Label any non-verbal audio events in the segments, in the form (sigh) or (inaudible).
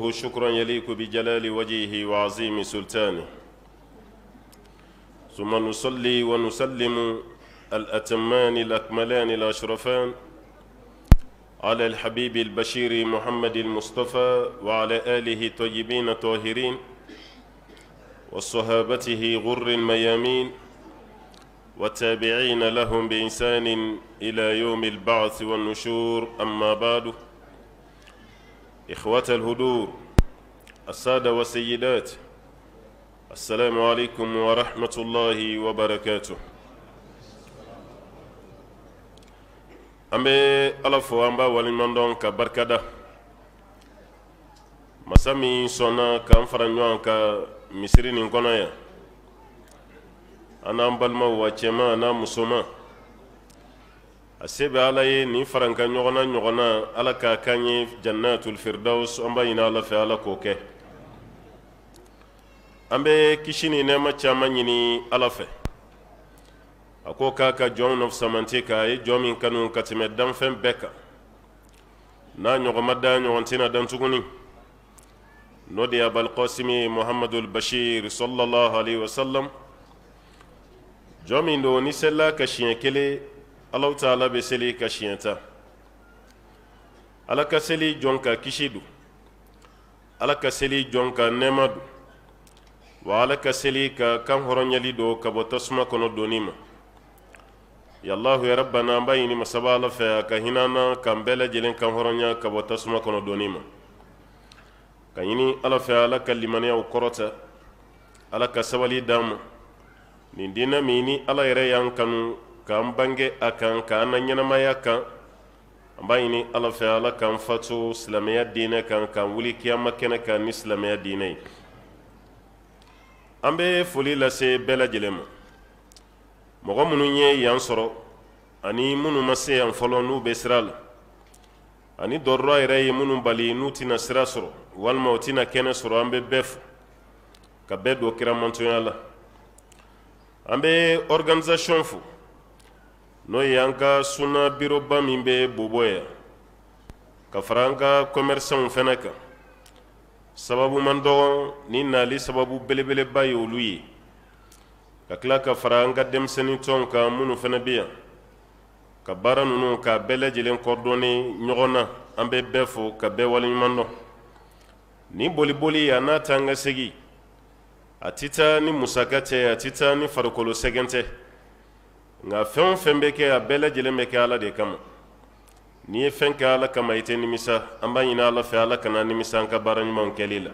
شكرا يليق بجلال وجهه وعظيم سلطانه ثم نصلي ونسلم الأتمان الأكملان الأشرفان على الحبيب البشير محمد المصطفى وعلى آله الطيبين الطاهرين وصحابته غر الميامين والتابعين لهم بإنسان إلى يوم البعث والنشور أما بعد إخوة الهدور السادة والسيدات السلام عليكم ورحمة الله وبركاته an bɛ ala fo an b'a waliɲuman dɔn ka barika da masa min sɔnna k'an fara ɲɔgɔn ka misiri nin kɔnɔ yan an n'an balimaw wa cɛma an'a musoma a se bɛ ala ye nin faranka ɲɔgɔnna ɲɔgɔnna ala ka kan ye jannatul firdaus an b'a ɲini ala fɛ ala k'o kɛ an bɛ kisi ni nɛɛma caaman ɲini ala fɛ a ko k'a ka jɔn nɔfisamanti ka a ye jɔn min kanu ka tɛmɛ danfɛn bɛɛ kan n'a ɲɔgɔn ma da ɲɔgɔn tɛna dan tuguni n'o de ye abalkɔsimi muhamadul bashir sallallahu alaihi wasallam jɔn min don ni sela ka siɲɛ kelen alahu taala be seli ka siɲɛta ala ka seli jɔn ka kisi du ala ka seli jɔn ka nɛɛma du wa ala ka seli ka kan hɔrɔɲɛli do ka bɔ tasuma kɔnɔ donin ma yallahu ya rabbana an b'a ɲini masaba ala fɛ a ka hinana kan bɛɛ lajɛlen kan hɔrɔɲa ka bɔ tasuma kɔnɔ donin ma ka ɲini ala fɛ ala ka limaniyaw kɔrɔta ala ka sabali daa ma nin dina min ni ala yɛrɛ y'an kanu k'an bange a kan k'an na ɲɛnamaya kan an b'a ɲini ala fɛ ala k'an fato silamɛya diinɛ kan k'an wuli kiyama kɛnɛ kan ni silamɛya diinɛ ye an bɛ foli lase bɛɛ lajɛlen ma mɔgɔ minnu ye yan sɔrɔ ani minnu ma se yan fɔlɔ n'u bɛ sira la ani dɔrɔrɔ yɛrɛ ye minnu bali n'u tɛna sira sɔrɔ walima u tɛna kɛnɛ sɔrɔ an bɛ bɛɛ fo ka bɛɛ don kiramantonya la an bɛ organisation fo n'o ye an ka suna biroba min bɛ bobɔ yan ka fara an ka kɔmɛrisɛnw fɛnɛ kan sababu man dɔgɔ ni nali sababu belebeleba ye olu ye ka tila ka fara an ka denmisɛni tɔnw kan minnu fɛnɛ bɛ yan ka baara ninnu k'a bɛɛ lajɛlen kɔdɔni ɲɔgɔn na an bɛ bɛɛ fo ka bɛɛ waleɲuman dɔn ni boliboli a n'a ta an ka segi a tɛ taa ni musaka tɛ a tɛ taa ni farikolo sɛgɛn tɛ nka fɛn o fɛn bɛ kɛ a bɛɛ lajɛlen bɛ kɛ ala de kama n'i ye fɛn kɛ ala kama i tɛ nimisa an b'a ɲini ala fɛ ala kana nimisa an ka baara ɲumanw kɛli la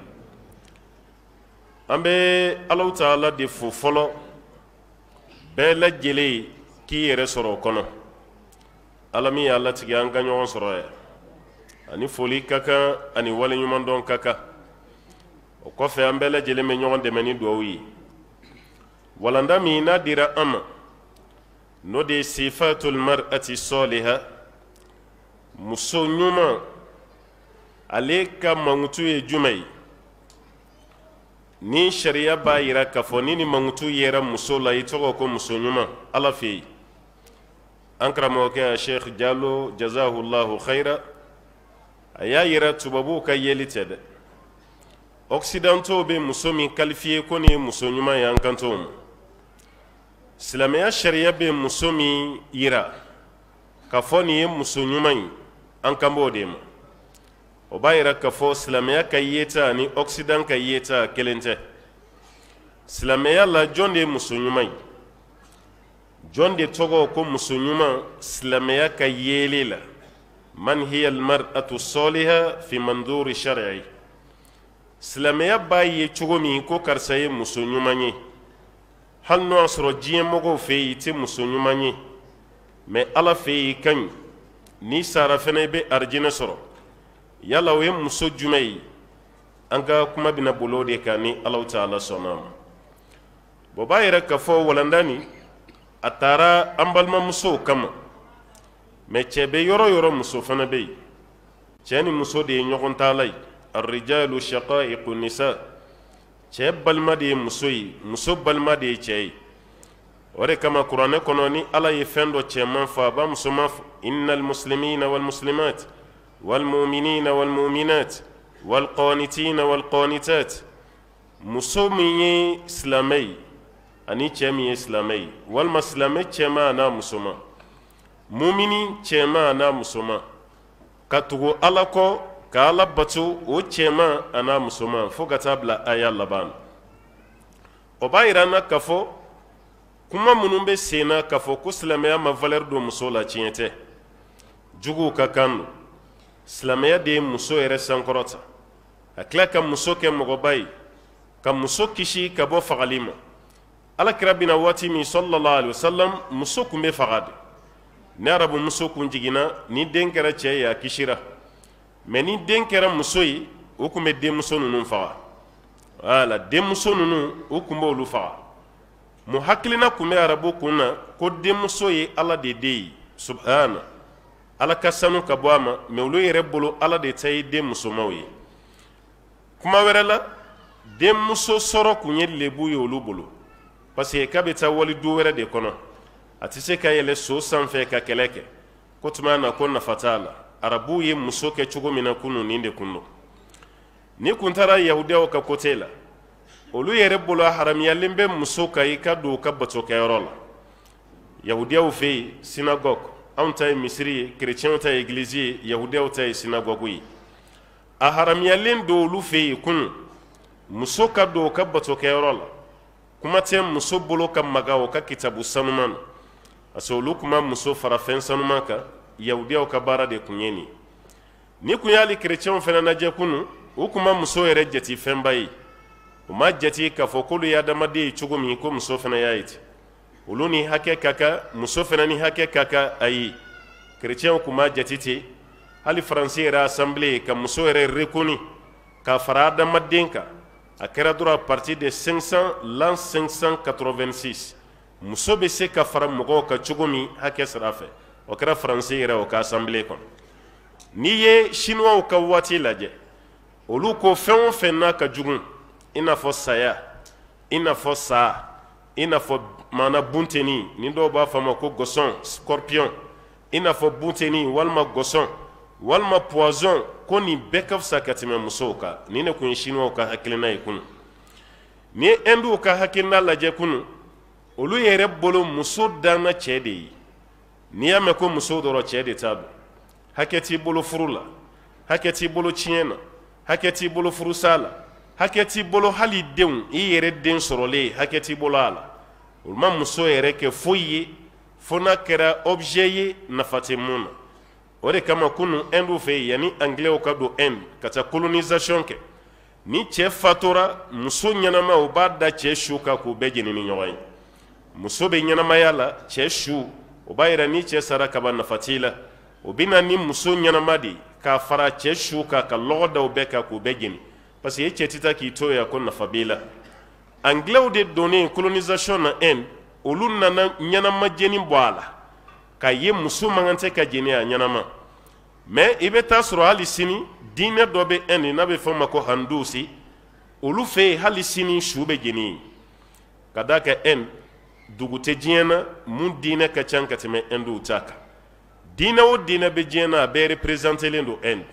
an bɛ alaw ta ala de fo fɔlɔ bɛɛ lajɛlen k'i yɛrɛ sɔrɔ o kɔnɔ ala min y'a latigɛ an ka ɲɔgɔn sɔrɔ yan ani foli ka kan ani waleɲumandɔn ka kan o kɔfɛ an bɛɛ lajɛlen bɛ ɲɔgɔn dɛmɛ ni duwawu ye walanda min n'a dira an ma n'o de ye sifatul mar'ati soliha muso ɲuman ale ka mankutu ye jumɛn ye ni sariya b'a yira k'a fɔ ni ni mankutu yera muso la i tɔgɔ ko muso ɲuman ala fɛ yen an karamɔgɔkɛ sheikh jalo jazahullahu khaira a y'a yira tubabuw ka yeli tɛ dɛ occidentaux bɛ muso min qualifié ko nin ye muso ɲuman ye an kantow ma silamɛya sariya bɛ muso min yira ka fɔ nin ye muso ɲuman ye an kan b'o de ma o b'a yira k'a fɔ silamɛya ka yeta ani ɔkisidan ka yeta kelen tɛ silamɛya la jɔn de ye muso ɲuman ye jɔn de tɔgɔ ko muso ɲuman silamɛya ka yeele la man hiya almar'atu soliha fi manduri shar'i silamɛya b'a ye cogo min ko karisa ye muso ɲuman ye hali n'o y'a sɔrɔ diɲɛmɔgɔw fɛ yen i tɛ muso ɲuman ye mɛ ala fɛ yen ka ɲi n'i sara fana i bɛ arijinɛ sɔrɔ yala o ye muso jumɛn ye an ka kuma bɛna boli o de kan ni alaw ta ala sɔnna a ma bon b'a yɛrɛ k'a fɔ walanda nin a taara an balimamusow kama mɛ cɛ bɛ yɔrɔ yɔrɔ muso fana bɛ yen cɛ ni muso de ye ɲɔgɔn taala ye الرجال شقائق cɛɛ balima de ye muso ye muso balima de ye cɛɛ ye o de kama kuranɛ kɔnɔ ni ala ye fɛn dɔ cɛman fɔ a b'a musoman fɔ innal muslimina walmuslimat wal walmuminat wal walqanitat muso min ye silamɛ ye ani cɛɛ min ye silamɛ ye walima silamɛ cɛman n'a musoman mumini cɛman n'a musoman ka tugu ala kɔ k'a labato o cɛman a n'a musoman fo ka taa bila aya laban na o b'a yira an na k'a fɔ kuma minnu bɛ sen na k'a fɔ ko silamɛya ma valeur don muso la tiɲɛ tɛ juguw ka kan don silamɛya de ye muso yɛrɛ sankɔrɔta ka tila ka muso kɛ mɔgɔba ye ka muso kisi ka bɔ fagali ma alakira bɛna waati min sallallahu alaihi wasallam muso tun bɛ faga de ne arabu muso tun jiginna ni den kɛra cɛ ye a kisira mɛ ni den kɛra muso ye o tun bɛ denmuso ninnu faga wala denmuso ninnu o tun b'olu faga mun hakilina tun bɛ arabu kun na ko denmuso ye ala de den ye subhana ala ka sanu ka bɔ a ma mɛ olu yɛrɛ bolo ala de ta ye den musomanw ye kuma wɛrɛ la denmuso sɔrɔ tun ye lebu ye olu bolo parce k'a bɛ taa wali du wɛrɛ de kɔnɔ a tɛ se ka yɛlɛ so sanfɛ ka kɛlɛ kɛ ko tuma na ko nafa t'a la arabuw ye muso kɛ cogo min na kunu nin de kun don ni kun taara yahudiyaw ka kote la olu yɛrɛ bolo haramiyalen bɛ muso ka i ka don u ka batokɛyɔrɔ la yahudiyaw fɛ yen sinagɔg anw ta ye misiri ye kerecɛnw ta ye egilizi ye yahudiyaw ta ye sinagɔgu ye a haramiyalen don olu fɛ yen kunu muso ka don u ka batokɛyɔrɔ la kuma tɛ muso bolo ka maga o ka kitabu sanuman na parce que olu kuma muso fara fɛn kan yahudiyaw ka baara de kun ye nin ni kun y'ali kerecɛnw fɛnɛ najɛ kunu u kun ma muso yɛrɛ jati fɛnba ye u ma jati k'a fɔ k'olu ye adamaden ye cogo min ko muso fɛnɛ y'a ye ten olu ni hakɛ ka kan muso fɛnɛ ni hakɛ ka kan ayi kerecɛnw kun ma jati ten hali faransi yɛrɛ asanbile ka muso yɛrɛ rekoni k'a fara adamaden kan a kɛra dɔrɔn a partir de 500 l'an 586 muso bɛ se ka fara mɔgɔw kan cogo min hakɛ sira fɛ o kɛra faransi yɛrɛ o ka asanbile kɔnɔ n'i ye sinuwaw ka waati lajɛ olu ko fɛn o fɛn n'a ka jugu i n'a fɔ saya i n'a fɔ sa i n'a fɔ maana bunteni ni dɔw b'a fɔ a ma ko gɔsɔn scorpion i n'a fɔ bunteni walima gɔsɔn walima poison ko nin bɛɛ ka fisa ka tɛmɛ musow kan nin de tun ye sinuwaw ka hakilina ye kunun ni ye ɛnduw ka hakilina lajɛ kunun olu yɛrɛ bolo muso danna cɛ de ye n'i y'a mɛn ko muso dɔrɔn cɛ de t'a don hakɛ t'i bolo furu la hakɛ t'i bolo tiɲɛ na hakɛ t'i bolo furusa la hakɛ t'i bolo hali denw i yɛrɛ den sɔrɔlen hakɛ t'i bolo a la o ma muso yɛrɛ kɛ foyi ye fo n'a kɛra objet ye nafa tɛ mun na o de kama kunun ɛndu fɛ yen yanni angilɛw ka don ɛndi ka taa colonisation kɛ ni cɛ fatora muso ɲɛnama u b'a da cɛ su kan k'u bɛɛ jeni ni ɲɔgɔn ye muso bɛ ɲɛnamaya la cɛ su o b'a yira ni cɛ sara kaba ban la o bɛ na ni muso ɲɛnama de k'a fara cɛ su kan ka lɔgɔ da o bɛɛ kan k'o bɛɛ jeni parce que e cɛ tɛ taa k'i to yan ko nafa b'i la angilɛw de donnen colonisation na inde olu nana ɲɛnama jeni bɔ a la k'a ye muso man kan tɛ ka jeni a ɲɛnama mɛ i bɛ taa sɔrɔ hali sini diinɛ dɔ bɛ inde n'a bɛ fɔ o ma ko handusi olu fɛ yen hali sini su bɛ jeni ka d'a kan dugu tɛ diɲɛ na mun diinɛ ka can ka tɛmɛ ɛnduw ta kan diinɛ o diinɛ bɛ diɲɛ na a bɛɛ reprezantelen do ɛndu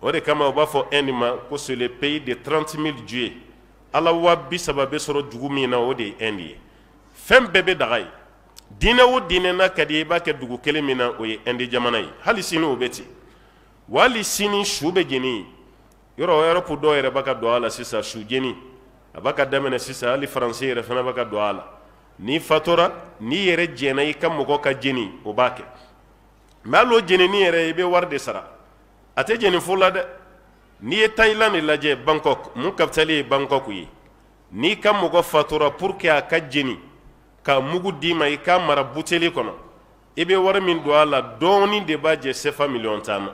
o de kama u b'a fɔ ɛndu ma ko c'est le pays de trente mille dieux ala wa bi saba bɛ sɔrɔ dugu min na o de ye ɛndu ye fɛn bɛɛ bɛ daga ye diinɛ o diinɛ n'a ka di ye i b'a kɛ dugu kelen min na o ye ɛndi jamana ye hali sini o bɛ ten wa hali sini su bɛ jeni yɔrɔ ɛrɔpu dɔw yɛrɛ b'a ka don a la sisan su jeni a b'a ka daminɛ sisan hali faransi yɛrɛ fana b'a ka don a la n'i fatora n'i yɛrɛ jɛnna i ka mɔgɔ ka jeni o b'a kɛ mɛ hali o jenini yɛrɛ i bɛ wari de sara a tɛ jeni fu la dɛ n'i ye tayilan de lajɛ bangkok mun kapitali ye bangkok ye n'i ka mɔgɔ fatura pour que a ka jeni ka mugu d'i ma i k'a mara buteli kɔnɔ i bɛ wari min don a la dɔɔnin de b'a jɛ sefa miliyɔn tan na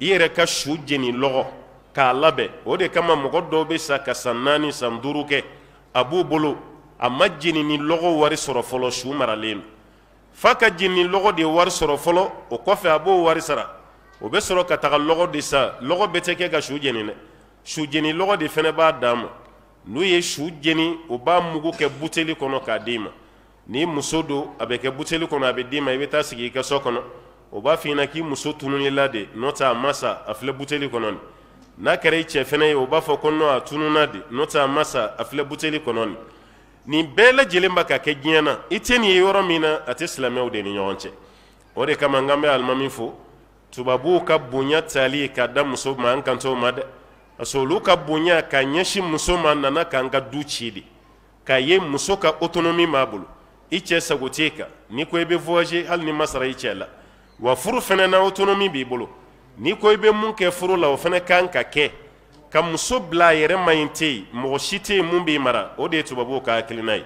i yɛrɛ ka su jeni lɔgɔ k'a labɛn o de kama mɔgɔ dɔw bɛ sa ka san naani san duuru kɛ a b'u bolo a ma jenini lɔgɔ wari sɔrɔ fɔlɔ su maralen do fa ka jenini lɔgɔ de wari sɔrɔ fɔlɔ o kɔfɛ a b'o wari sara o bɛ sɔrɔ ka taga lɔgɔ de sa lɔgɔ bɛɛ tɛ kɛ ka su jeni dɛ su jeni lɔgɔ de fɛnɛ b'a d'a ma n'u ye su jeni o b'a mugu kɛ buteli kɔnɔ k'a d'i ma n'i muso don a bɛ kɛ buteli kɔnɔ a bɛ d'i ma i bɛ taa sigi i ka so kɔnɔ o b'a f'i ɲɛna k'i muso tununila de n'o tɛ a ma sa a filɛ buteli kɔnɔ n'a kɛra i cɛ fɛnɛ ye o b'a fɔ ko nɔ a tununa de n'o tɛ a ma sa a filɛ buteli kɔnɔ nin bɛɛ lajɛlen ba ka kɛ diɲɛ na i tɛ nin ye yɔrɔ min na a tɛ silamɛw de ni ɲɔgɔn cɛ o de kama n kan bɛ alimami fo tubabuw ka bonya tali ka da muso ma an kanto ma dɛ parce que olu ka bonya ka ɲɛsin muso ma nana k'an ka du ci de k'a ye muso ka autonomie b'a bolo i cɛ sago t'e kan n'i ko i bɛ voyager hali ni ma sara i cɛ la wa furu fana na autonomie b'i bolo n'i ko i bɛ mun kɛ furu la o fana kan ka kɛ ka muso bila a yɛrɛ maɲi tɛ yen mɔgɔ si tɛ yen mun b'i mara o de ye tubabuw ka hakilina ye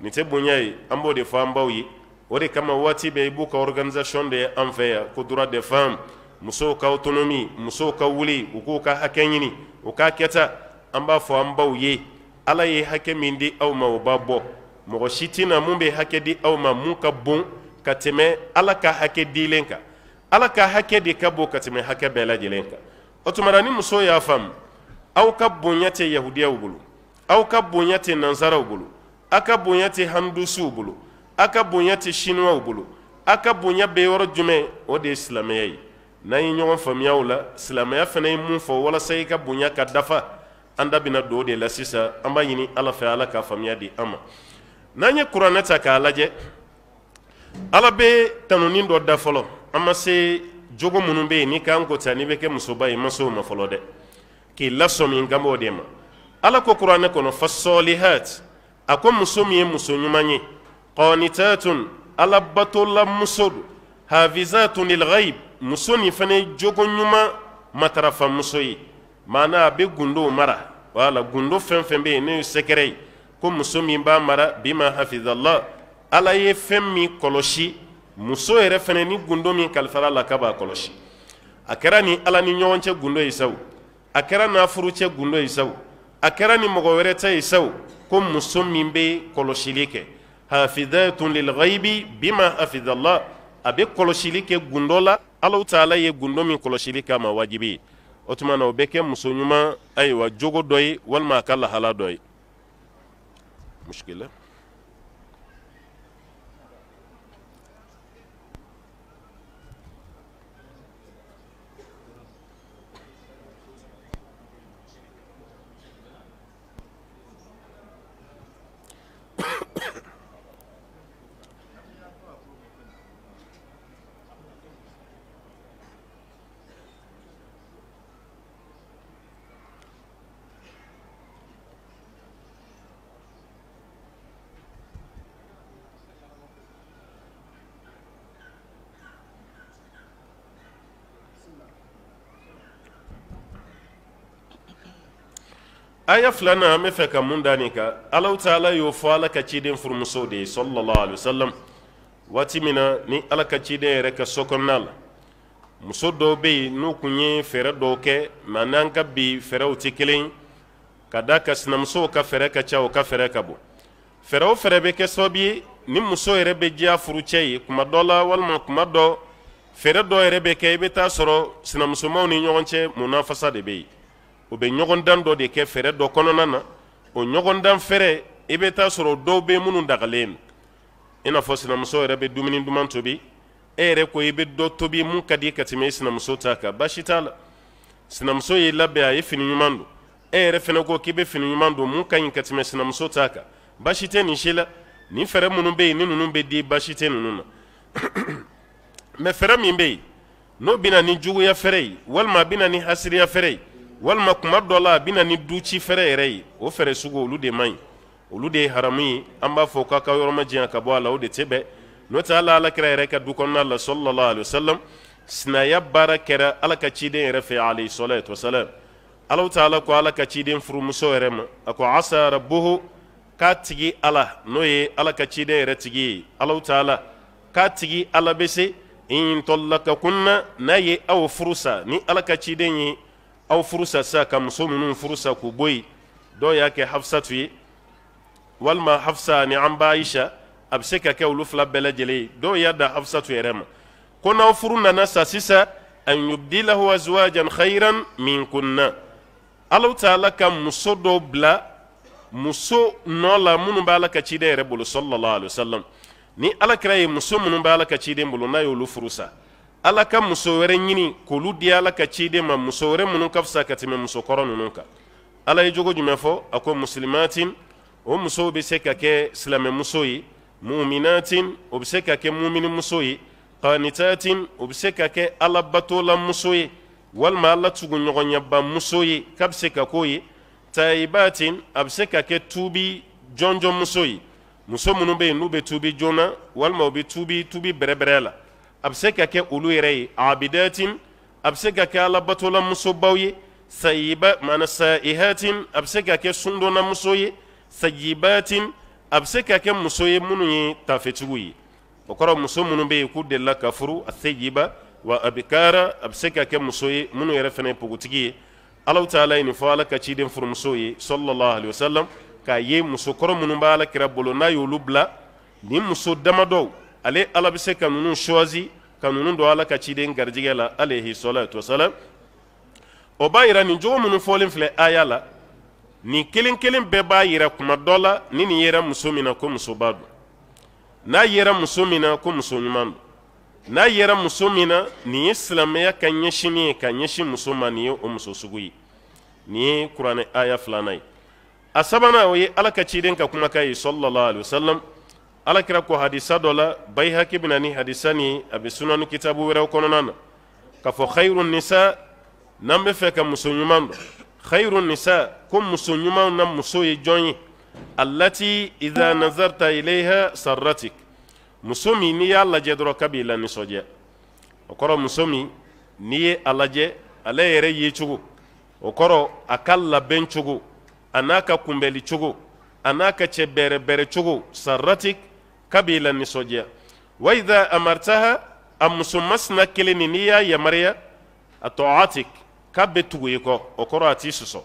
nin tɛ bonya ye an b'o de fɔ an baw ye o de kama waati bɛɛ i b'u ka organisation de ye an fɛ yan ko droit des femmes musow ka autonomie musow ka wuli u k'u ka hakɛ ɲini u k'a kɛ ta an b'a fɔ an baw ye ala ye hakɛ min di aw ma o b'a bɔ mɔgɔ si na mun bɛ hakɛ di aw ma mun ka bon ka tɛmɛ ala ka hakɛ dilen kan ala ka hakɛ de ka bon ka tɛmɛ hakɛ bɛɛ lajɛlen kan o tuma na ni muso y'a faamu aw ka bonya tɛ yahudiyaw bolo aw ka bonya tɛ nansaraw bolo aw ka bonya tɛ handusuw bolo aw ka bonya tɛ sinuwaw bolo aw ka bonya bɛ yɔrɔ jumɛn o de ye silamɛya ye n'an ye ɲɔgɔn faamuya o la silamɛya fana ye mun fɔ walasa i ka bonya ka dafa an da bɛna don o de la sisan an b'a ɲini ala fɛ ala ka faamuya di an ma n'an ye kuranɛ ta k'a lajɛ ala bɛ tanunin dɔ da fɔlɔ an ma se jogo minnu bɛ yen n'i k'an ko ta n'i bɛ kɛ musoba ye i ma se o ma fɔlɔ dɛ k'i lasɔmi n kanb'o de ma ala ko kuranɛ kɔnɔ fasɔlihat a ko muso min ye muso ɲuman ye qɔnitatun alabatola do hafizatun lilghayib muso nin fana jogo ɲuman matarafa muso ye maana a bɛ gundo mara wala gundo fɛn fɛn bɛ yen n'o ye sɛgɛrɛ ye ko muso min b'a mara bi ma hafizala ala ye fɛn min kɔlɔsi muso yɛrɛ fana ni gundo min kalifara la k'a b'a kɔlɔsi a kɛra ni ala ni ɲɔgɔn cɛ gundo ye sawu a kɛra n'a furucɛ gundo ye sawo a kɛra ni mɔgɔ wɛrɛ ta ye sawo ko muso min bɛ kɔlɔsili kɛ hafidatun lilghaibi bima hafidallah a bɛ kɔlɔsili kɛ gundo la alaw taala ye gundo min kɔlɔsili k'a ma wajibi ye o tuma na o bɛ kɛ muso ɲuman ayiwa jogo dɔ ye walima a ka lahala dɔ ye mushkila aya filanan an bɛ fɛ ka mun da nin kan alaw ta ala y'o fɔ ala ka ciden furumuso de ye sallallahu alaihi wasallam waati min na ni ala ka ciden yɛrɛ ka so la muso dɔw bɛ yen n'u tun ye fɛɛrɛ dɔw kɛ mɛ n'an ka bi fɛɛrɛw tɛ kelen ye ka da ka sinamusow ka fɛɛrɛ ka ca o ka fɛɛrɛ ka bon fɛɛrɛ o fɛɛrɛ bɛ kɛ sababu ye ni muso yɛrɛ bɛ diya furucɛ ye kuma dɔ la walima kuma dɔ fɛɛrɛ dɔ yɛrɛ bɛ kɛ i bɛ taa sɔrɔ sinamusomaw ni ɲɔgɔn cɛ de be yen u bɛ ɲɔgɔndan dɔ de kɛ fɛɛrɛ dɔ kɔnɔna na o ɲɔgɔndan fɛɛrɛ i bɛ taa sɔrɔ dɔw bɛ minnu dagalen i n'a fɔ sinamuso yɛrɛ bɛ dumuni duman tobi e yɛrɛ ko i bɛ dɔ tobi mun ka di ka tɛmɛ i sinamuso ta kan baasi t'a la sinamuso y'i labɛn a ye fini ɲuman don e yɛrɛ fana ko k'i bɛ fini ɲuman don mun ka ɲi ka tɛmɛ sinamuso ta kan baasi tɛ nin si la nin fɛɛrɛ minnu bɛ yen ni ninnu bɛ di baasi tɛ ninnu na (clears throat) mɛ fɛɛrɛ min bɛ yen n'o bɛ ni juguya fɛɛrɛ ye walima a bɛ ni hasiriya fɛɛrɛ ye walima kuma dɔ la a bɛ na ni duci fɛrɛ yɛrɛ ye o fɛrɛ sugu olu de man ɲi olu de ye haramu ye an b'a fɔ k'a ka yɔrɔ ma jɛya ka bɔ a la o de tɛ bɛn n'o tɛ hali alakira yɛrɛ ka du kɔnɔna la sɔlɔlɔ salam sinaya baara kɛra ala ka ciden yɛrɛ fɛ wa salam alaw ta ala ko ala ka ciden furumuso yɛrɛ ma a ko asara araboho k'a tigi ala n'o ye ala ka ciden yɛrɛ tigi ye alaw ta ala k'a tigi ala bɛ se in kunna n'a ye aw furu sa ni ala ka ciden ye aw furusa sisan ka muso ninnu furusa k'u bɔ yen dɔw y'a kɛ hafsatu ye walima hafsa ni an ba ayisa a bɛ se ka kɛ olu fila bɛɛ lajɛlen ye dɔw y'a da hafsatu yɛrɛ ma ko n'aw furu nana sa sisan an yubdilahu azwajan khayran minkunna alaw taala ka muso dɔw bila muso nɔ la minnu b'ala ka ciden yɛrɛ bolo sallallahu alaihi wasallam ni alakira ye muso minnu b'ala ka ciden bolo n'a y'olu furu sa ala ka muso wɛrɛ ɲini k'olu di ala ka ciden ma muso wɛrɛ minnu ka fisa ka tɛmɛ musokɔrɔ ninnu kan ala ye jogo jumɛn fɔ a ko musilimatin o musow be se ka kɛ silamɛmuso ye muminatin o be se ka kɛ muminimuso ye qanitatin o be se ka kɛ alabatolamuso ye walima ala tuguɲɔgɔnyaba muso ye ka be se ka k'o ye taibatin a be se ka kɛ tubi jɔnjɔnmuso ye muso minnu be yen n'u be tuubi joona walima u be tuubi tuubi bɛrɛbɛrɛ la a bɛ se ka kɛ olu yɛrɛ ye abidatin a bɛ se ka kɛ alatɔlamusobaw ye sayiba mana sa'ihatin a bɛ se ka kɛ sundɔnnamuso ye sayibatin a bɛ se ka kɛ muso ye minnu ye tafetigiw ye o kɔrɔ muso minnu bɛ yen k'u delila ka furu a sayiba wa abikara a bɛ se ka kɛ muso ye minnu yɛrɛ fana ye pogotigi ye alaw taala ye nin fɔ ala ka ciden furumuso ye sallallahu alaihi sallam k'a ye musokɔrɔ minnu b'a ala kira bolo n'a y'olu bila nin muso damadɔw ale ala bɛ se ka ninnu suwazi ka ninnu don ala ka ciden garijɛgɛ la alayhi salatu wasalam o b'a yira nin jogo minnu fɔlen filɛ aya la nin kelen kelen bɛɛ b'a yira kuma dɔ la ni nin yera muso min na ko muso ba don n'a yera muso min na ko muso ɲuman don n'a yera muso min na nin ye silamɛya ka ɲɛsini ye ka ɲɛsin muso ma nin ye o muso sugu ye nin ye kuranɛ aya filanan ye a sabanan o ye ala ka ciden ka kumakan ye sallallahu alaihi wasallam alakira ko hadisa dɔ la bayihaki bena ni hadisa ni a be sunanu kitabu wɛrɛw kɔnɔna na k'a fɔ hayiru nisa n'an be fɛ ka muso ɲuman dɔ hayiru nisa ko muso ɲumanw na muso ye jɔn ye allati idha nazarta ilayha sarratik muso min n'i y'a lajɛ dɔrɔn ka b'i la o kɔrɔ muso min n'i ye a lajɛ ale yɛrɛ yecogo o kɔrɔ a ka labɛn cogo a n'a ka kunbɛli cogo a n'a ka cogo sarratik kabila nisɔndiya wa idha amartaha a musomasina kelen nin n'i y'a yamariya a tɔɔatik k'a bɛ tugu i kɔ o kɔrɔ a t'i sɔsɔ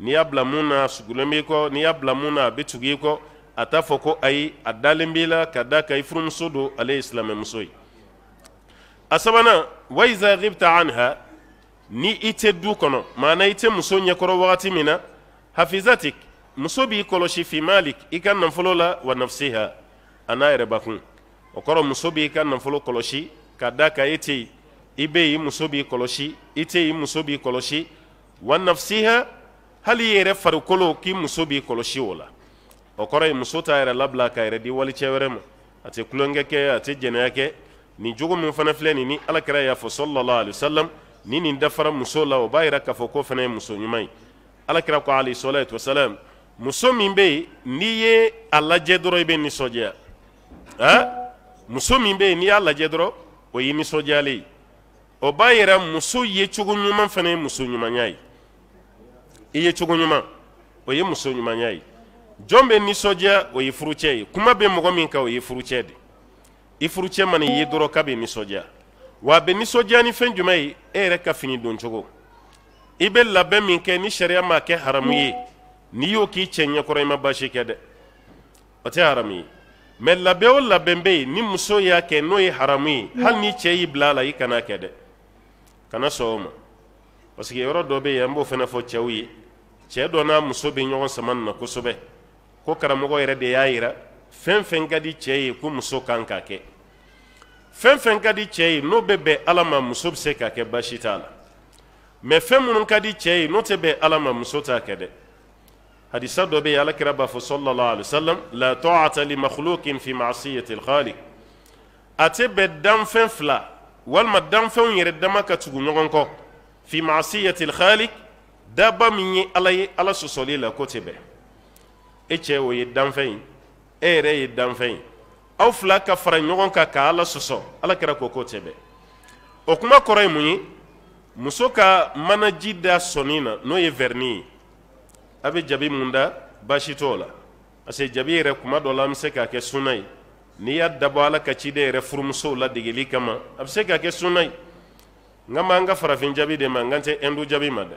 n'i y'a bila mun na a sugulen b'i kɔ wa idha ghibta anha ni i dukono du kɔnɔ maana i tɛ muso ɲɛkɔrɔ wagati min na hafizatik muso b'i fi malik i ka wa nafsiha a n'a yɛrɛ bakun o kɔrɔ muso b'i ka nafolo kɔlɔsi ka da kan e tɛ yen i bɛ yen muso b'i kɔlɔsi i tɛ yen muso b'i kɔlɔsi wa nafsiha hali i yɛrɛ farikolo k'i muso b'i kɔlɔsi o la o kɔrɔ ye muso t'a yɛrɛ labila k'a yɛrɛ di walicɛ wɛrɛ ma a tɛ tulonkɛ kɛ a tɛ jɛnɛya kɛ nin jogo min fana filɛ nin ni alakira y'a fɔ sɔlɔlɔ alisalam ni nin dafara muso la o b'a yira k'a fɔ k'o fana ye muso ɲuman ye alakira ko alisɔlɔ ye to salam muso min bɛ yen n'i ye a lajɛ dɔrɔn i bɛ nisɔndiya muso min bɛ yen n'i y'a lajɛ dɔrɔn o ye nisɔndiyalen ye o b'a yira muso ye cogo ɲuman fana ye muso ɲumanya ye i ye cogo ɲuman o ye muso ɲumanya ye jɔn bɛ nisɔndiya o ye furucɛ ye kuma bɛ mɔgɔ min kan o ye furucɛ de i furucɛ mana i ye dɔrɔn k'a bɛ nisɔndiya wa a bɛ nisɔndiya ni fɛn jumɛn ye e yɛrɛ ka fini don cogo i bɛ labɛn min kɛ ni sariya m'a kɛ haramu ye n'i y'o k'i cɛ ɲɛkɔrɔ i ma baasi kɛ dɛ o tɛ haramu ye mɛ labɛn o labɛn bɛ yen ni muso y'a kɛ n'o ye haramu ye hali ni cɛ y'i bila a la i kana kɛ dɛ kana sɔn o ma parce que yɔrɔ dɔ bɛ yen an b'o fana fɔ cɛw ye cɛ dɔ n'a muso bɛ ɲɔgɔn sama na kosɛbɛ ko karamɔgɔ yɛrɛ de y'a yira fɛn fɛn ka di cɛ ye ko muso kan k'a kɛ fɛn fɛn ka di cɛ ye n'o bɛ bɛn ala ma muso bɛ se k'a kɛ baasi t'a la mɛ fɛn minnu ka di cɛ ye n'o tɛ bɛn ala ma muso t'a kɛ dɛ حديث دو بي عليك رب صلى الله عليه وسلم لا طاعة لمخلوق في معصية الخالق أتب الدم فن فلا والما الدم فن يردما كتبونكو في معصية الخالق دابا مني علي على سوسولي لا كتب إيش هو يدم فين إيه ري يدم فين أو فلا كفر نغنكا كالا سوسو على كراكو كتب أكما كوري مني مسوكا منجي دا نوي فرنيه a bɛ jabi mun da baasi t'o la parce que jabi yɛrɛ kuma dɔ la an bɛ se k'a kɛ sunna ye n'i y'a dabɔ ala ka ciden yɛrɛ furumusow la degeli kama a bɛ se k'a kɛ sunna ye n ka ma an ka farafin jabi de ma n ka tɛ ɛndo jabi ma dɛ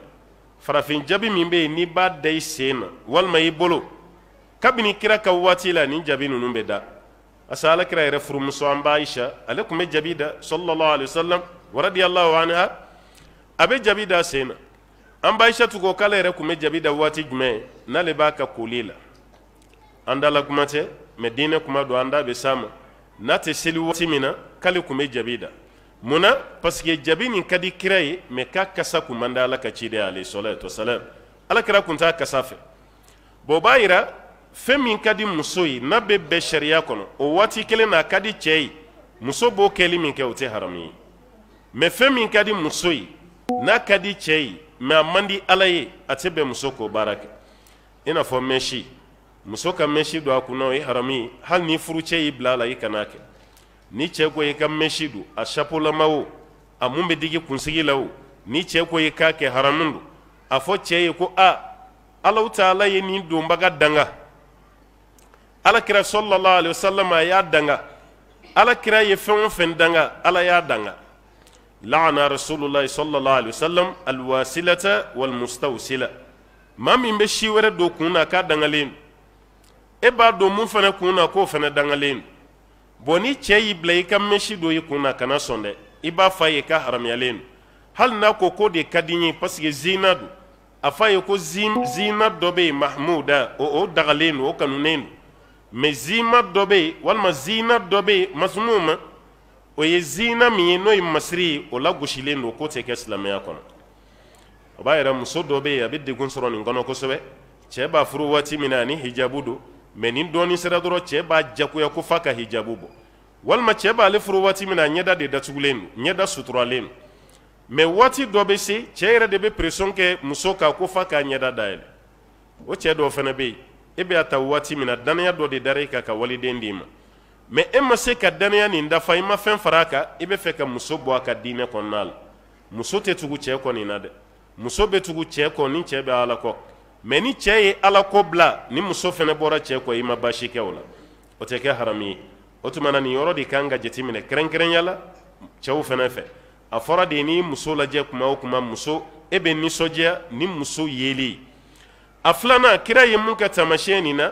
farafin jabi min bɛ yen n'i b'a da i sen na walima i bolo kabini kira ka waati la nin jabi ninnu bɛ da asa ala kira yɛrɛ furumuso an b'a ayisa ale tun bɛ jabi da sɔlɔlɔ alayhi wa sallam waradiyallahu anha a bɛ jabi da sen na an baisatu ko k'ale yɛrɛ kun bɛ jabi da waati jumɛn n'ale b'a ka koli la an dala kuma tɛ mɛ diinɛ kuma don an da bɛ s'a ma n'a tɛ seli waati min na k'ale kun bɛ jabi da mun na paseke jabi nin ka di kira ye mɛ k'a kasa kun man di ala ka ciden ale sɔlɔtɔ salam ala kira kun t'a kasa fɛ bon o b'a yira fɛn min ka di muso ye n'a bɛ bɛn sariya kɔnɔ o waati kelen na a ka di cɛ ye muso b'o kɛli min kɛ o tɛ haramu ye mɛ fɛn min ka di muso ye n'a ka di cɛ ye mɛ a man di ala ye a tɛ bɛn muso k'o baara kɛ i n'a fɔ mɛsi muso ka mɛsi don a kunna o ye harami ye hali ni furucɛ y'i bila a la i kan'a kɛ ni cɛ ko i ka mɛsi don a sapolama o a mun bɛ digi kunsigi la o ni cɛ ko i k'a kɛ haramu don a fɔ cɛ ye ko a alaw ta ala ye nin donbaga danga ala kira sɔlɔlɔ alayhi wa sallam a y'a danga ala kira ye fɛn o fɛn danga ala y'a danga لعن رسول الله صلى الله عليه وسلم الواسلة والمستوسلة ما من بشي ورد كونا كا دنگلين e b'a dɔn mun fana kun na k'o fana dangalen don ni cɛɛ y'i bila i ka mɛsi dɔ i kun na kana sɔn dɛ i b'a fɔ a ye ka haramuyalen don hali n'a ko k'o de ka di n ye paseke zina don a fɔ a ye ko zina dɔ bɛ yen mahamuda o o dagalen don o kanunen don mɛ zima dɔ bɛ yen walima zina dɔ bɛ yen masumu ma o ye zina min ye n'o ye masiri o lagosilen don k'o tɛ kɛ silamɛya kɔnɔ o b'a yɛrɛ muso dɔ bɛ yen a bɛ degun sɔrɔ nin kɔnɔ kosɛbɛ cɛ b'a furu waati min na ani hijabu don mɛ nin dɔɔni sera dɔrɔn cɛ b'a jagoya ko f'a ka hijabu bɔ walima cɛ b'ale furu waati min na a ɲɛda de datugulen don ɲɛda suturalen don mɛ waati dɔ bɛ se cɛ yɛrɛ de bɛ pression kɛ muso kan ko f'a k'a ɲɛda dayɛlɛ o cɛ dɔw fana bɛ yen e bɛ a ta waati min na danaya dɔ de dara e kan ka waliden d'i ma mɛ e ma se ka dannaya nin dafa i ma fɛn fara a kan i be fɛ ka muso bɔ a ka diinɛ kɔnɔna la muso tɛ tugu cɛɛ kɔ nin na dɛ muso be tugu cɛɛ kɔ ni cɛɛ bɛ ala kɔ mɛ ni cɛɛ ye ala ko bila ni muso fɛnɛ bɔra cɛɛ kɔ i ma basi kɛ o la o tɛ kɛ harami ye o tumana na nin yɔrɔ de kan ka jati minɛ la cɛɛw fɛnɛ fɛ a fɔra de n'i muso lajɛ kuma o kuma muso e be nisɔndiya ni muso yeli a filanan kira ye mun kɛ taamasiyɛn nin na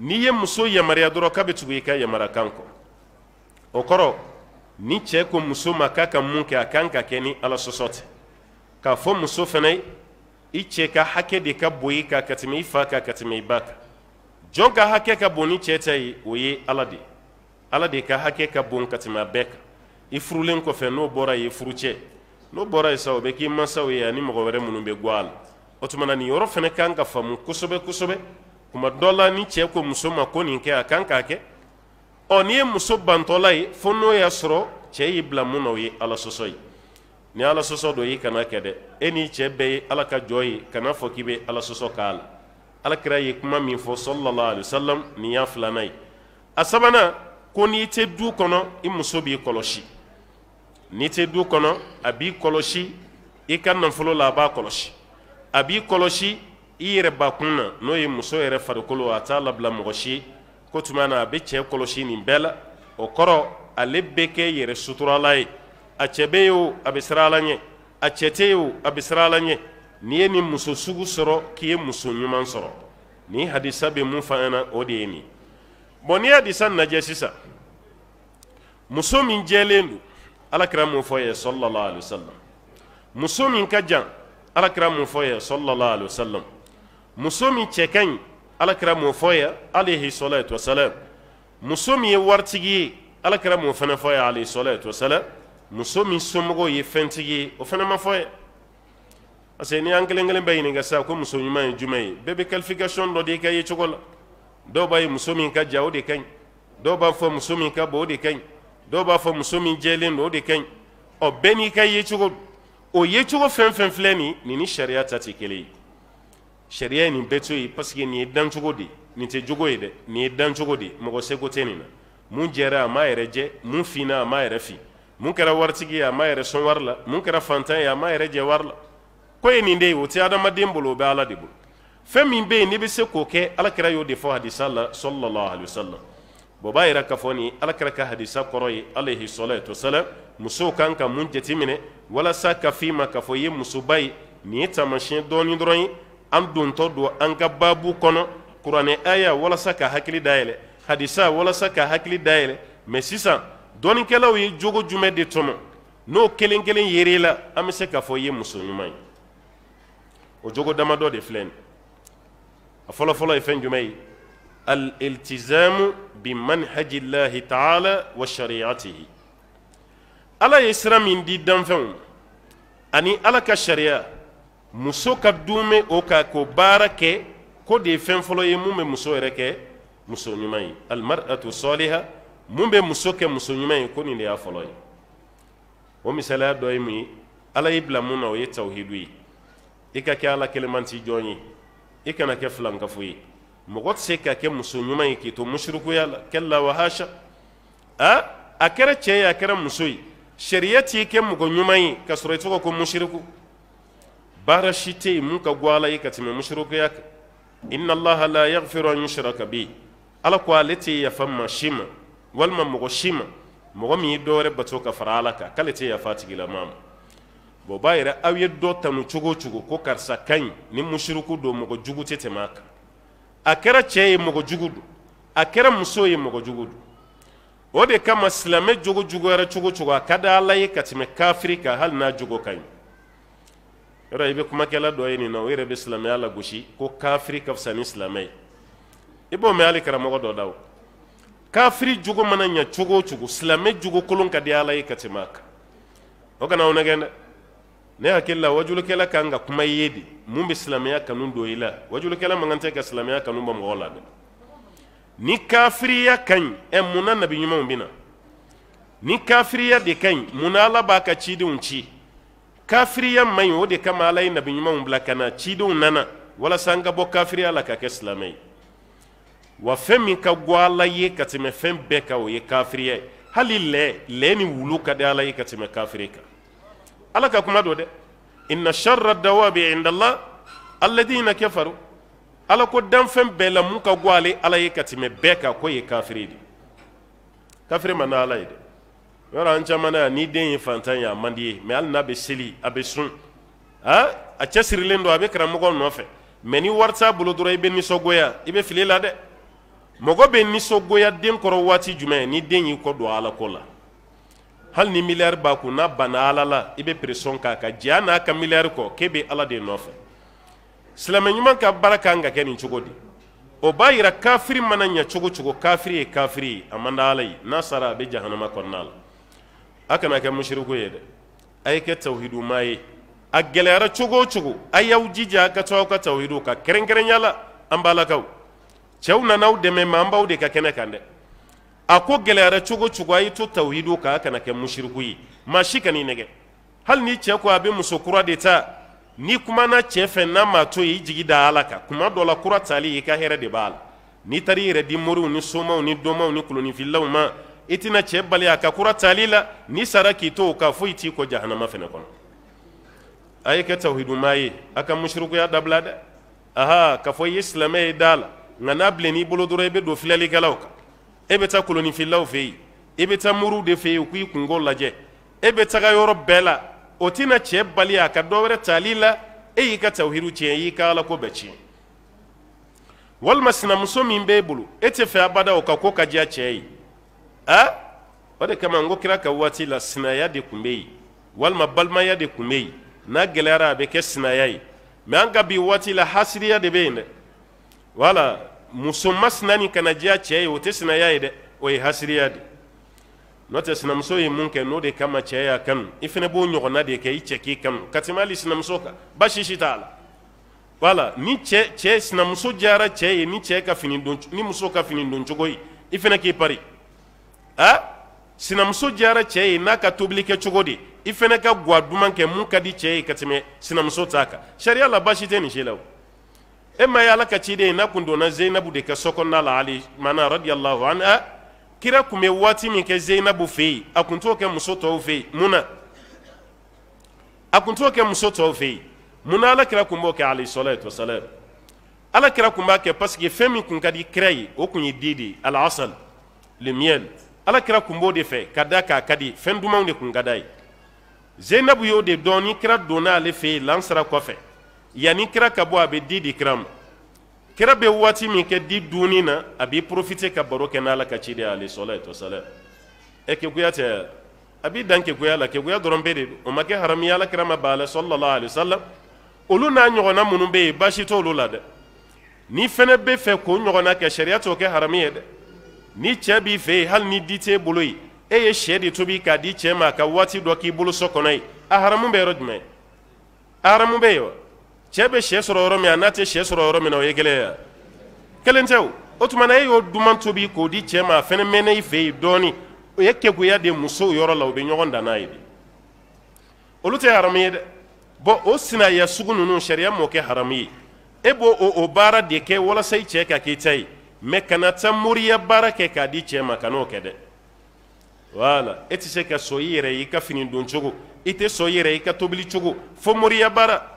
n'i ye muso yamariya dɔrɔn k'a bɛ tugu i ka yamarakan kɔ o kɔrɔ ni cɛ ko muso ma k'a ka mun kɛ a kan ka kɛ ni ala sɔsɔ tɛ k'a fɔ muso fana ye i cɛ ka hakɛ de ka bon i kan ka tɛmɛ i fa kan ka tɛmɛ i ba kan jɔn ka hakɛ ka bon ni cɛ ta ye o ye ala de ye ala de ka hakɛ ka bon ka tɛmɛ a bɛɛ kan i furulen kɔfɛ n'o bɔra ye furucɛ n'o bɔra ye sa o bɛ k'i mansaw ye ani mɔgɔ wɛrɛ minnu bɛ guwa a la o tuma na nin yɔrɔ fana kan ka faamu kosɛbɛ kosɛbɛ kuma dɔ la ni cɛ ko muso ma ko nin kɛ a kan k'a kɛ ɔ n'i ye muso bantɔla ye fo n'o y'a sɔrɔ cɛ y'i bila mun na o ye ala sɔsɔ ye ni ala sɔsɔ dɔ y'i kana kɛ dɛ e n'i cɛ bɛɛ ye ala ka jɔ ye kana fɔ k'i bɛ ala sɔsɔ k'a la alakira ye kuma min fɔ sɔlɔlɔ alisalam nin y'a filanan ye a sabanan ko n'i tɛ du kɔnɔ i muso b'i kɔlɔsi n'i tɛ du kɔnɔ a b'i kɔlɔsi i ka nafolo la a b'a kɔlɔsi a b'i kɔlɔsi i yɛrɛ bakun na n'o ye muso yɛrɛ farikolo a t'a labila mɔgɔ si ko tuma na a bɛ cɛ kɔlɔsi nin bɛɛ la o kɔrɔ ale bɛ kɛ yɛrɛ suturala ye a cɛ bɛ yen o a bɛ siran ala ɲɛ a cɛ tɛ yen o a bɛ siran ala ɲɛ n'i ye nin muso sugu sɔrɔ k'i ye muso ɲuman sɔrɔ nin hadisa bɛ mun f'an ɲɛna o de ye nin bɔn n'i ye hadisa lajɛ sisan muso min jɛlen don alakira mun fɔ ye sɔlɔlɔ alayhi wa sallam muso min ka jan alakira mun fɔ ye sɔlɔlɔ alayhi wa sallam. muso min cɛ ka ɲi ala kɛra m'o fɔ ye alayhi salatu wasalam muso min ye waritigi ye ala kɛra m'o fana fɔ ye alayhi salatu wasalam muso min somɔgɔw ye fɛntigi ye o fana ma fɔ ye parce que ni an kelen kelen bɛ ɲininka sisan ko muso ɲuman ye jumɛn ye bɛɛ bɛ qualification dɔ de i ka ye cogo la dɔw b'a ye muso min ka ja o de ka ɲi dɔw b'a fɔ muso min ka bon o de ka ɲi dɔw b'a fɔ muso min jɛlen don o de ka ɲi ɔ bɛɛ n'i ka ye cogo o ye cogo fɛn fɛn filɛ nin nin ni sariya ta tɛ kelen ye sariya ye nin bɛɛ to ye paseke nin ye dan cogo de nin tɛ jogo ye dɛ nin ye dan cogo de mɔgɔ seko tɛ nin na mun jɛra a m'a yɛrɛ jɛ mun finna a m'a yɛrɛ fin mun kɛra waritigi ye a m'a yɛrɛ sɔn wari la mun kɛra fantan ye a m'a yɛrɛ jɛ wari la ko ye nin de ye o tɛ adamaden bolo o bɛ ala de bolo fɛn min bɛ yen n'i bɛ se k'o kɛ alakira y'o de fɔ hadisa la sɔlɔlɔ alisalam bɔn b'a yira k'a fɔ nin kɛra ka hadisa kɔrɔ ye alehi sɔlɔ to sɛlɛ musow kan ka mun jateminɛ walasa ka f'i ma k'a fɔ i ye musoba ye nin ye taamasiyɛn dɔɔni dɔrɔn ye an dontɔ don an ka baabu kɔnɔ kuranɛ aya walasa ka hakili dayɛlɛ hadisa walasa ka hakili dayɛlɛ mɛ sisan dɔɔnikɛlaw ye jogo jumɛn de tɔmɔ n'o kelen kelen yer'i la an bɛ se k'a fɔ i ye muso ɲuman ye o jogo damadɔ de filɛ nin a fɔlɔfɔlɔ ye fɛn jumɛn ye al-iltizamu bi manhaji llahi ta'ala wa shari'atihi ala ye sira min di danfɛnw ani ala ka sariya muso ka dume o ka ko baara kɛ ko de ye fɛn fɔlɔ ye mun bɛ muso yɛrɛ kɛ muso ɲuman ye almar'atu saliha mun bɛ muso kɛ muso ɲuman ye ko nin de y'a fɔlɔ ye o misaliya dɔ ye mun ye ala y'i bila mun na o ye tawhidu ye i ka kɛ ala kelemanti jɔn ye i kana kɛ filankafo ye mɔgɔ tɛ se ka kɛ muso ɲuman ye k'i to musurukuya la kɛlɛla wahasha a a kɛra cɛ ye a kɛra muso ye sariya t'i kɛ mɔgɔ ɲuman ye ka sɔrɔ i tɔgɔ ko musiriku baara si tɛ yen mun ka go ala ye ka tɛmɛ musurukuya kan inna allaha la yaghfiru an yushraka bi ala ko ale tɛ yafa ma si ma walima mɔgɔ si ma mɔgɔ min ye dɔ wɛrɛ bato ka fara ala kan k'ale tɛ yafa a tigilamaa ma bon b'a yɛrɛ aw ye dɔ tanu cogo o cogo ko karisa ka ɲi ni musuruku don mɔgɔ jugu tɛ tɛmɛ a kan a kɛra cɛ ye mɔgɔ jugu don a kɛra muso ye mɔgɔ jugu don o de kama silamɛ jogo jugu wɛrɛ cogo cogo a ka di ala ye ka tɛmɛ kafiri kan hali n'a jogo ka ɲi yɔrɔ i bɛ kumakɛla dɔ ye nin na o yɛrɛ bɛ silamɛya lagosi ko kafiri ka fisa ni silamɛ ye i b'o mɛn hali karamɔgɔ dɔ da o kafiri jogo mana ɲa cogo o cogo silamɛ jogo kolon ka di ala ye ka tɛmɛ a kan o kana aw nɛgɛn dɛ ne hakili la wajulikɛla ka kan ka kuma i ye de mun bɛ silamɛya kanu don i la wajulikɛla man kan tɛ ka silamɛya kanu bɔ mɔgɔw la dɛ ni kafiriya ka ɲi e ɛ mun na nabi ɲumanw bɛ na ni kafiriya de ka ɲi mun na ala b'a ka cidenw ci kafiriya man o de kama ala ye ɲumanw bila ka na cidenw nana walasa an ka bɔ kafiriya la ka kɛ silamɛ ye wa fɛn min ka gɔ ala ye ka tɛmɛ fɛn bɛɛ kan o ye kafiriya ye hali lɛ lɛ ni wulu ka di ala ye ka tɛmɛ kafiri kan ala ka kuma do dɛ inna sharra dawabi indallah alladina kafaru ala ko danfɛn bɛɛ la mun ka gɔ ale ala ye ka tɛmɛ bɛɛ kan k'o ye kafiri de kafiri ma na ala ye dɛ yɔrɔ an caman na ni den ye fantan ye a man di ye mɛ hali n'a bɛ seli a bɛ sun ha a cɛsirilen don a bɛ karamɔgɔ nɔfɛ mɛ ni wari t'a bolo dɔrɔn i bɛ nisɔngoya i bɛ fili la dɛ mɔgɔ bɛ nisɔngoya den kɔrɔ waati jumɛn ni den y'i kɔ don ala ko la hali ni miliyari b'a kun n'a banna ala la i bɛ peresɔn k'a kan jɛya n'a ka miliyari kɔ k'e bɛ ala de nɔfɛ silamɛ ɲuman ka baara kan ka kɛ nin cogo di o b'a yira kafiri mana ɲɛ cogo cogo kafiri ye kafiri ye a man di ala ye n'a sara a bɛ jahanama kɔnɔna la a kana kɛ mushiriku ye dɛ a ye kɛ tawhidu ma ye a gɛlɛyara cogo o cogo a y'aw jija ka to aw ka tawhidu ka kɛrɛnkɛrɛnya la an balakaw cɛw nan'aw dɛmɛ ma an b'aw de ka kɛnɛ kan dɛ a ko gɛlɛyara cogo cogo a y'i to tawhidu kan a kana kɛ mushiriku ye maa si kan'i nɛgɛ hali ni cɛ ko a bɛ muso kura de ta n'i kumana cɛ fɛ n'a ma to yen i jigi da ala kan kuma dɔ la kura tali i ka hɛrɛ de b'a la n'i taar'i yɛrɛ di moriw ni somaw ni dɔnmaw ni kolonninfilaw ma itina tɛna cɛ baliya ka kura tali la n'i sara k'i to o kan foyi t'i kɔ jahanama fɛnɛ kɔnɔ a ye kɛ tawhidumaa ye a ka musurukuya dabila dɛ aha k'a fɔ i ye silamɛ ye daa la nka n'a bilen n'i bolo dɔrɔn i bɛ don filɛlikɛlaw kan e be taa kolonifililaw fɛ yen i bɛ taa muruw de fɛ yen u k'i kungo lajɛ e be taga yɔrɔ bɛɛ la o tɛna cɛ baliya ka dɔ wɛrɛ tali la e y'i ka tawhidu tiɲɛ y'i ka ala ko bɛɛ tiɲɛ walima sinamuso min b'e bolo e tɛ fɛ abada o ka ko ka diya cɛ ye a o de kama n ko kira ka waati la sinaya de tun bɛ yen walima balimaya de tun bɛ yen n'a gɛlɛyara a bɛ kɛ sinaya ye mɛ an ka bi waati la hasiriya de bɛ yen dɛ wala muso masina ni kana jiya cɛ ye o tɛ sinaya ye dɛ o ye hasiriya de n'o tɛ sinamuso ye mun kɛ n'o de kama cɛ y'a kanu i fana b'o ɲɔgɔnna de kɛ i cɛ k'i kanu ka tɛmɛ hali sinamuso kan baasi si t'a la wala ni cɛ cɛ sinamuso diyara cɛ ye ni cɛ ka fini don ni muso ka fini don cogo ye i fana k'i pari a sinamuso diyara cɛ ye n'a ka tobili kɛ cogo di i fɛnɛ ka gwa duman kɛ mun ka di cɛ ye ka tɛmɛ sinamuso t'a kan sariya la baasi tɛ nin si la o e ma ye ala ka ciden ye n'a kun donna zeinabu de ka sɔkɔnɔna la ali mana radiallahu anha kira kun be waati min kɛ zeinabu fɛ yen a kun t'o kɛ muso tɔw fɛ yen mun na a kun t'o kɛ muso tɔw fɛ yen mun na ala kira kun b'o kɛ alayhi salatu wasalam ala kira kun b'a kɛ parce que fɛn min kun ka di kira ye o kun ye di de ye al asal le miel ala kira kun b'o de fɛ ka da k'a ka di fɛn dumanw de kun ka d'a ye zenabu y'o de dɔn ni kira donna ale fɛ yen lansara kɔfɛ yanni kira ka bɔ a bɛ di di kira ma kira bɛ waati min kɛ di dunni na a b'i porofite ka baro kɛ n'ala ka ciden ale sɔla ye tɔsala ɛ e kekuya tɛ a b'i dan kekuya la kekuya dɔrɔn bɛɛ de don o ma kɛ haramuya ala kira ma ban a la sɔlɔlɔ alisalam olu n'a ɲɔgɔnna minnu bɛ yen baasi t'olu la dɛ n'i fana bɛ fɛ k'o ɲɔgɔnna kɛ sariya t'o kɛ haramu ye dɛ ni cɛɛ b'i fɛ yen hali ni di t'e bolo ye e ye sɛ de tobi k'a di cɛɛ ma a ka waati dɔ k'i bolo so kɔnɔ ye a haramu bɛ yɔrɔ jumɛn haramu bɛ yen wa cɛɛ bɛ sɛ sɔrɔ yɔrɔ min a n'a tɛ sɛ sɔrɔ yɔrɔ min na o ye kelen ye wa kelen tɛ o o tuma na e y'o duman tobi k'o di cɛɛ ma a fana mɛnna i fɛ yen dɔɔni o ye kɛkoya de muso yɔrɔ la u bɛ ɲɔgɔn dan n'a ye de olu tɛ haramu ye dɛ bɔn o sinaya sugu ninnu sariya m'o haramu ye e b'o o baara de kɛ walasa i cɛ ka k'i ta ye mɛ kana ta moriya baara kɛ e k'a di cɛɛ ma kan'o kɛ dɛ wala e tɛ se ka sɔ i yɛrɛ i ka fini don cogo i tɛ sɔ i yɛrɛ i ka tobili cogo fo moriya baara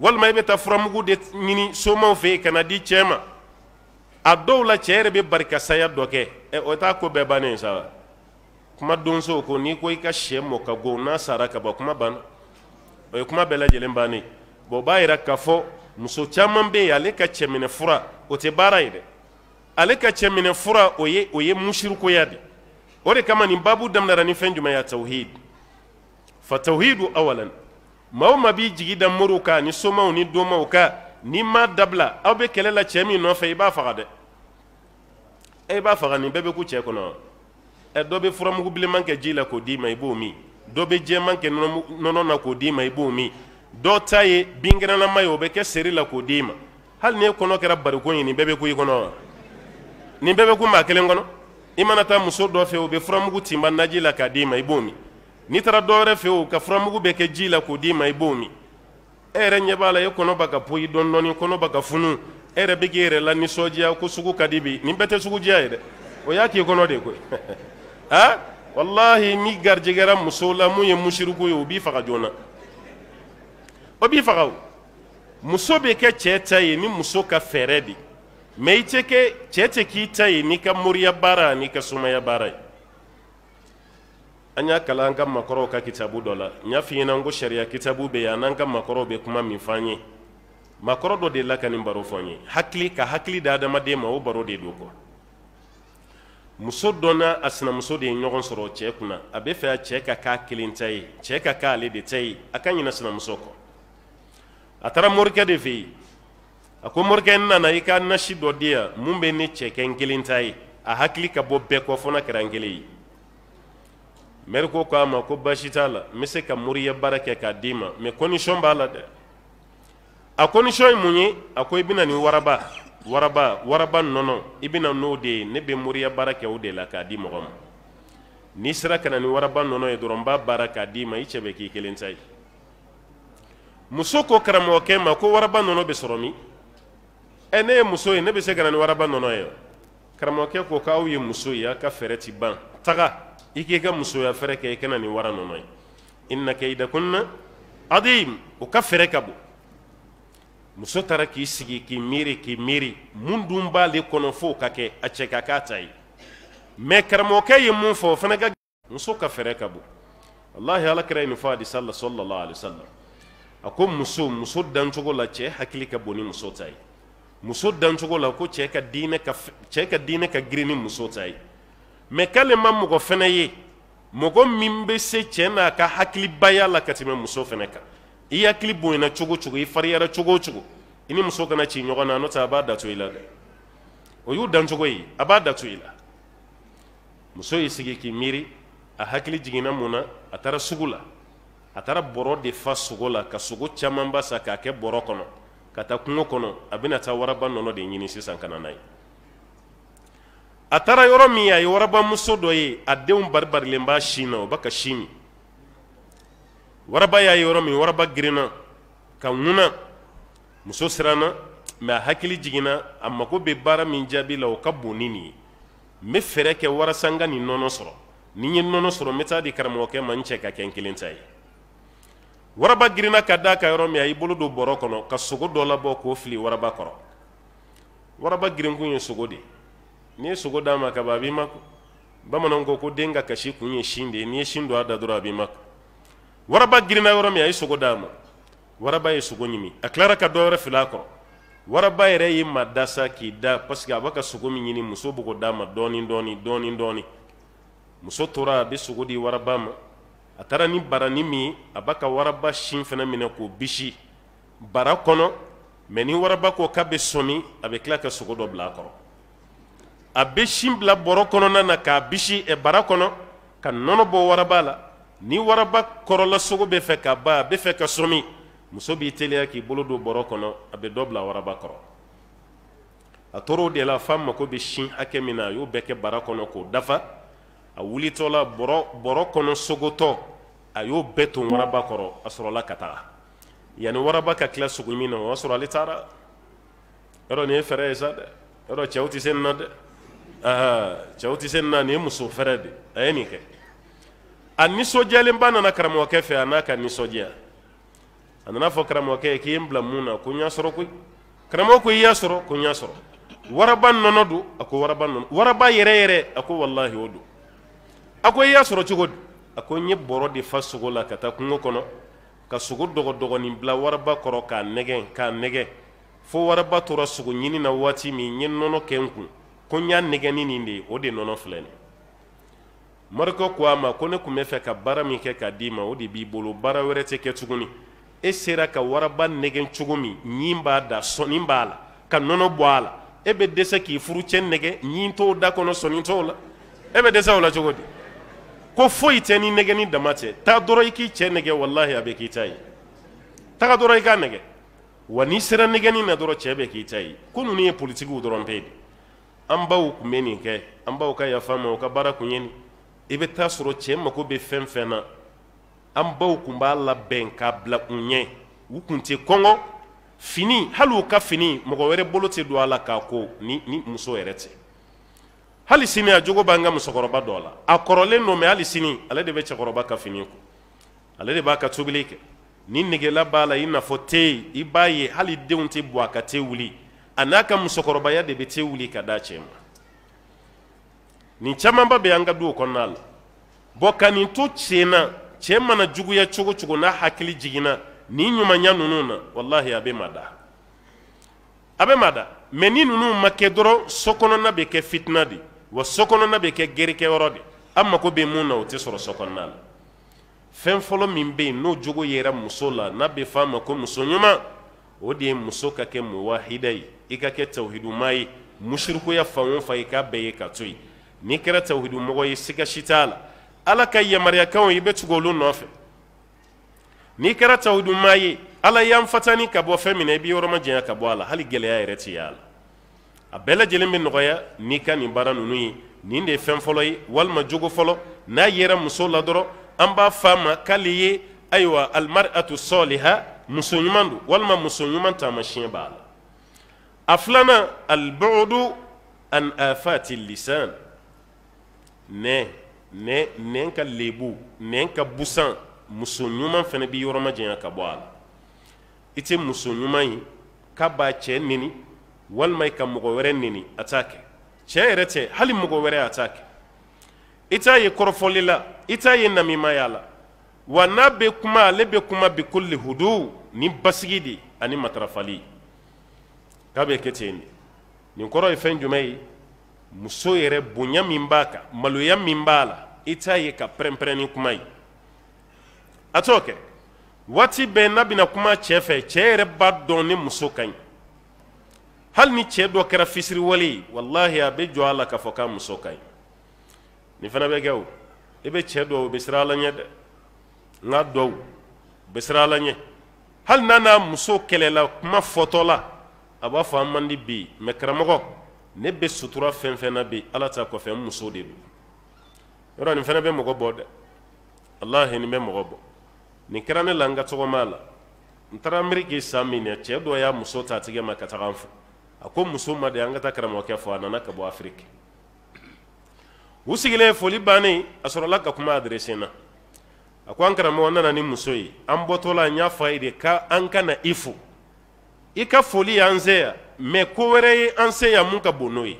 walima i e bɛ taa furamugu de ɲini somaw fɛ yen ka na di cɛɛ ma a dɔw la cɛɛ yɛrɛ bɛ barikasaya dɔ kɛ e ɛ o t'a ko bɛɛ bannen sa wa kuma donso ko n'i ko i ka sɛ mɔ ka go n'a sara ka ban kuma banna o ye kuma bɛɛ lajɛlen bannen bɔn o b'a yira k'a fɔ muso caman bɛ yen ale ka cɛminɛ fura o tɛ baara ye dɛ ale ka cɛminɛ fura o ye o ye mushirikoya de o de kama nin babu daminɛra ni fɛn jumɛn ya tawhid fa tawhidu awalan maa o maa b'i jigi da moriw kan ni somaw ni domaw kan n'i ma dabila aw bɛ kɛlɛ la cɛ min nɔfɛ i b'a faga dɛ e b'a faga nin bɛɛ bɛ ku cɛ kɔnɔ ɛ dɔ bɛ furamugu bilenman kɛ ji la k'o d'i ma i b'o min dɔ bɛ jɛman kɛ nɔnɔ na k'o d'i ma i b'o min dɔ ta ye binkɛnɛlama ye o bɛ kɛ seri la k'o d'i ma hali n'e kɔnɔ kɛra bariko ye nin bɛɛ bɛ ku i kɔnɔ wa. nin bɛɛ bɛ kun maa kelen kɔnɔ i mana taa muso dɔ fɛ o bɛ furamugu tinba naji la k'a d'i ma i b'o min n'i taara dɔwɛrɛ fɛ o ka furamugu bɛ kɛ ji la k'o d'i ma i b'o min e yɛrɛ ɲɛ b'a la e kɔnɔ ba ka poyi dɔɔni dɔɔni kɔnɔ ba ka funu e yɛrɛ bɛ k'i yɛrɛ la nisɔndiya ko sugu ka di bi nin bɛɛ tɛ sugudiya ye dɛ o y'a k'i kɔnɔ de koyi (laughs) ha walahi n'i garijɛgɛra muso la mun ye musiriku ye o b'i faga joona o b'i faga o muso bɛ kɛ cɛ ta ye ni muso ka fɛɛrɛ de ye mɛ i tɛ kɛ cɛɛ k'i ta ye n'i ka moriya baara n'i ka sumaya baara ye an y'a kalan an ka makɔrɔw ka kitabu dɔ la n y'a f'i ɲɛna ko sariya kitabu bɛ yen a n'an ka makɔrɔw bɛ kuma min f'an ye makɔrɔ dɔ de la ka nin baro fɔ n ye hakili ka hakili da adamaden ma o baro de don kuwa muso dɔ n'a a sinamuso de ye ɲɔgɔn sɔrɔ cɛ kunna a bɛ fɛ a cɛ ka k'a kelen ta ye cɛ ka k'ale de ta ye a ka ɲina sinamuso kɔ a taara morikɛ de fɛ yen a ko morikɛ n nana i ka nasi dɔ di yan mun bɛ ne cɛ n kelen ta ye a hakili ka bɔ bɛɛ kɔ fo n'a kɛra n kelen ye mɛri ko ko a ma ko baasi t'a la n bɛ se ka moriya baara kɛ k'a d'i ma mɛ kɔndisiyɔn b'a la dɛ a kɔndisiyɔn ye mun ye a ko i bɛ ni waraba waraba waraba nɔnɔ i bɛ n'o de ye ne bɛ moriya baara kɛ o de la k'a di mɔgɔ ma n'i sera ka na ni waraba nɔnɔ ye dɔrɔn n b'a baara k'a d'i ma i cɛ bɛ k'i kelen ta ye muso ko karamɔgɔkɛ ma ko waraba nɔnɔ bɛ sɔrɔ min ɛ ne ye muso ye ne bɛ se ka na ni waraba nɔnɔ ye karamɔgɔkɛ ko k'aw ye muso ye a ka fɛɛrɛ ti ban taga i k'i ka musoya fɛɛrɛ kɛ i kana nin wara nɔnɔ ye inna kaidakunna adim o ka fɛɛrɛ ka bon muso taara k'i sigi k'i miiri k'i miiri mun dun b'ale kɔnɔ fo ka kɛ a cɛ ka k'a ta ye mɛ karamɔgɔkɛ ye mun fɔ o fana ka muso ka fɛɛrɛ ka bon walahi ala kɛra nin fɔ hadisa la sɔlɔlɔ alayisallam a ko muso muso dancogo la cɛ hakili ka bon ni muso ta ye muso dancogo la ko cɛ ka diinɛ ka girin ni muso ta ye mɛ k'ale ma mɔgɔ fɛnɛ ye mɔgɔ min bɛ se cɛ n'a ka hakilibaya la ka tɛmɛ muso fɛnɛ kan i hakili bonyana cogo cogo i fariyara cogo cogo i ni muso kana ci ɲɔgɔn na n'o tɛ a b'a dato i la dɛ o y'u dancogo ye a b'a dato i la muso y'i sigi k'i miiri a hakili jiginna mun na a taara sugu la a taara bɔrɔ de fa sogo la ka sogo camanba sa k'a kɛ bɔrɔ kɔnɔ ka taa kungo kɔnɔ a bɛna taa waraba nɔnɔ de ɲini sisan ka na n'a ye a taara yɔrɔ min a ye warabamuso dɔ ye a denw baribarilen b'a sin na o ba ka sin min waraba y'a ye yɔrɔ min waraba girinna ka ŋuna muso siranna mɛ a hakili jiginna a mago bɛ baara min jaabi la o ka bon ni nin ye n bɛ fɛɛrɛ kɛ walasa n ka nin nɔnɔ sɔrɔ ni n ye nɔnɔ sɔrɔ n bɛ taa di karamɔgɔkɛ ma n cɛ ka kɛ n kelen ta ye waraba girinna ka d'a kan yɔrɔ min a y'i bolo don bɔrɔ kɔnɔ ka sogo dɔ labɔ k'o fili waraba kɔrɔ waraba girinkun ye sogo de n'i ye sogo d'a ma kaban a b'i mako bamananw ko ko den ka kasi kun ye sin de ye n'i ye sin don a da dɔrɔn a b'i mako waraba girinna yɔrɔ min a ye sogo d'a ma waraba ye sogo ɲimi a tilara ka dɔ wɛrɛ fili a kɔrɔ waraba yɛrɛ y'i ma dasa k'i da paseke a b'a ka sogo min ɲini muso b'o d'a ma dɔɔni dɔɔni dɔɔni dɔɔni muso tora a bɛ sogo di waraba ma a taara ni barani min a b'a ka waraba sin fana minɛ k'o bisi bara kɔnɔ mɛ ni waraba ko k'a bɛ sɔmi a bɛ tila ka sogo dɔ bila a kɔrɔ a bɛ sin bila bɔrɔ kɔnɔna na k'a bisi ɛ bara kɔnɔ ka nɔnɔ bɔ waraba la ni waraba kɔrɔla sogo bɛ fɛ ka ba a bɛ fɛ ka sɔmi muso b'i teliya k'i bolo don bɔrɔ kɔnɔ a bɛ dɔ bila waraba kɔrɔ a tora o de la f'a mago bɛ sin hakɛ min na a y'o bɛɛ kɛ bara kɔnɔ k'o dafa a wulitɔla bɔrɔ kɔnɔ sogotɔ a y'o bɛɛ ton waraba kɔrɔ a sɔrɔla ka taga yanni waraba ka tila sugumin na o y'a sɔrɔ ale taara yɔrɔ nin ye fɛɛrɛ ye sa dɛ yɔrɔ cɛw tɛ se nin na dɛ ahan cɛw tɛ se nin na nin ye muso fɛɛrɛ de a ye nin kɛ a nisɔndiyalenba nana karamɔgɔkɛ fɛ a n'a ka nisɔndiya a nana fɔ karamɔgɔkɛ ye k'i ye n bila mun na ko n y'a sɔrɔ koyi karamɔgɔ ko i y'a sɔrɔ ko n y'a sɔrɔ waraba nɔnɔ don a ko waraba nɔnɔ waraba yɛrɛ a ko walahi o don a ko i y'a sɔrɔ cogo di a ko n ye bɔrɔ de fa sogo la ka taa kungo kɔnɔ ka sogo dɔgɔdɔgɔni bila waraba kɔrɔ k'a nɛgɛ k'a nɛgɛ fo waraba tora sogo ɲini na waati min n ye nɔnɔ kɛ n kun ko n y'a nɛgɛni nin de ye o de nɔnɔ filɛ nin marikɔ ko a ma ko ne tun bɛ fɛ ka baara min kɛ k'a d'i ma o de b'i bolo baara wɛrɛ tɛ kɛ tuguni e sera ka waraba nɛgɛ cogo min ɲi b'a da sɔni b'a la ka nɔnɔ bɔ a la e bɛ dɛsɛ k'i furucɛ nɛgɛ ɲi t'o da kɔnɔ sɔni t'o la e bɛ dɛsɛ o la cogo di ko foyi tɛ ni nɛgɛ ni dama cɛ taa dɔrɔn i k'i cɛ nɛgɛ walahi a bɛ k'i ta ye taga dɔrɔn i k'a nɛgɛ wa n'i sera nɛgɛni na dɔrɔn cɛ bɛ k'i ta ye ko ninnu ye politigiw dɔrɔn pe de an baw tun bɛ nin kɛ an baw ka yafa ma u ka baara tun ye nin i bɛ taa sɔrɔ cɛ mago bɛ fɛn fɛn na an baw tun b'a labɛn k'a bila u ɲɛ u tun tɛ kɔngɔ fini hali u ka fini mɔgɔ wɛrɛ bolo tɛ don a la k'a ko ni ni muso yɛrɛ tɛ hali sini a jogo b'an ka musokɔrɔba dɔ la a kɔrɔlen don mɛ hali sini ale de bɛ cɛkɔrɔba ka fini ko ale de b'a ka tobili kɛ ni negela b'a la i n'a fɔ te i b'a ye hali denw tɛ bɔ a ka te wuli a n'a ka musokɔrɔbaya de bɛ te wuli ka d'a cɛ ma nin camanba bɛ an ka duw kɔnɔna la bɔn ka nin to cɛ na cɛ mana juguya cogo cogo n'a hakili jiginna nin ɲumanya ninnu na walahi a bɛ mada da a bɛ ma da mɛ ni ninnu ma kɛ dɔrɔn so bɛ kɛ fitina de ye wa sokɔnɔna bɛ kɛ gerikɛyɔrɔ de an mako bɛ mun na o tɛ sɔrɔ sokɔnɔna la fɛn fɔlɔ min be yen n'o jogo yera muso la n'a be fɔ ma ko muso ɲuman o de ye muso ka kɛ muwahida ye i ka kɛ tawhiduma ye musirikuya fan o fan i k'a bɛɛ ye ka to yen n'i kɛra tawhidumɔgɔ ye siga si t'a la ala ka yamariyakanw i bɛ tugu olu nɔfɛ n'i kɛra tawhiduma ye ala y'an fatani ka bɔ fɛn min na i b'i yɔrɔ majanya ka bɔ a la hali gɛlɛya yɛrɛ tɛ y'a la a bɛɛ lajɛlen bɛ nɔgɔya n'i ka nin baara ninnu ye nin de ye fɛn fɔlɔ ye walima jogo fɔlɔ n'a yɛrɛ muso la dɔrɔn an b'a f'a ma k'ale ye ayiwa almar'atu saliha muso ɲuman don walima muso ɲuman taamasiyɛn b'a la a filanan an afati lisan nɛ nɛ nɛ ka lebu nɛ ka busan muso ɲuman fana b'i yɔrɔ majanya ka bɔ a la i tɛ muso ɲuman ye k'a b'a cɛ neni walma ika ka mɔgɔ wɛrɛ neni a t'a kɛ tiɲɛ yɛrɛ tɛ hali mɔgɔ wɛrɛ a t'a kɛ i t'a ye kɔrɔfɔli la i t'a ye namimaya la wa n'a bɛ kuma ale bɛ kuma bi kulli hudu ni basigi de ani matarafali k'a bɛ kɛ ten de nin kɔrɔ ye fɛn jumɛn ye muso yɛrɛ bonya min b'a kan maloya min b'a la i t'a ye ka pɛrɛnpɛrɛn ni kuma ye a t'o kɛ waati bɛɛ n'a bɛna kuma cɛ fɛ cɛ yɛrɛ b'a dɔn ni muso ka ɲi hali ni cɛ dɔ kɛra fisiriwale ye wallahi a bɛ jɔ a la k'a fɔ k'a muso ka ɲi nin fana bɛ kɛ o i bɛ cɛ dɔw u bɛ siran la ɲɛ dɛ n ka dɔw u bɛ siran a la ɲɛ hali n'a n'a muso kɛlɛla kuma fɔtɔla a b'a fɔ an man bi mɛ karamɔgɔ ne be sutura fɛn fɛn na bi ala ta kɔfɛ n muso de don yɔrɔ nin fana bɛ mɔgɔ bɔ dɛ wallahi nin bɛ mɔgɔ bɔ nin kɛra ne la n ka tɔgɔma la n taara amiriki san min na cɛ dɔ y'a muso ta a tigɛ ma ka taga an fɛ a ko muso ma de an ka taa karamɔgɔkɛ fɔ a nana ka bɔ afiriki u sigilen foli bannen a sɔrɔla ka kuma adresse na a ko an karamɔgɔ nana ni muso ye an bɔtɔla n y'a fɔ a ye de ka an ka na i fo i ka foli y'an se yan mɛ ko wɛrɛ ye an se yan mun ka bon n'o ye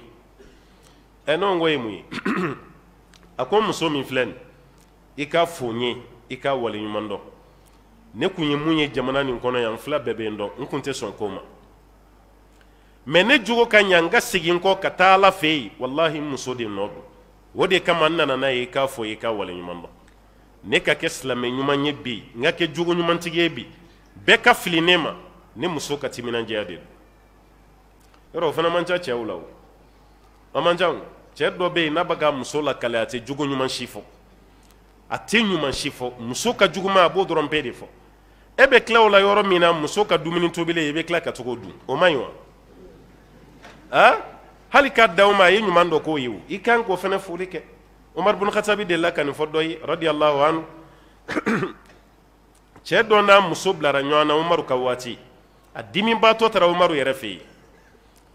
ɛ n'o ko ye mun ye a ko muso min filɛ nin i ka fo n ye i ka waleɲuman dɔn ne tun ye mun ye jamana nin kɔnɔ yan n fila bɛɛ bɛ n dɔn n tun tɛ sɔn k'o ma mɛ ne jogo ka ɲa n ka segin kɔ ka taa ala fɛ yen walahi n muso de nɔ don o de kama n nana n'a ye i k'a fɔ i ka waleɲuman dɔn ne ka kɛ silamɛ ɲuman ye bi n ka kɛ jogo ɲumantigi ye bi bɛɛ ka fili ne ma ne muso ka timinandiya de don yɔrɔ o fana man ca cɛw la o a man ca o cɛ dɔ bɛ yen n'a bɛ k'a muso lakalaya a tɛ jogo ɲuman si fɔ a tɛ ɲuman si fɔ muso ka juguma a b'o dɔrɔn bɛɛ de fɔ e bɛ tila o la yɔrɔ min na muso ka dumuni tobilen i bɛ tila ka togo dun o man ɲi wa ha hali ka daw ma a ye ɲuman dɔ k'o ye o i kan k'o fana foli kɛ umar bin khattabi delila ka nin fɔ dɔ ye radiyallahu anhu cɛ dɔ n'a muso bilara ɲɔgɔn na umaru ka waati a dimibaatɔ taara umaru yɛrɛ fɛ yen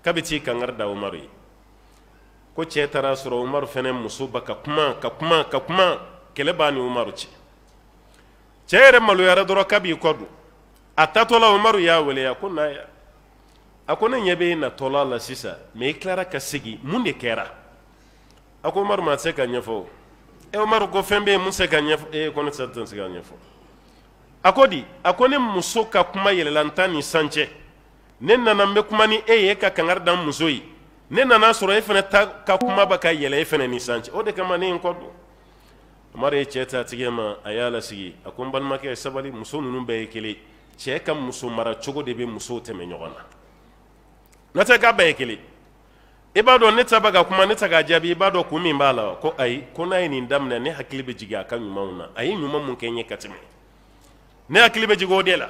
k'a bɛ t'i kankari da umaru ye ko cɛ taara sɔrɔ umaru fana muso ba ka kuma ka kuma ka kuma kɛlɛ b'a ni umaru cɛ cɛ yɛrɛ maloyara dɔrɔn k'a b'i kɔ don a tatɔla umaru y'a weleya ko na yan a ko ne ɲɛ bɛ natɔla la sisan mɛ i tilara ka segin mun de kɛra a ko umaru ma se ka ɲɛfɔ e umaru ko fɛn bɛ yen mun se ka ɲɛfɔ e ko ne tɛ se ka ɲɛfɔ a ko di a ko ne muso ka kuma yɛlɛla n ta ni san cɛ ne nana n bɛ kuma ni e ye e ka kangari da n muso ye ne nana sɔrɔ e fana ta ka kuma ba ka yɛlɛ e fana ni san cɛ o de kama ne ye n kɔ don umaru ye cɛ ta tigɛ ma a y'a lasigi a ko n balimakɛ sabali muso ninnu bɛɛ ye kelen cɛ ka muso mara cogo de bɛ musow tɛmɛ ɲɔgɔn na nata tɛ k'a bɛɛ ye kelen i b'a dɔn ne ta bɛ ka kuma ne ta k'a jaabi i b'a dɔn kun min b'a la ko ayi ko n'a ye nin daminɛ ne hakili bɛ jigin a ka ɲumanw na a ye ɲuman mun kɛ n ye ka tɛmɛ ne hakili bɛ jigin o de la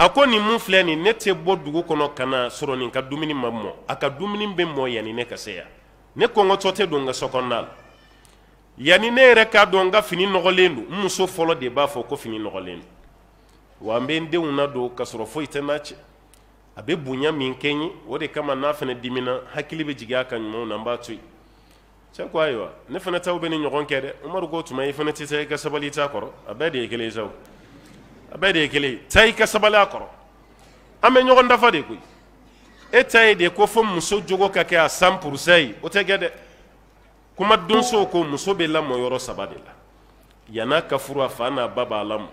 a ko nin mun filɛ nin ne tɛ bɔ dugu kɔnɔ ka na sɔrɔ nin ka dumuni ma mɔ a ka dumuni bɛ mɔ yanni ne ka se yan ne kɔngɔtɔ tɛ don n ka so kɔnɔna la yanni ne yɛrɛ k'a dɔn n ka fini nɔgɔlen don n muso fɔlɔ de b'a fɔ ko fini nɔgɔlen don wa n bɛ n denw nadon ka sɔrɔ foyi tɛ n'a cɛ a bɛ bonya min kɛ n ye o de kama n'a fana dimina hakili be jigin a kan ɲumanw na n b'a to yen cɛ ko ayiwa ne fana taw bɛ ni ɲɔgɔn kɛ dɛ umaru ko tuma i fana tɛ taa i ka sabali t'a kɔrɔ a bɛɛ de ye kelen ye sa o a bɛɛ de ye kelen ye i ka sabali a kɔrɔ an bɛ ɲɔgɔn dafa de koyi e ta ye de ko fo muso jogo ka kɛ a san purusa ye o tɛ kɛ dɛ kuma donsow ko muso be lamɔ yɔrɔ saba de la yan'a ka furu a fa n'a ba b'a lamɔ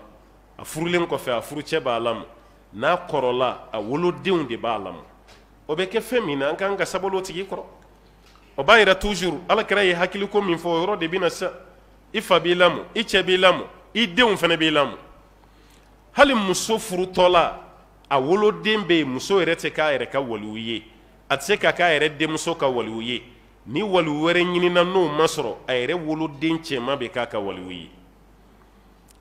a furulen kɔfɛ a furucɛ b'a lamɔ n'a kɔrɔla a wolodenw de b'a lamɔ o bɛ kɛ fɛn min na an kan ka sabali o tigi kɔrɔ o b'a yira toujours ala kɛra ye hakiliko min fɔ o yɔrɔ de bɛ na sisan i fa b'i lamɔ i cɛ b'i lamɔ i denw fana b'i lamɔ hali muso furutɔla a woloden bɛ yen muso yɛrɛ tɛ k'a yɛrɛ ka waliw ye a tɛ se ka k'a yɛrɛ denmuso ka waliw ye ni wali wɛrɛ ɲinina n'o ma sɔrɔ a yɛrɛ woloden cɛman bɛ k'a ka waliw ye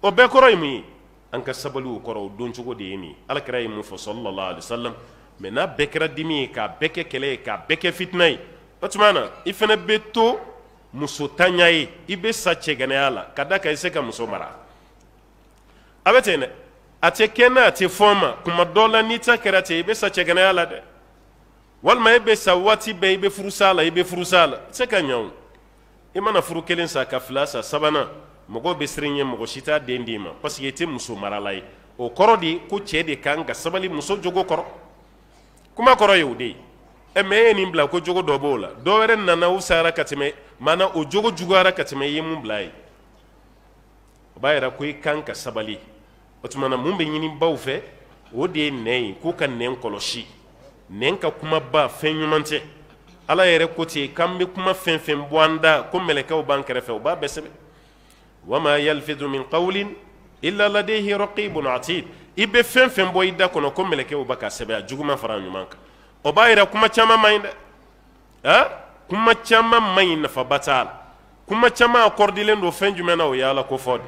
o bɛɛ kɔrɔ ye mun ye an ka sabaliw kɔrɔ o don cogo de ye nin alakira ye mun fɔ sallallahu alaihi wasallam mɛ n'a bɛɛ kɛra dimi ye k'a bɛɛ kɛ kɛlɛ ye k'a bɛɛ kɛ fitina ye o tuma na i fana bɛ to musotanya ye i bɛ sa cɛgɛnɛya la ka da kan i se ka muso mara a bɛ ten dɛ a tɛ kɛ n'a tɛ fɔ a ma kuma dɔ la n'i ta kɛra ten i bɛ sa cɛgɛnɛya la dɛ walima e bɛ sa waati bɛɛ i bɛ furusa la i bɛ furusa la i tɛ se ka ɲɛ o i mana furu kelen sa ka fila sa sabanan mɔgɔ bɛ siran ɲɛ mɔgɔ si t'a den d'i ma parce que i tɛ muso marala ye o kɔrɔ de ko cɛ de kan ka sabali muso jogo kɔrɔ kuma kɔrɔ ye o de ye ɛ mɛ e ye nin bila ko jogo dɔ b'o la dɔ wɛrɛ nana o sayara ka tɛmɛ maana o jogo juguyara ka tɛmɛ i ye mun bila ye o b'a yira ko i kan ka sabali o tuma na mun bɛ ɲini baw fɛ o de ye nɛn ye k'u ka nɛn kɔlɔsi nɛn ka kumaba fɛn ɲuman tɛ ala yɛrɛ ko ten k'an bɛ kuma fɛn fɛn bɔ an da ko mɛlɛkɛw b'an kɛrɛfɛ o b'a bɛɛ sɛbɛn وما يلفظ من قول إلا لديه رقيب عتيد i be fɛn fɛn bɔ i da kɔnɔ ko mɛlɛkɛw ba ka sɛbɛya juguman fara ɲuman kan o b'a yira kuma caman man ɲi dɛ a kuma caman man nafaba t'a la kuma caman akɔridilen don fɛn jumɛn na o ye ala kofɔ de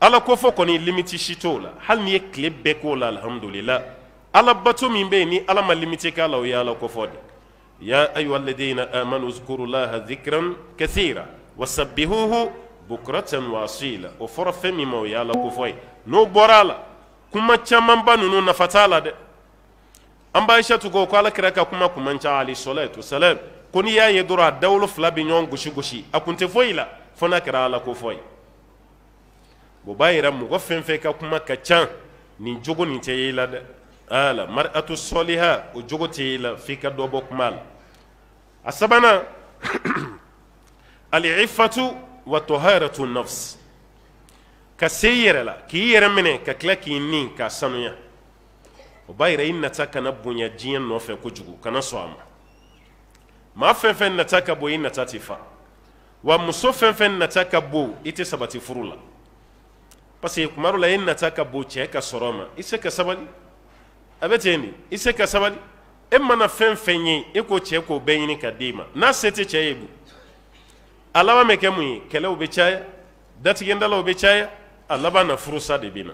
ala kofɔ kɔni limiti si t'o la hali n'i ye tile bɛɛ k'o la alihamudulila ala bato min bɛ yen ni ala ma limiti k'a la o ye ala kofɔ de ya ayyuha alladhina amanu zkuru laha dhikran kathira wasabbihuhu bukuratan wasila o fɔra fɛn min ma o y'ala kofɔ ye n'o bɔra a la kuma camanba ninnu nafa t'a la dɛ an b'a aishatu ko ko ala kira ka kuma kun man ca ali salatu salam ko n'i y'a ye dɔrɔn a dawolo fila bɛ ɲɔgɔn gosi gosi a kun tɛ foyi la fo n'a kɛra ala kofɔ ye o b'a yira mɔgɔ fɛn fɛn ka kuma ka ca nin jogo nin tɛ ye i la dɛ ala mar'atu saliha o jogo tɛ ye i la f'i ka dɔ bɔ kuma la a sabanan (clears throat) al-iffatu wa taharatu nafs ka se i yɛrɛ la k'i yɛrɛ minɛ ka tila k'i ni k'a sanuya o b'a yira i nata kana bonya diɲɛ nɔfɛ kojugu kana sɔn a ma maa fɛn fɛn nata ka bon i nata ti fa wa muso fɛn fɛn nata ka bon i tɛ sabati furu la parce que kuma dɔ la i nata ka bon cɛ ka sɔrɔ a ma i se ka sabali a bɛ ten de i se ka sabali e mana fɛn fɛn ye e ko cɛ k'o bɛɛ ɲini ka di ma n'a se tɛ cɛ ye dun a laban bɛ kɛ mun ye kɛlɛw bɛ caya datigɛndalaw bɛ caya a laban na furusa de bɛ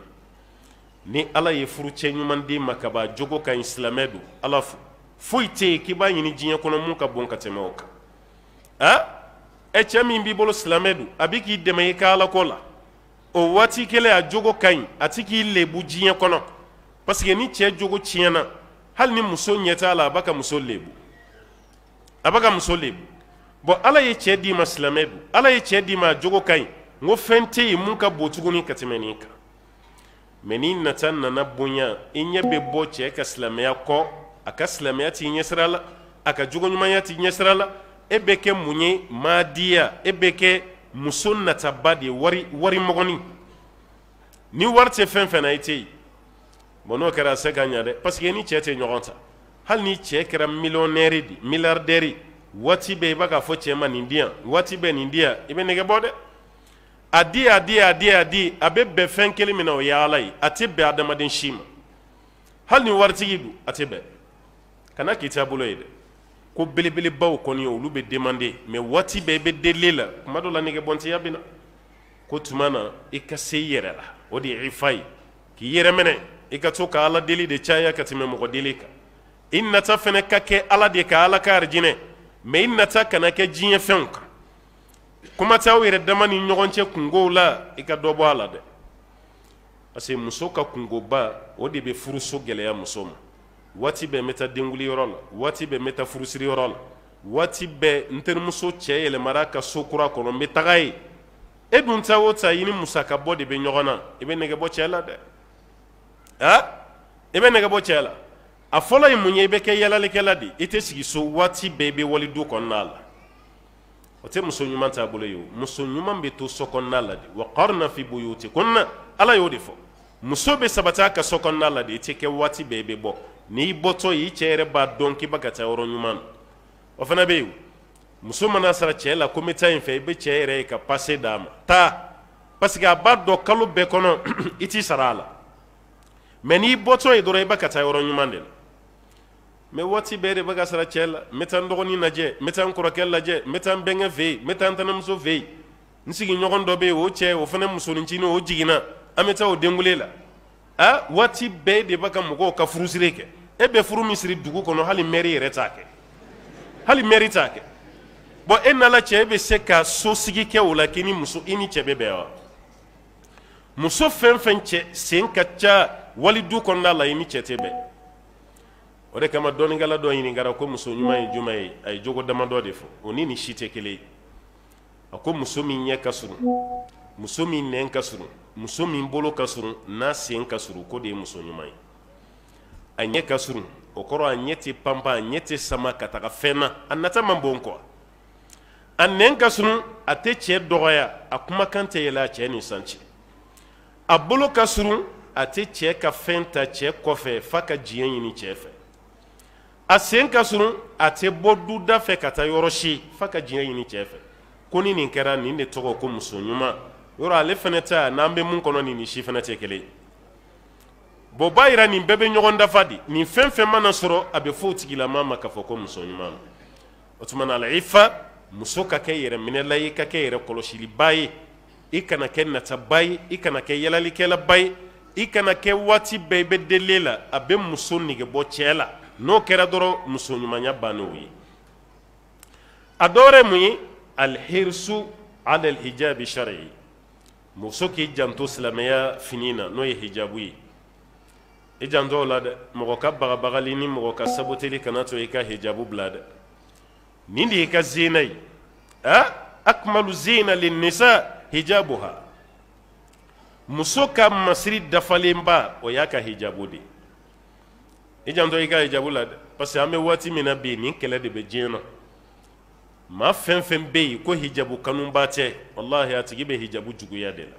ni ala ye furu ɲuman d'e ma ka jogo ka ɲi silamɛ don ala fo foyi tɛ yen k'i b'a ɲini diɲɛ kɔnɔ mun ka bon ka tɛmɛ o kan a ɛ cɛ min b'i bolo silamɛ don a bɛ k'i dɛmɛ i ka ala la o waati kelen a jogo ka ɲi a ti k'i lebu diɲɛ kɔnɔ parce ni cɛ jogo tiɲɛna hali ni muso ɲɛ t'a la a b'a ka muso lebu a b'a ka muso lebu bɔn ala ye cɛɛ d'i ma silamɛ don ala ye cɛɛ d'i ma a jogo ka ɲi n ko fɛn tɛ yen mun ka bon ka tɛmɛ nin kan mɛ n'i nata nana bonya i ɲɛ bɛ bɔ cɛɛ ka silamɛya kɔ a ka silamɛya t'i ɲɛsira la a ka jogoɲumanya t'i ɲɛsira la e bɛ kɛ mun ye maadiya e bɛ kɛ muso nataba de wari wari ni wari tɛ fɛn fɛn na i tɛ yen bɔn n'o kɛra a se ka ɲa dɛ parce que ni cɛ tɛ ɲɔgɔn ta hali ni cɛ kɛra miliyɔnɛri de miliyardɛri waati bɛɛ i b'a ka fɔ cɛ ma nin di yan waati bɛɛ nin di yan i bɛ nɛgɛ bɔ dɛ a di a di a di a di a bɛ bɛn fɛn kelen min na o ye ala ye a tɛ bɛn adamaden si ma hali ni waritigi don a tɛ bɛn kana k'i taabolo ye dɛ ko belebelebaw kɔni olu bɛ demande mɛ waati bɛɛ i bɛ deli la kuma dɔ la nɛgɛbɔntiya bɛ na ko tuma na i ka se i yɛrɛ la o de ye ifa ye k'i yɛrɛ minɛ i ka to ka ala deli de caya ka tɛmɛ mɔgɔ deli kan i nata fana ka kɛ ala de ka ala ka arijinɛ mɛ i nata kana kɛ diɲɛ fɛnw kan kuma aw yɛrɛ dama ni ɲɔgɔn cɛ kungow la i ka dɔ bɔ a la dɛ parce que muso ka kungoba o de bɛ furuso gɛlɛya muso ma waati bɛɛ n bɛ taa denkuliyɔrɔ la waati bɛɛ n bɛ taa furusiriyɔrɔ la waati bɛɛ n terimuso cɛ yɛlɛmara ka so kura kɔnɔ n bɛ taga yen e dun ta o ta i ni musaka bɔ de bɛ ɲɔgɔn na i bɛ nɛgɛbɔ bɔ cɛ la dɛ ah i bɛ nɛgɛ cɛ la a fɔlɔ ye mun ye i bɛ kɛ yalalikɛla de i tɛ sigi so waati bɛɛ i bɛ wali du kɔnɔna la o tɛ muso ɲuman taabolo ye o muso ɲuman bɛ to so kɔnɔna la de wa qarna fi buyutikunna ala y'o de fɔ muso bɛ sabati a ka so kɔnɔna la de i tɛ kɛ waati bɛɛ i bɛ bɔ n'i bɔtɔ y'i cɛ yɛrɛ b'a dɔn k'i ba ka taa yɔrɔ ɲuman na o fana bɛ yen muso mana sara cɛ la ko n bɛ taa yen fɛ i bɛ cɛ yɛrɛ ye ka pase d'a ma taa parce a b'a dɔn kalo bɛɛ kɔnɔ (clears throat) i t'i sara a la mɛ n'i bɔtɔ ye dɔrɔn i ba ka taa yɔrɔ ɲuman de la mɛ waati bɛɛ de bɛ ka sara cɛ la n bɛ taa n dɔgɔnin lajɛ n bɛ taa n kɔrɔkɛ lajɛ n bɛ taa n bɛnkɛ fɛ yen n bɛ taa n tɛnɛmuso fɛ yen n sigiɲɔgɔn dɔ bɛ yen o cɛ o fana musonincinin o jiginna an bɛ taa o denkule la a waati bɛɛ de bɛ ka mɔgɔw ka furusiri kɛ e bɛ furu min siri dugu kɔnɔ hali mɛri yɛrɛ t'a kɛ hali mɛri t'a kɛ bɔn e nana cɛ e bɛ se ka sosigi kɛ o la k'i ni muso i ni cɛ bɛ bɛn wa muso fɛn fɛn cɛ sen ka ca wali du kɔnɔna la i ni cɛ tɛ bɛn o de kama dɔnnikɛla dɔ ɲininkara ko muso ɲuman ye juman ye a ye jogo damadɔ de fɔ o ni nin si tɛ kelen ye a ko muso min ɲɛ ka surun muso min nɛn ka surun muso min bolo ka surun n'a sen ka surun ko de ye muso ɲuman ye a ɲɛ ka surun o kɔrɔ a ɲɛ tɛ panpa a ɲɛ tɛ sama ka taga fɛn na a nata man bon kɔ a nɛn ka surun a tɛ cɛ dɔgɔya a kumakan tɛ yɛlɛ a cɛ ni san cɛ a bolo ka surun a tɛ cɛ ka fɛn ta cɛ kɔfɛ fa ka diɲɛ ɲini cɛ fɛ a sen ka surun a tɛ bɔ duda fɛ ka taa yɔrɔ si f'a ka diɲɛ ɲini cɛ fɛ ko ni nin kɛra nin de tɔgɔ ko muso ɲuman yɔrɔ ale fana ta n'an bɛ mun kɔnɔ nin ni si fana tɛ kelen bɔn b'a yira nin bɛɛ bɛ ɲɔgɔn dafa de nin fɛn fɛn mana sɔrɔ a bɛ fɔ o tigilama ma k'a fɔ ko muso ɲuman don o tuma na la i fa muso ka kɛ yɛrɛ minɛla ye i ka kɛ yɛrɛ kɔlɔsiliba ye i kana kɛ nataba ye i kana kɛ yalalikɛlaba ye i kana kɛ waati bɛɛ i bɛ deli la a bɛ muso negebɔ cɛ la n'o kɛra dɔrɔn musoɲumanya bann'o ye a dɔwɛrɛ mun ye alihirisu ala alhijabi shari'i muso k'i janto silamɛya fini na n'o ye hijabu ye i janto o la dɛ mɔgɔ ka bagabagali ni mɔgɔ ka saboteli kana to i ka hijabu bila dɛ nin de y'i ka zina ye a akmalu zina linnisa hijabuha muso ka masiri dafalenba o y'a ka hijabu de ye ijantɔ i ka hijabu la dɛ parce que an bɛ waati min na bi nin kɛlɛ de bɛ diɲɛ na maa fɛn fɛn bɛ yen ko hijabu kanuba tɛ walahi a tigi bɛ hijabu juguya de la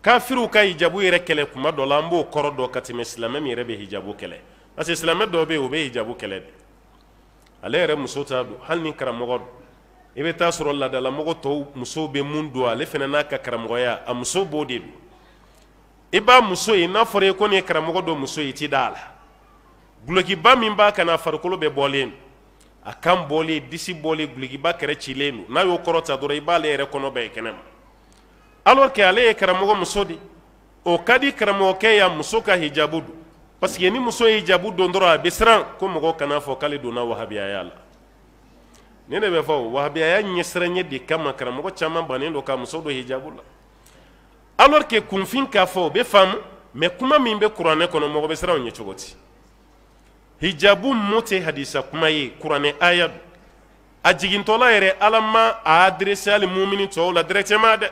kafiriw ka hijabu yɛrɛ kɛlɛ kuma dɔ la an b'o kɔrɔ dɔ ka tɛmɛ silamɛ min yɛrɛ bɛ hijabu kɛlɛ parce que silamɛ dɔ bɛ yen o bɛ hijabu kɛlɛ de ale yɛrɛ muso t'a don hali ni karamɔgɔ don i bɛ taa sɔrɔ laadalamɔgɔ tɔw musow bɛ mun don ale fana n'a ka karamɔgɔya a muso b'o de don i b'a muso ye n'a fɔra i ko nin ye karamɔgɔ dɔ muso ye i ti da a la gulokiba min b'a kan farikolo bɛɛ bɔlen a kan bɔlen disi bɔlen gulokiba kɛrɛ cilen don n'a y'o kɔrɔta dɔrɔn i b'ale yɛrɛ kɔnɔ bɛɛ kɛnɛma alors que ale ye karamɔgɔ muso de o ka di karamɔgɔkɛ ye muso ka hijabu don parce que ni muso ye hijabu don dɔrɔn a bɛ siran ko mɔgɔ kana fɔ k'ale donna wahabiyaya la ne de bɛ fɔ wahabiyaya ɲɛsiranya de kama karamɔgɔ caman bannen don ka muso don hijabu la alors que kunfin k'a fɔ o bɛ faamu mais kuma min bɛ kuranɛ kɔnɔ mɔgɔ bɛ siran o ɲɛ cogo di hijabu mote hadisa kuma ye kuranɛ aya do a jigintɔla a adrese hali mumini tɔw la dirɛctɛma dɛ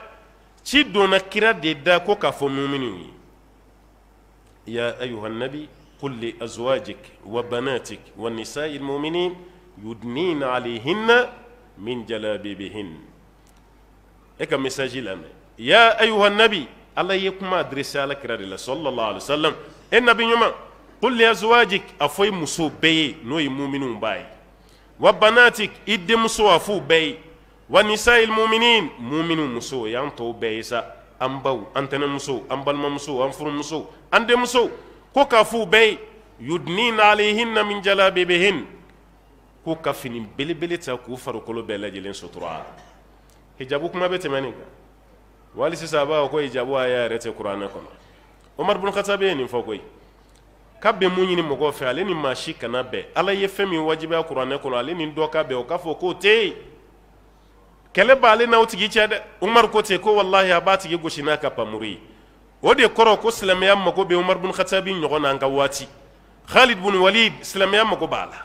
ci donna kira de da ko k'a fɔ muminiw ye ya ayuhanabi qul li azwajik wa banatik wa nisai lmuminin yudnina alayhinna min jalabibihin e ka mesaji lamɛ ya ayuhanabi nabi ye kuma adrese ala kira de la sallallahu alaihi wasallam e nabi ɲuman qul li azwajik afoyi muso bɛɛ ye n'o ye muminiw b'a ye wa banatik i denmuso a f'u bɛɛ ye wa nisa'il muminin muminiw muso o y'an tɔw bɛɛ ye sa an baw an tɛnɛmuso an balimamuso an furumuso an denmuso ko k'a f'u bɛɛ ye yudnina alayhinna min jalabibihin ko ka fini belebele ta k'u farikolo bɛɛ lajɛlen sutura hijabu kuma bɛ tɛmɛ nin kan wali sisan a b'a fɔ ko hijabu aya yɛrɛ tɛ kuranɛ kɔnɔ umar bin khattab ye nin fɔ koyi ka bɛn mun ɲini mɔgɔ fɛ ale ni maa si kana bɛn ala ye fɛn min wajibiya kuranɛ kɔnɔ ale ni dɔ ka bɛn o k'a fɔ k'o tɛ yen kɛlɛ b'ale n'aw tigi cɛ dɛ umaru ko ten ko walahi a b'a tigi gosi n'a ka pamuru ye o de kɔrɔ ko silamɛya mago bɛ umaru bin khatabi ɲɔgɔn na an ka waati khalid bin walid silamɛya mago b'a la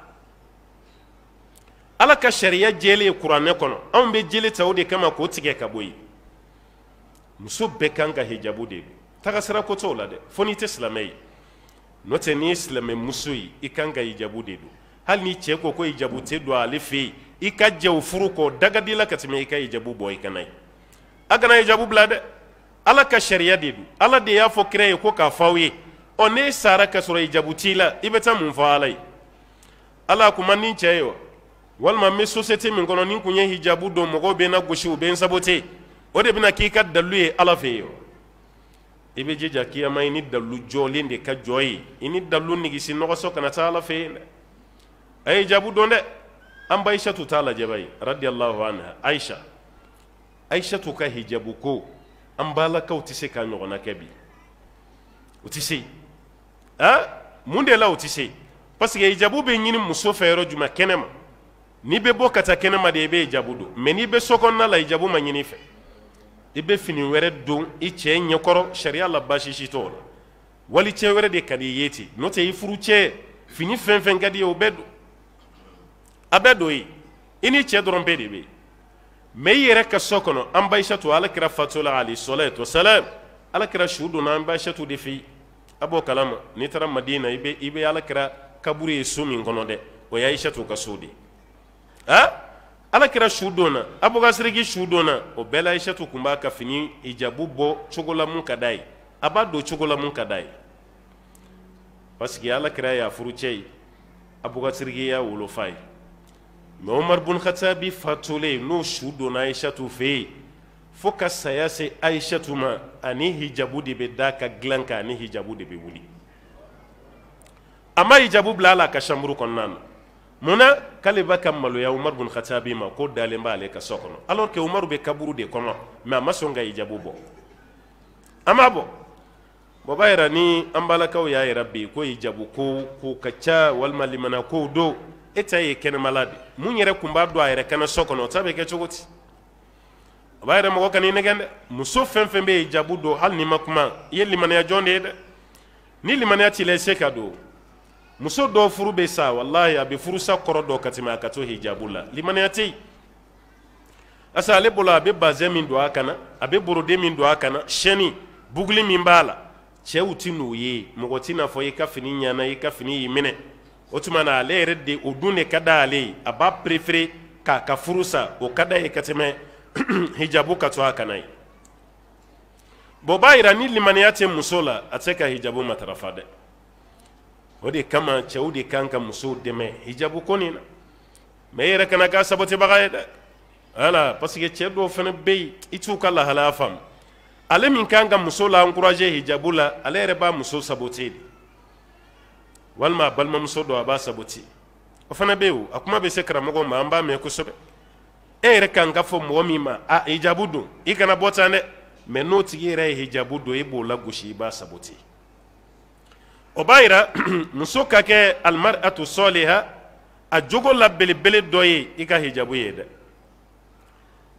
ala ka sariya jɛlen kuranɛ kɔnɔ anw bɛ jele ta o de kama k'o tigɛ ka bɔ yen muso bɛɛ kan ka hijabu de don taga ko t'o la dɛ fo n'i tɛ silamɛ ye n'o tɛ n'i ye silamɛmuso ye i kan ka hijabu de don hali ni cɛ ko ko hijabu tɛ don ale fɛ yen i ka jɛ o furu kɔ daga d'i la ka tɛmɛ i ka hijabu bɔ i kana ye a kana hijabu bila dɛ ala ka sariya de don ala de y'a fɔ kira ye ko k'a fɔ aw ye ɔ n'e sara ka sɔrɔ hijabu t'i la i bɛ taa mun fɔ ala ye ala kun man di cɛ ye wa walima n bɛ sosiyete min kɔnɔ ni n kun ye hijabu don mɔgɔw bɛ n na gosi u bɛ n sabote o de bɛ na k'i ka dalu ye ala fɛ yen wa i be jija kiyama i ni dalu jɔlen de ka jɔ ye i ni dalu nigisi nɔgɔsɔ kana taa ala fɛ yen dɛ a ye jaabu dɔn dɛ an ba aishatu lajɛ bani radiyallahu anha aisha aishatu ka hijabu ko an balakaw tɛ se k'a ɲɔgɔnna kɛ bi u tɛ se ah mun de la u tɛ se parce que hijabu bɛ ɲini muso fɛ yɔrɔ jumɛn kɛnɛma n'i bɛ bɔ ka taa kɛnɛma de i bɛ hijabu don mɛ n'i bɛ so la hijabu ma ɲini i fɛ i bɛ fini wɛrɛ don i cɛ ɲɛkɔrɔ sariya la basisi t'o la wali cɛ wɛrɛ de ka di i ye ten n'o tɛ i furu cɛ fini fɛn fɛn ka di i ye o bɛɛ don a bɛɛ don ye i ni cɛ dɔrɔn bɛɛ de bɛ yen mɛ i yɛrɛ ka so kɔnɔ an bayisatu ala kɛra fato ali sɔlɛ to sɛlɛ ala kɛra su donna an bayisatu de fɛ a b'o kalama n'i taara madina i bɛ i bɛ ala kɛra kaburu ye so min kɔnɔ dɛ o ye ayisatu ka so de ye ah. ala kɛra su donna abubakasiriki su donna o bɛɛ la ayisatu tun b'a ka fini ijabu bɔ cogo la mun ka d'a ye a b'a don cogo la mun ka d'a ye parce que ala kɛra y'a furucɛ ye abubakasiriki y'a wolofa ye mɛ umaru bun khatabi fatulen n'o su donna ayisatu fɛ yen fo ka saya se ayisatu ma ani hijabu de bɛ da ka dilan kan ani hijabu de bɛ wuli a ma hijabu bila a la a ka samuru kɔnɔna na munna k'ale b'a ka maloya umaru bin khatabi ma ko dalen b'ale ka so kɔnɔ alors que umaru bɛ kaburu de kɔnɔ mɛ a ma sɔn ka ijabu bɔ an ma bɔ bɔn b'a yira ni an balakaw y'a yira bi ko ijabu ko ko ka ca walima limana ko do e ta ye kɛnɛmala de mun yɛrɛ kun b'a don a yɛrɛ kana so kɔnɔ o ta bɛ kɛ cogo di o b'a yɛrɛ mɔgɔ kan'i nɛgɛn dɛ muso fɛn fɛn bɛ ijabu don hali n'i ma kuma i ye limaniya jɔn de ye dɛ ni limaniya t'i la i se ka don muso dɔw furu bɛ sa wallahi a bɛ furusa kɔrɔ dɔ ka tɛmɛ a ka to hijabu la limaniya tɛ yen asa ale bolo a bɛ bazɛn min don a kan na a bɛ borode min don a kan sɛni buguli min b'a la cɛw ti n'o ye mɔgɔ ti n'a fɔ i ka fini ɲana i ka fini y'i minɛ o tuma na ale yɛrɛ de o dun de ka da ye a b'a perefere k'a ka furu sa o ka da ye ka tɛmɛ (clears throat) hijabu ka to a kan ye bɔn o b'a yira ni limaniya tɛ muso la a tɛ ka hijabu matarafa dɛ o de kama cɛw de kan ka musow dɛmɛ hijabu ko nin na mɛ i yɛrɛ kana k'a sabatibaga ye dɛ wala parce que cɛ dɔw fana bɛ yen i t'u ka lahalaya faamu ale min kan ka muso la encourager hijabu la ale yɛrɛ b'a muso sabote de walima a balimamuso dɔ a b'a sabote o fana bɛ yen o a kuma bɛ se karamɔgɔ ma an b'a mɛn kosɛbɛ e yɛrɛ kan ka fɔ mɔgɔ min ma a hijabu don i kana bɔ tan dɛ mɛ n'o tigi yɛrɛ ye hijabu don e b'o lagosi i b'a sabote o b'a yira (clears throat) muso ka kɛ almaratu saliha a jogo la belebele dɔ ye i ka hijabu ye dɛ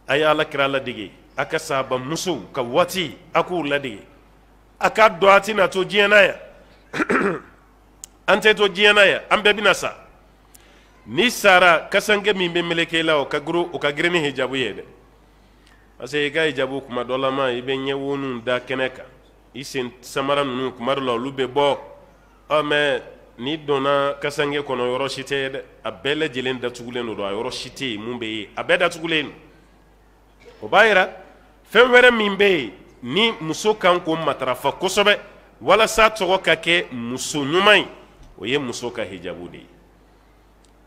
a ye alakira ladege a ka sahaba musow ka waati a k'u ladege a ka dɔn a tɛna to diɲɛ na yan an tɛ to diɲɛ na yan an bɛɛ bɛna sa n'i sara kasange min bɛ meleke i la o ka guru o ka girin ni hijabu ye dɛ parce que i ka hijabu kuma dɔ lama i bɛ ɲɛ da kɛnɛ kan i sen samara ninnu kuma dɔ la olu bɛ bɔ ɔ mɛ n'i donna kasange kɔnɔ yɔrɔ si tɛ dɛ a bɛɛ lajɛlen datugulen don a yɔrɔ si tɛ yen mun bɛ yen a bɛɛ datugulen don o b'a yira fɛn wɛrɛ min bɛ yen ni muso kan k'o matarafa kosɛbɛ walasa tɔgɔ ka kɛ muso ɲuman ye o ye muso ka hijabu de ye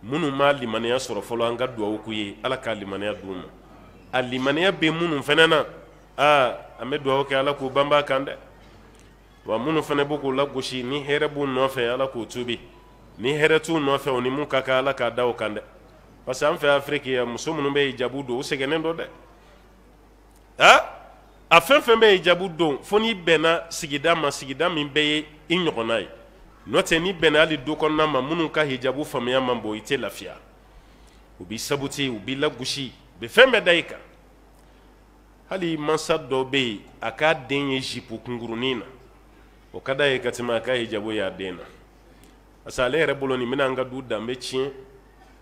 minnu ma limaniya sɔrɔ fɔlɔ an ka duwawu k'u ye ala ka limaniya d'u ma a limaniya bɛ minnu fana na aa an bɛ duwawu kɛ ala k'u banba kan dɛ wa minnu fana b'u k'u lagosi ni hɛrɛ b'u nɔfɛ ala k'u tubi ni hɛrɛ t'u nɔfɛ o ni mun ka kan ala k'a da o kan dɛ parce que an fɛ afiriki yan muso minnu bɛ hijabu don u sɛgɛnnen don dɛ ha a fɛn fɛn bɛ hijabu don fo n'i bɛnna sigida ma sigida min bɛɛ ye i ɲɔgɔnna ye n'o tɛ n'i bɛnna hali du kɔnɔna ma minnu ka hijabu faamuya man bon i tɛ lafiya u b'i sabuti u b'i lagosi u bɛ fɛn bɛɛ da i kan hali mansa dɔ bɛ yen a k'a den ye zipu kunkurunin na وكذا هي كتما كاي جابو يا دينا اسالي ربولني من انغا دودا ميتشي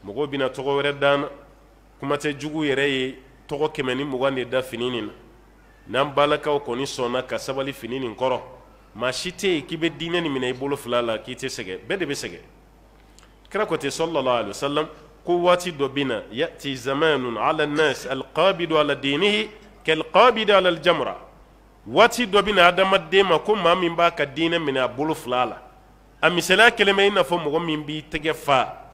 مغو بينا توغو ردان كما تجوغو يري توغو كيماني مغاني دا فينينين نام بالاكا وكوني سونا كاسابالي فينينين كورو ما شيتي كي بي ديناني من اي بولو فلالا كي تي سيغي بيدي بي سيغي كرا صلى الله عليه وسلم قواتي دو بينا ياتي زمان على الناس القابض على دينه كالقابض على الجمره waati dɔ bɛna adamaden ma ko maa min b'a ka diinɛ minɛ a bolo fila la a misaliya kelen bɛ i n'a fɔ mɔgɔ min b'i tɛgɛ fa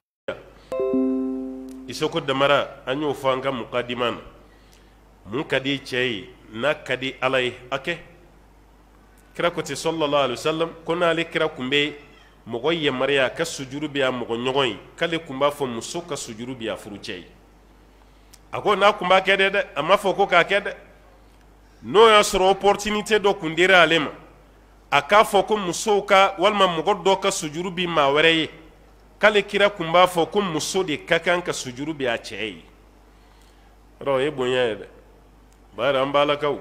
isoko damara an y'o fɔ an ka mukadima na mun ka di cɛ ye n'a ka di ala ye a kɛ kira ko ten sɔlɔlɔ alayhisalam ko n'ale kira tun bɛ mɔgɔ yamaruya ka sujuru bɛ a mɔgɔ ɲɔgɔn ye k'ale tun b'a fɔ muso ka sujuru bɛ a furucɛ ye a ko n'a tun b'a kɛ dɛ dɛ a ma fɔ ko k'a kɛ dɛ n'o y'a sɔrɔ opportunité dɔ kun dira ale ma a k'a fɔ ko musow ka walima mɔgɔ dɔ ka sujuru bi maa wɛrɛ ye k'ale kira kun b'a fɔ ko muso de ka kan ka sujuru bi a cɛ ye yɔrɔ o ye bonya ye dɛ bayɛrɛ an balakaw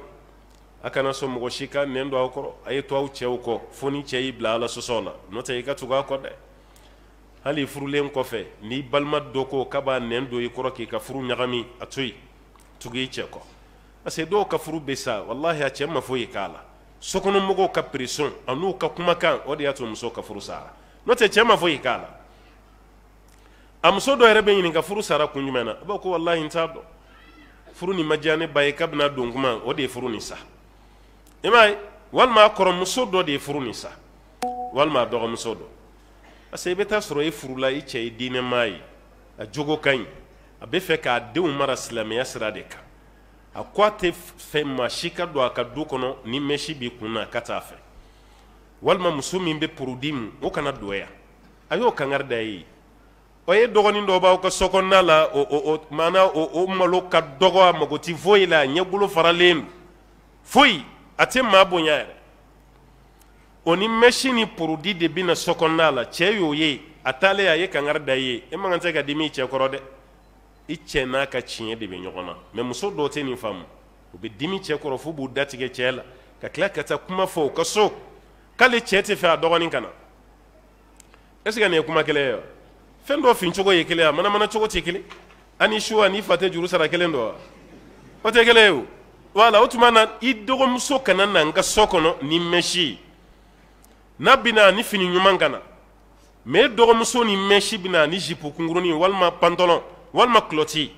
a kana sɔn mɔgɔ si ka nɛn don aw kɔrɔ a ye to aw cɛw kɔ fo ni cɛ y'i bila ala sɔsɔ la n'o tɛ i ka tugu a kɔ dɛ hali furulen kɔfɛ n'i balima dɔ ko k'a b'a nɛn don i kɔrɔ k'i ka furu ɲagami a to yen tugu i cɛ kɔ parce que dɔw ka furu bɛ sa walahi a cɛ ma foyi k'a la sokɔnɔmɔgɔw ka pression a n'u ka kumakan o de y'a to muso ka furu sara n'o tɛ cɛ ma foyi k'a la a muso dɔ yɛrɛ bɛ ɲininka furu sara kun jumɛn na a b'a fɔ ko walahi n t'a dɔn furu nin ma diya ne ba ye k'a bɛna don kuma o de ye furu nin sa i m'a ye walima a kɔrɔmuso dɔ de ye furu nin sa walima a dɔgɔmuso dɔ parce que i bɛ taa sɔrɔ i furula i cɛ ye diinɛmaa ye a jogo ka ɲi a bɛ fɛ k'a denw mara silamɛya sira de kan a ko a tɛ fɛ maa si ka don a ka du kɔnɔ ni mɛsi b'i kun na a ka taa fɛ walima muso min bɛ porodi min o kana don yan a y'o kangari da ye o ye dɔgɔnin dɔ b'aw ka so kɔnɔna la o o o maana o o malo ka dɔgɔ a mago ti foyi la a ɲɛbolo faralen don foyi a tɛ maa bonya yɛrɛ o ni mɛsi ni porodi de bɛ na so kɔnɔna la cɛ y'o ye a taalen a ye kangari da ye e man kan tɛ ka dimi i cɛ kɔrɔ dɛ i cɛ n'a ka tiɲɛ de bɛ ɲɔgɔn na mɛ muso dɔw tɛ nin faamu u bɛ dimi cɛ kɔrɔ fo b'u datigɛ cɛ la ka tila ka taa kuma fɔ u ka so k'ale cɛ tɛ fɛ a dɔgɔnin ka na est ce que nin ye kuma kelen ye wa fɛn dɔ fincogo ye kelen ye manamana cogo tɛ kelen ani su ani fa tɛ juru sara kelen dɔ wa o tɛ kelen ye o wala o tuma na i dɔgɔmuso kana na n ka so kɔnɔ ni mɛsi n'a bɛna ni fini ɲuman ka na mɛ dɔgɔmuso ni mɛsi bɛna ni zipu kunkurunin walima pantalon walima kulɔti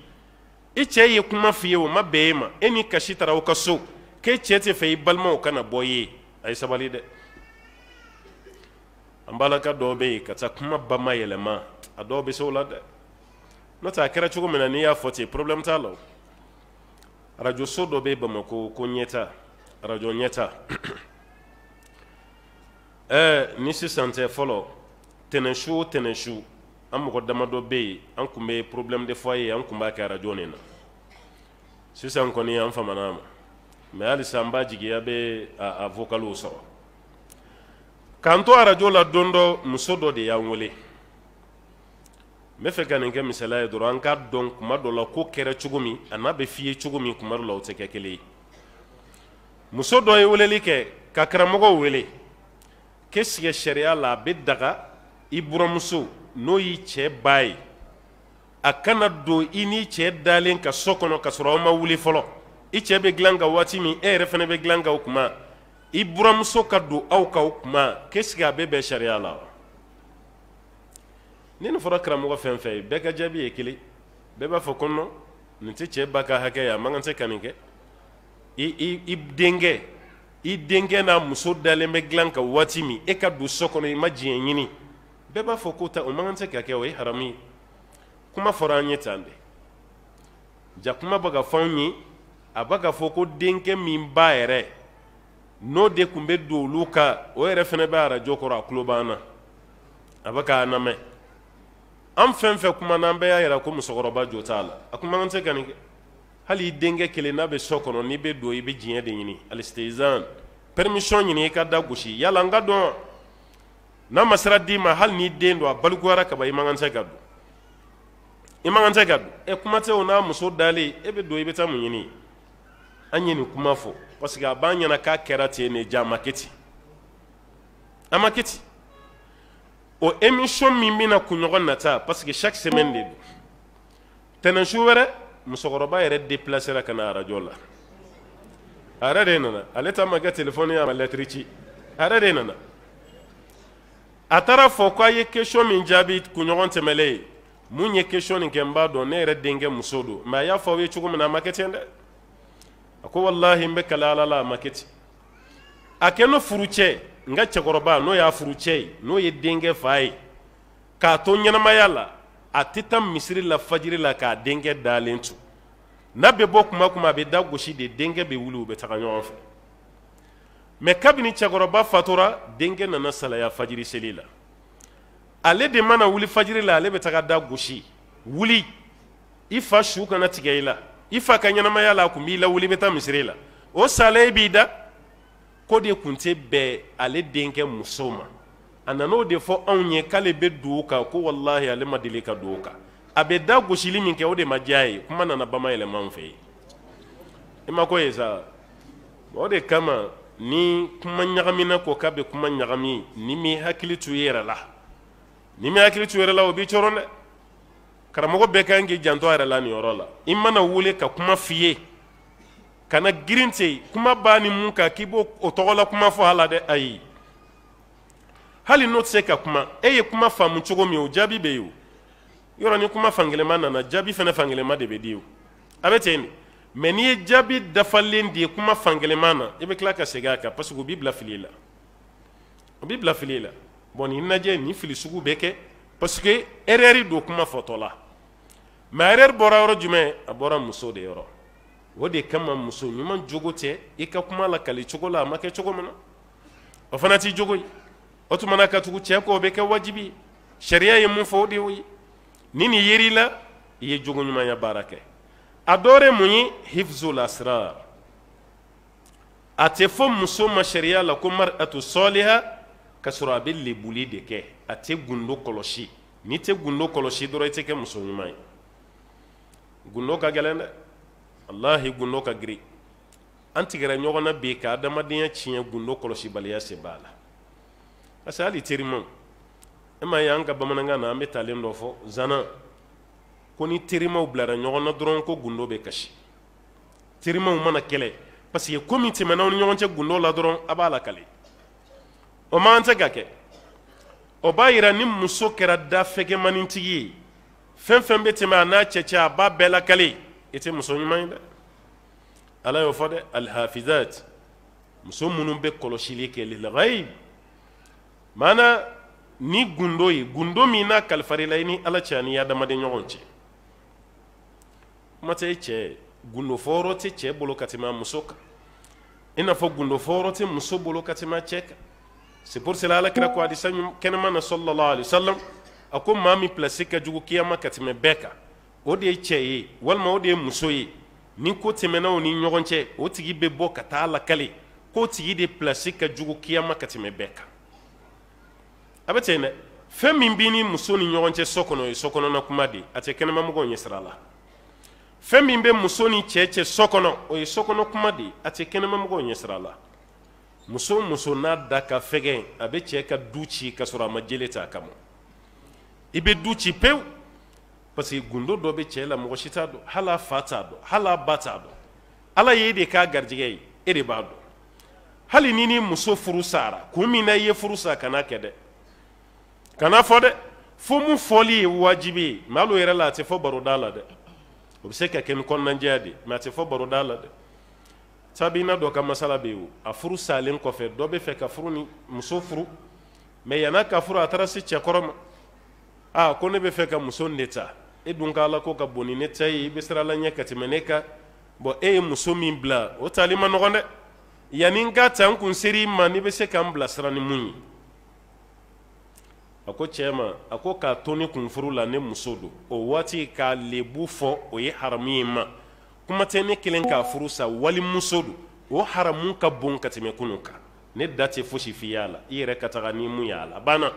i cɛ ye kuma f'i ye o ma bɛn e ma e ni kasi taara aw ka so k'e cɛ tɛ fɛ i balimaw kana bɔ i ye a ye sabali dɛ an balaka dɔw bɛ yen ka taa kuma ba ma yɛlɛma a dɔw bɛ se o la dɛ n'o tɛ a kɛra cogo min na n'i y'a fɔ ten problème t'a la o arajo so dɔ bɛ bamakɔ ko ɲɛta arajo ɲɛta (clears throat) ɛɛ ni sisan tɛ fɔlɔ su o su. an mɔgɔ damadɔ bɛ yen an tun bɛ problème de foyer an tun b'a kɛ arajo nin na sisan kɔni an famana a ma mais halisa an b'a jigiya bɛ a, a vocaliw sɔrɔ k'an to arajo la don dɔ muso dɔ de y'an wele n bɛ fɛ ka nin kɛ misaliya ye dɔrɔn an k'a dɔn kuma dɔ la ko kɛra cogo min a n'a bɛ f'i ye cogo min kuma dɔ la o tɛ kɛ kelen ye muso dɔ ye weleli kɛ ka karamɔgɔw wele k'e sariya la a bɛ daga i buramuso n'o y'i cɛ ba ye a kana don i n'i cɛ dalen ka so kɔnɔ ka sɔrɔ aw ma wuli fɔlɔ i cɛ bɛ dilan kan waati min e yɛrɛ fana bɛ dilan kan o kuma i buramuso ka don aw kan o kuma k'esigi a bɛ bɛn sariya la wa ni nin fɔra karamɔgɔ fɛn fɛn ye bɛɛ ka jaabi ye kelen bɛɛ b'a fɔ ko nɔn nin tɛ cɛ ba ka hakɛ ye a man kan tɛ ka nin kɛ i i i denkɛ i denkɛ n'a muso dalen bɛ dilan kan waati min e ka don so kɔnɔ i ma diɲɛ ɲini. bɛɛ b'a fɔ ko ta o man kan tɛ ka kɛ o ye haramu ye kuma fɔra an ye tan de ja kuma bɛ ka fɔ anw ye a bɛ ka fɔ ko denkɛ min ba yɛrɛ n'o de tun bɛ don olu kan o yɛrɛ fana bɛ arajo kɔrɔ a tulo b'an na a bɛ k'a lamɛn an fɛn fɛn kuma na an bɛɛ y'a yira ko musokɔrɔba jo t'a la a kun man kan tɛ ka nin kɛ hali i denkɛ kelen n'a bɛ so kɔnɔ n'i bɛ don i bɛ diɲɛ de ɲini alisitezan permission ɲini i ka da gosi yala n ka dɔn wa. n'a ma sira d'i ma hali n'i den don a balikuyara ka ban i man kan tɛ ka don i man kan tɛ ka don ɛ kuma tɛ o n'a muso dalen e bɛ don i e bɛ taa mun ɲini an ye nin kuma fɔ parce que a b'an ɲɛna k'a kɛra ten ne ja a ma kɛ ten a ma kɛ ten o émission min bɛ na kunɲɔgɔn nata parce que chaque semaine de don su wɛrɛ musokɔrɔba yɛrɛ déplacera ka na arajo la a yɛrɛ de nana ale ta ma kɛ téléphone ye a ma lɛtiri ci a yɛrɛ de nana. a taara fɔ ko a ye question min jaabi kunɲɔgɔn tɛmɛlen ye mun ye question nin kɛ n b'a dɔn ne yɛrɛ denkɛ muso don mɛ a y'a fɔ aw ye cogo min na a ma kɛ ten dɛ a ko walahi n bɛ kala ala la a ma kɛ ten a kɛ ne furu cɛ n ka cɛkɔrɔba n'o y'a furu cɛ ye n'o ye denkɛ fa ye k'a to ɲɛnamaya la a tɛ taa misiri la fajiri la k'a denkɛ dalen to n'a bɛ bɔ kuma kuma a bɛ da gosi de denkɛ bɛ wuli u bɛ taga ɲɔgɔn fɛ mɛ kabini cɛkɔrɔba fatura denkɛ nana salaya fajiri seli la ale de mana wuli fajiri la ale bɛ taga da gosi wuli i fa su kana tigɛ i la i fa ka ɲɛnamaya la kun b'i la wuli i bɛ taa misiri la o salaya e b'i da ko de kun tɛ bɛn ale denkɛ musow ma a nan'o de fɔ anw ye k'ale bɛ don o kan ko walahi ale ma deli ka don o kan a bɛ da gosili min kɛ o de ma diya ye kuma nana bamayɛlɛma anw fɛ yen i ma ko ye sa o de kama ni kuma ɲagamina ko k'a bɛ kuma ɲagami ni m'i hakili tu yɛrɛ la ni m'i hakili tu yɛrɛ la o b'i cɔrɔn dɛ karamɔgɔ bɛɛ kan k'i janto a yɛrɛ la nin yɔrɔ la i mana wele ka kuma f'i ye kana girin te kuma b'a ni mun kan k'i b'o o tɔgɔ la kuma fɔ a la dɛ ayi hali n'o tɛ se ka kuma e ye kuma faamu cogo min o jaabi bɛ yen o yɔrɔ ni kuma fankelenma nana jaabi fana fangelema de bɛ di o a bɛ ten de mɛ n'i ye jaabi dafalen di ye kuma fankɛlɛman na i bɛ tila ka segin a kan parce que u b'i bila fili la u b'i bila fili la bon nin lajɛ nin fili sugu bɛ kɛ parce que erreur don kuma fɔtɔ la mɛ erreur bɔra yɔrɔ jumɛn a bɔra muso de yɔrɔ o de kama muso ɲuman jogo tɛ i ka kuma lakali cogo la a ma kɛ cogo min na o fana t'i jogo ye o tuma na ka tugu cɛ kɔ o bɛ kɛ wajibi ye sariya ye mun fɔ o de y'o ye ni nin yer'i la i ye jogo ɲumanya baara kɛ a dɔ de mun ye hifzul asrar a tɛ fɔ muso ma sariya la ko mar'atu saliha ka sɔrɔ a bɛ lebuli de kɛ a tɛ gundo kɔlɔsi n'i tɛ gundo kɔlɔsi dɔrɔn i tɛ kɛ muso ɲuman ye gundo ka gɛlɛn dɛ walahi gundo ka girin an tigɛra ɲɔgɔn na bi ka adamadenya tiɲɛ gundo kɔlɔsibaliya se b'a la parce que hali terimaw e m'a ye an ka bamanankan na an bɛ talen dɔ fɔ zana ko ni terimaw bilara ɲɔgɔn dɔrɔn ko gundo bɛ kasi terimaw mana kɛlɛ parce ko min tɛmɛnaw ni ɲɔgɔn cɛ gundo la dɔrɔn a b'a lakale o man tɛ ka kɛ o b'a yira ni muso kɛra dafɛkɛmanintigi ye fɛn fɛn bɛ tɛmɛ a n'a cɛ cɛ a b'a bɛɛ lakale i e tɛ muso ɲuman ye dɛ ala y'o fɔ dɛ alihafizat muso minnu bɛ kɔlɔsili kɛ lilghayib maana ni gundo ye gundo min n'a kalifar'i i ni ala cɛ ani adamaden ɲɔgɔn cɛ kuma tɛ cɛ gundofɔɔrɔ tɛ cɛ bolo ka tɛmɛ muso kan i n'a fɔ gundofɔɔrɔ tɛ muso bolo ka tɛmɛ cɛ kan c'est pour cela alakira ko hadisa kɛnɛma na sallallahu alaihi wasallam a ko maa min pilasi ka jugu kiyama ka tɛmɛ bɛɛ kan o de ye cɛ ye walima o de ye muso ye ni ko tɛmɛnaw ni ɲɔgɔn cɛ o tigi bɛ bɔ ka taa lakale k'o tigi de pilasi ka jugu kiyama ka tɛmɛ bɛɛ kan a bɛ ten dɛ fɛn min b'i ni muso ni ɲɔgɔn cɛ so o ye sokɔnɔna kuma de ye a tɛ kɛnɛmamɔgɔw ɲɛ la fɛn min bɛ muso ni cɛ cɛ so kɔnɔ o ye sokɔnɔ kuma de a tɛ kɛnɛmamɔgɔw ɲɛsira la muso muso n'a da ka fɛgɛn a bɛ cɛ ka du ci ka sɔrɔ a ma jele ta a kama i bɛ du ci pewu parce que gundo dɔ bɛ cɛ la mɔgɔ si t'a dɔn hali a fa t'a dɔn hali a ba t'a dɔn ala ye e de k'a garijɛgɛ ye e de b'a dɔn hali ni ni muso furu sara kun min na i ye furu sa kana kɛ dɛ kana fɔ dɛ fo mun fɔli ye wajibi ye mɛ hali o yɛrɛ o be se ka kɛ ni kɔnɔnajɛya de ma a tɛ fɔ baroda la dɛ tabiina dɔ ka masala be o a furu salen kɔfɛ dɔ be fɛ ka furu ni muso furu mɛ yana ka furu a tara se cɛkɔrɔ ma a ko ne be fɛ ka muso n de ta i e dun ka ala ko ka boni ne ta ye i be sira la ɲɛ ka tɛmɛ ne kan bɔn e ye muso min bila o tali ma nɔgɔn dɛ yani n ka ta n kun seri i ma ni be se ka n bilasira ni mun ye a ko cɛ ma a ko k'a to ne kunfuru la ne muso don o waati ka lebu fɔ o ye haramu ye ma kuma tɛ ne kelen k'a furu sa wali muso o haramu ka bon ka tɛmɛ kunu kan ne da tɛ fosi f'i y'a la i yɛrɛ ka taga ni mun y'a la banna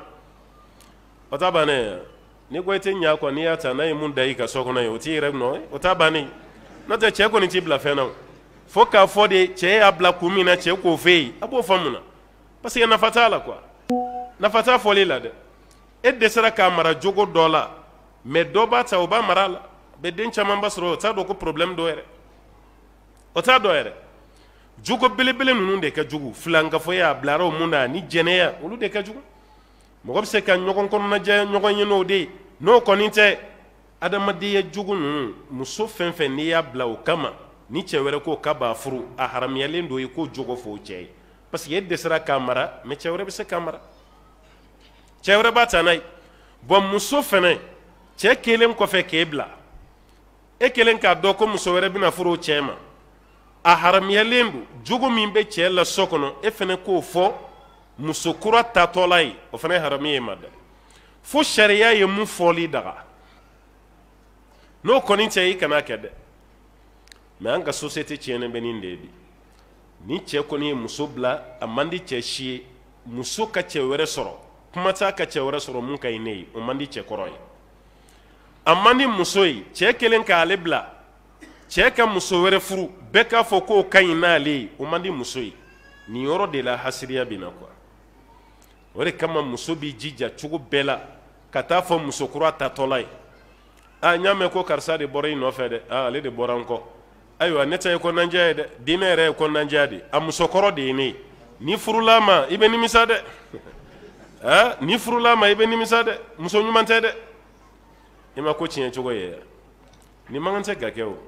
o ta bannen ye ni ko i tɛ ɲɛ kɔ n'i y'a ta n'a ye mun da i ka so kɔnɔ ye o t'i yɛrɛ nɔ ye o ta bannen ye n'o tɛ cɛ kɔni t'i bila fɛn na o fo k'a fɔ de cɛ y'a bila kun min na cɛ k'o f'e ye a b'o faamu na parce que nafa t'a la quoi nafa t'a fɔli la dɛ. e desera k'a mara jogo dɔ la ma dɔ b'a ta o b'a mara la be den caaman b'a sɔrɔ o t'a dɔ ko problɛmu dɔ yɛrɛ o t'a dɔ yɛrɛ jogo belebele nunu de ka jugu filankafoya bilaraw mun na ni jɛnɛya olu de ka jugu mɔgɔ be se ka ɲɔgɔn kɔnɔnajɛ ɲɔgɔn ye n'o de n'o kɔni tɛ adamadenya jogo nunu muso fɛn fɛn n'i y'a bila o kama ni cɛ wɛrɛ ko ka b'a furu a haramiyalen do ye ko jogo fɔ o cɛ ye parsike e desera k'a mara ma cɛ wɛrɛ be se k'a mara cɛ wɛrɛ b'a ta n'a ye bɔn muso fɛnɛ cɛ kelen kɔfɛ k'e bila e kelen k'a dɔn e ko muso wɛrɛ bɛna furu o cɛ ma a haramuyalen don jogo min bɛ cɛ la so kɔnɔ e fɛnɛ k'o fɔ muso kura tatɔla ye o fana ye haramu ye ma dɛ fo sariya ye mun fɔli daga n'o kɔni tɛ i kana kɛ dɛ mɛ an ka sosiyete tiɲɛnen bɛ nin de ye bi ni cɛ kɔni ye muso bila a man di cɛ si ye muso ka cɛ wɛrɛ sɔrɔ kuma t'a ka cɛ wɛrɛ sɔrɔ mun ka ɲi ne ye o man di cɛ kɔrɔ ye a man di muso ye cɛ kelen k'ale bila cɛ ka muso wɛrɛ furu bɛɛ k'a fɔ k'o ka ɲi n'ale ye o man di muso ye nin yɔrɔ de la hasiriya bɛ na kuwa o de kama muso b'i jija cogo bɛɛ la ka taa fɔ musokura tatɔla ye a n y'a mɛn ko karisa de bɔra i nɔfɛ dɛ a ale de bɔra n kɔ ayiwa ne ta ye kɔnɔnajɛya ye dɛ diinɛ yɛrɛ ye kɔnɔnajɛya de a musokɔrɔ de ye ne ye n'i furula a ma i bɛ nimisa dɛ (laughs) ha ni furula ma i bɛ nimisa dɛ muso ɲuman tɛ dɛ i ma ko tiɲɛ cogo ye ni man kan ga kɛ o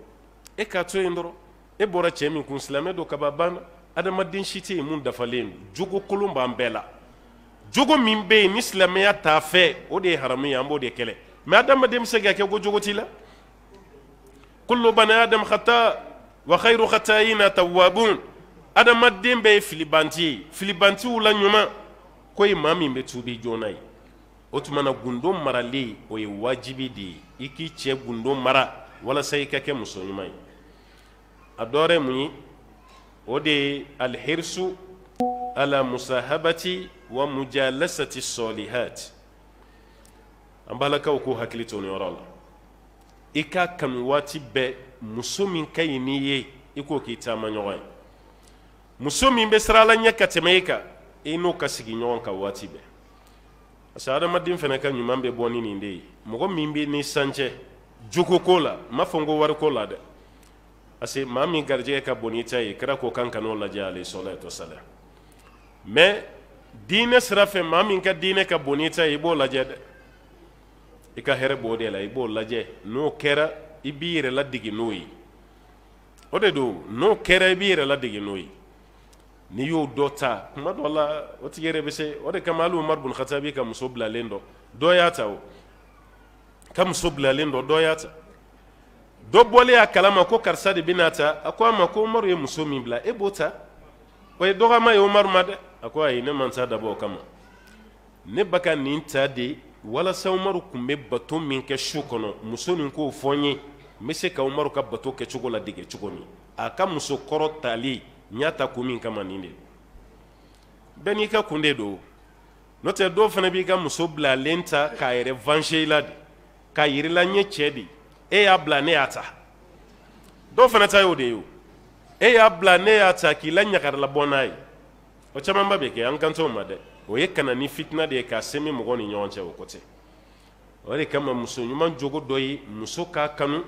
e k'a to yen dɔrɔn e bɔra cɛ min kun silamɛ do kaba banna adamaden si tɛ yen mun dafalen don jogo kolon b'an bɛɛ la jogo min bɛ e yen ni silamɛya t'a fɛ o de ye haramu ye an b'o de kɛlɛ ma adamaden bɛ se ga kɛ ko jogo t'i la kullu bani adam khata wa khayru khatayina tawwabun adamaden bɛɛ ye e filibanti ye filibantiw la ɲuman ko ye maa min bɛ tuubi joona ye o tuma na gundo marali o ye wajibi de ye i k'i cɛ gundo mara walasa i ka kɛ muso ɲuman ye a dɔ ye mun ye o de ye alihirisu ala musahabati wa mujalasati solihati an balakaw k'u hakili to nin yɔrɔ la i ka kanu waati bɛɛ muso min ka ɲi n'i ye i k'o k'i taama ɲɔgɔn ye muso min bɛ siran a la ɲɛ ka tɛmɛ i kan i e n'o ka sigi ɲɔgɔn kan waati bɛɛ parce que adamaden fana ka ɲuman bɛ bɔ ni nin de ye mɔgɔ min bɛ ni san cɛ jogoko la n ma fɔ n ko wariko la dɛ parce que maa min garijɛgɛ ka bon ni ta ye kira ko kan kan'o lajɛ ale sɔla to sala mais diinɛ sira fɛ maa min ka diinɛ ka bon ni ta ye i b'o lajɛ dɛ i ka hɛrɛ b'o de la i b'o lajɛ n'o kɛra i b'i yɛrɛ ladege n'o ye o de don n'o kɛra i b'i yɛrɛ ladege n'o ye n'i y'o dɔ kuma dɔ la o tigi yɛrɛ bɛ se o de kama hali umaru bun khatabi ka muso bilalen dɔ dɔ y'a ta o ka muso bilalen dɔ dɔ y'a ta dɔ bɔlen a kalama ko karisa de bɛna ta a ko a ma ko umaru ye muso min bila e b'o ta o ye dɔgɔma ye umaru ma dɛ a ko ayi ne man ta dabɔ o kama ne ba ka nin ta de walasa umaru tun bɛ bato min kɛ su kɔnɔ muso nin k'o fɔ n ye n bɛ se ka umaru ka bato kɛcogo la dege cogo min a ka muso kɔrɔ tali n y'a ta kun min kama nin de bɛɛ n'i ka kun de don n'o tɛ dɔw fana b'i ka muso bilalen ta k'a yɛrɛ vanse i la de k'a yiri la n ye cɛ de e y'a bila ne y'a ta dɔw fana ta y'o de ye e y'a bila ne y'a ta k'i la ɲagarila bɔ n'a ye o camanba bɛ kɛ an kan t'o ma dɛ o ye kana ni fitina de ye k'a semi mɔgɔw ni ɲɔgɔn cɛ o ko tɛ o de kama muso ɲuman jogo dɔ ye muso k'a kanu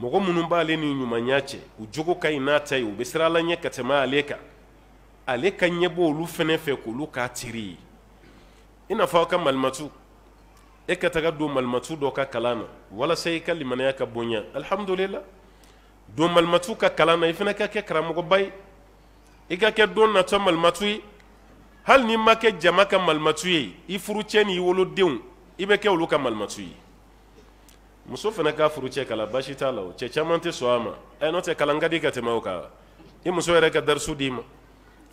mɔgɔ minnu b'ale ni ɲumanya cɛ u jogo ka ɲi n'a ta ye u bɛ siran ala ɲɛ ka tɛmɛ ale kan ale ka ɲɛ bɔ olu fɛnɛ fɛ k'olu k'a tiri ye i n'a fɔ aw ka malimatu e ka taga don malimatu dɔ ka kalan na walasa i ka limaniya ka bonya alihamudulila don malimatu ka kalan na i fana ka kɛ karamɔgɔba ye i ka kɛ don natɔ malimatu ye hali n'i ma kɛ jama ka malimatu ye i furucɛ n'i wolodenw i bɛ kɛ olu ka malimatu ye muso fana ka furu cɛ kala basi t'a la cɛ caman tɛ sɔn a ma ɛ n'o tɛ kalan ka di ka tɛmɛ o kan i muso yɛrɛ ka darisu d'i ma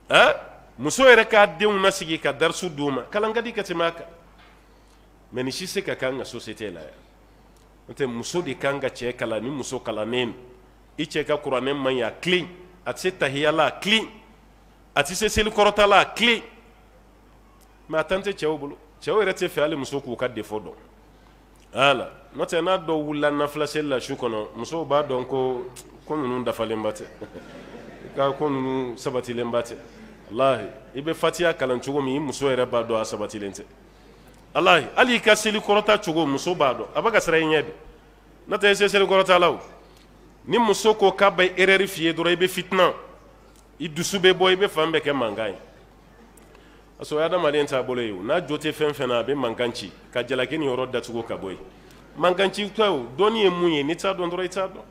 ɛ muso yɛrɛ k'a denw nasigi ka darisu d'u ma kalan ka di ka tɛmɛ a kan mɛ nin si se ka kan ka société la yan n'o tɛ muso de kan ka cɛ kalan ni muso kalannen don i cɛ ka kuranɛ man ɲi a tilen a tɛ se tahiya la a tilen a tɛ se selikɔrɔta la a tilen mɛ a tan tɛ cɛw bolo cɛw yɛrɛ tɛ fɛ hali muso k'u ka défaut dɔn voilà n'o tɛ n'a dɔw wulila nafilaseli la su kɔnɔ musow b'a dɔn ko ko ninnu dafalenba tɛ ka ko ninnu sabatilenba tɛ alahi i bɛ fatiya kalan cogo min i muso yɛrɛ b'a dɔn a sabatilen tɛ alahi hali i ka seli kɔrɔta cogo muso b'a dɔn a b'a ka siran i ɲɛ bi n'o i se seli kɔrɔta la o ni muso ko k'a bɛ erɛri f'i ye dɔrɔn i bɛ fitina i dusu bɛ bɔ i bɛ fan bɛɛ kɛ mankan ye a sɔrɔ adamaden t'a ye o n'a jo tɛ fɛn fɛn na a bɛ mankan ci ka jalaki ni yɔrɔ datugu ka bɔ yen mankancitaw dɔnni ye mun ye n'i t'a dɔn dɔrɔn i t'a dɔn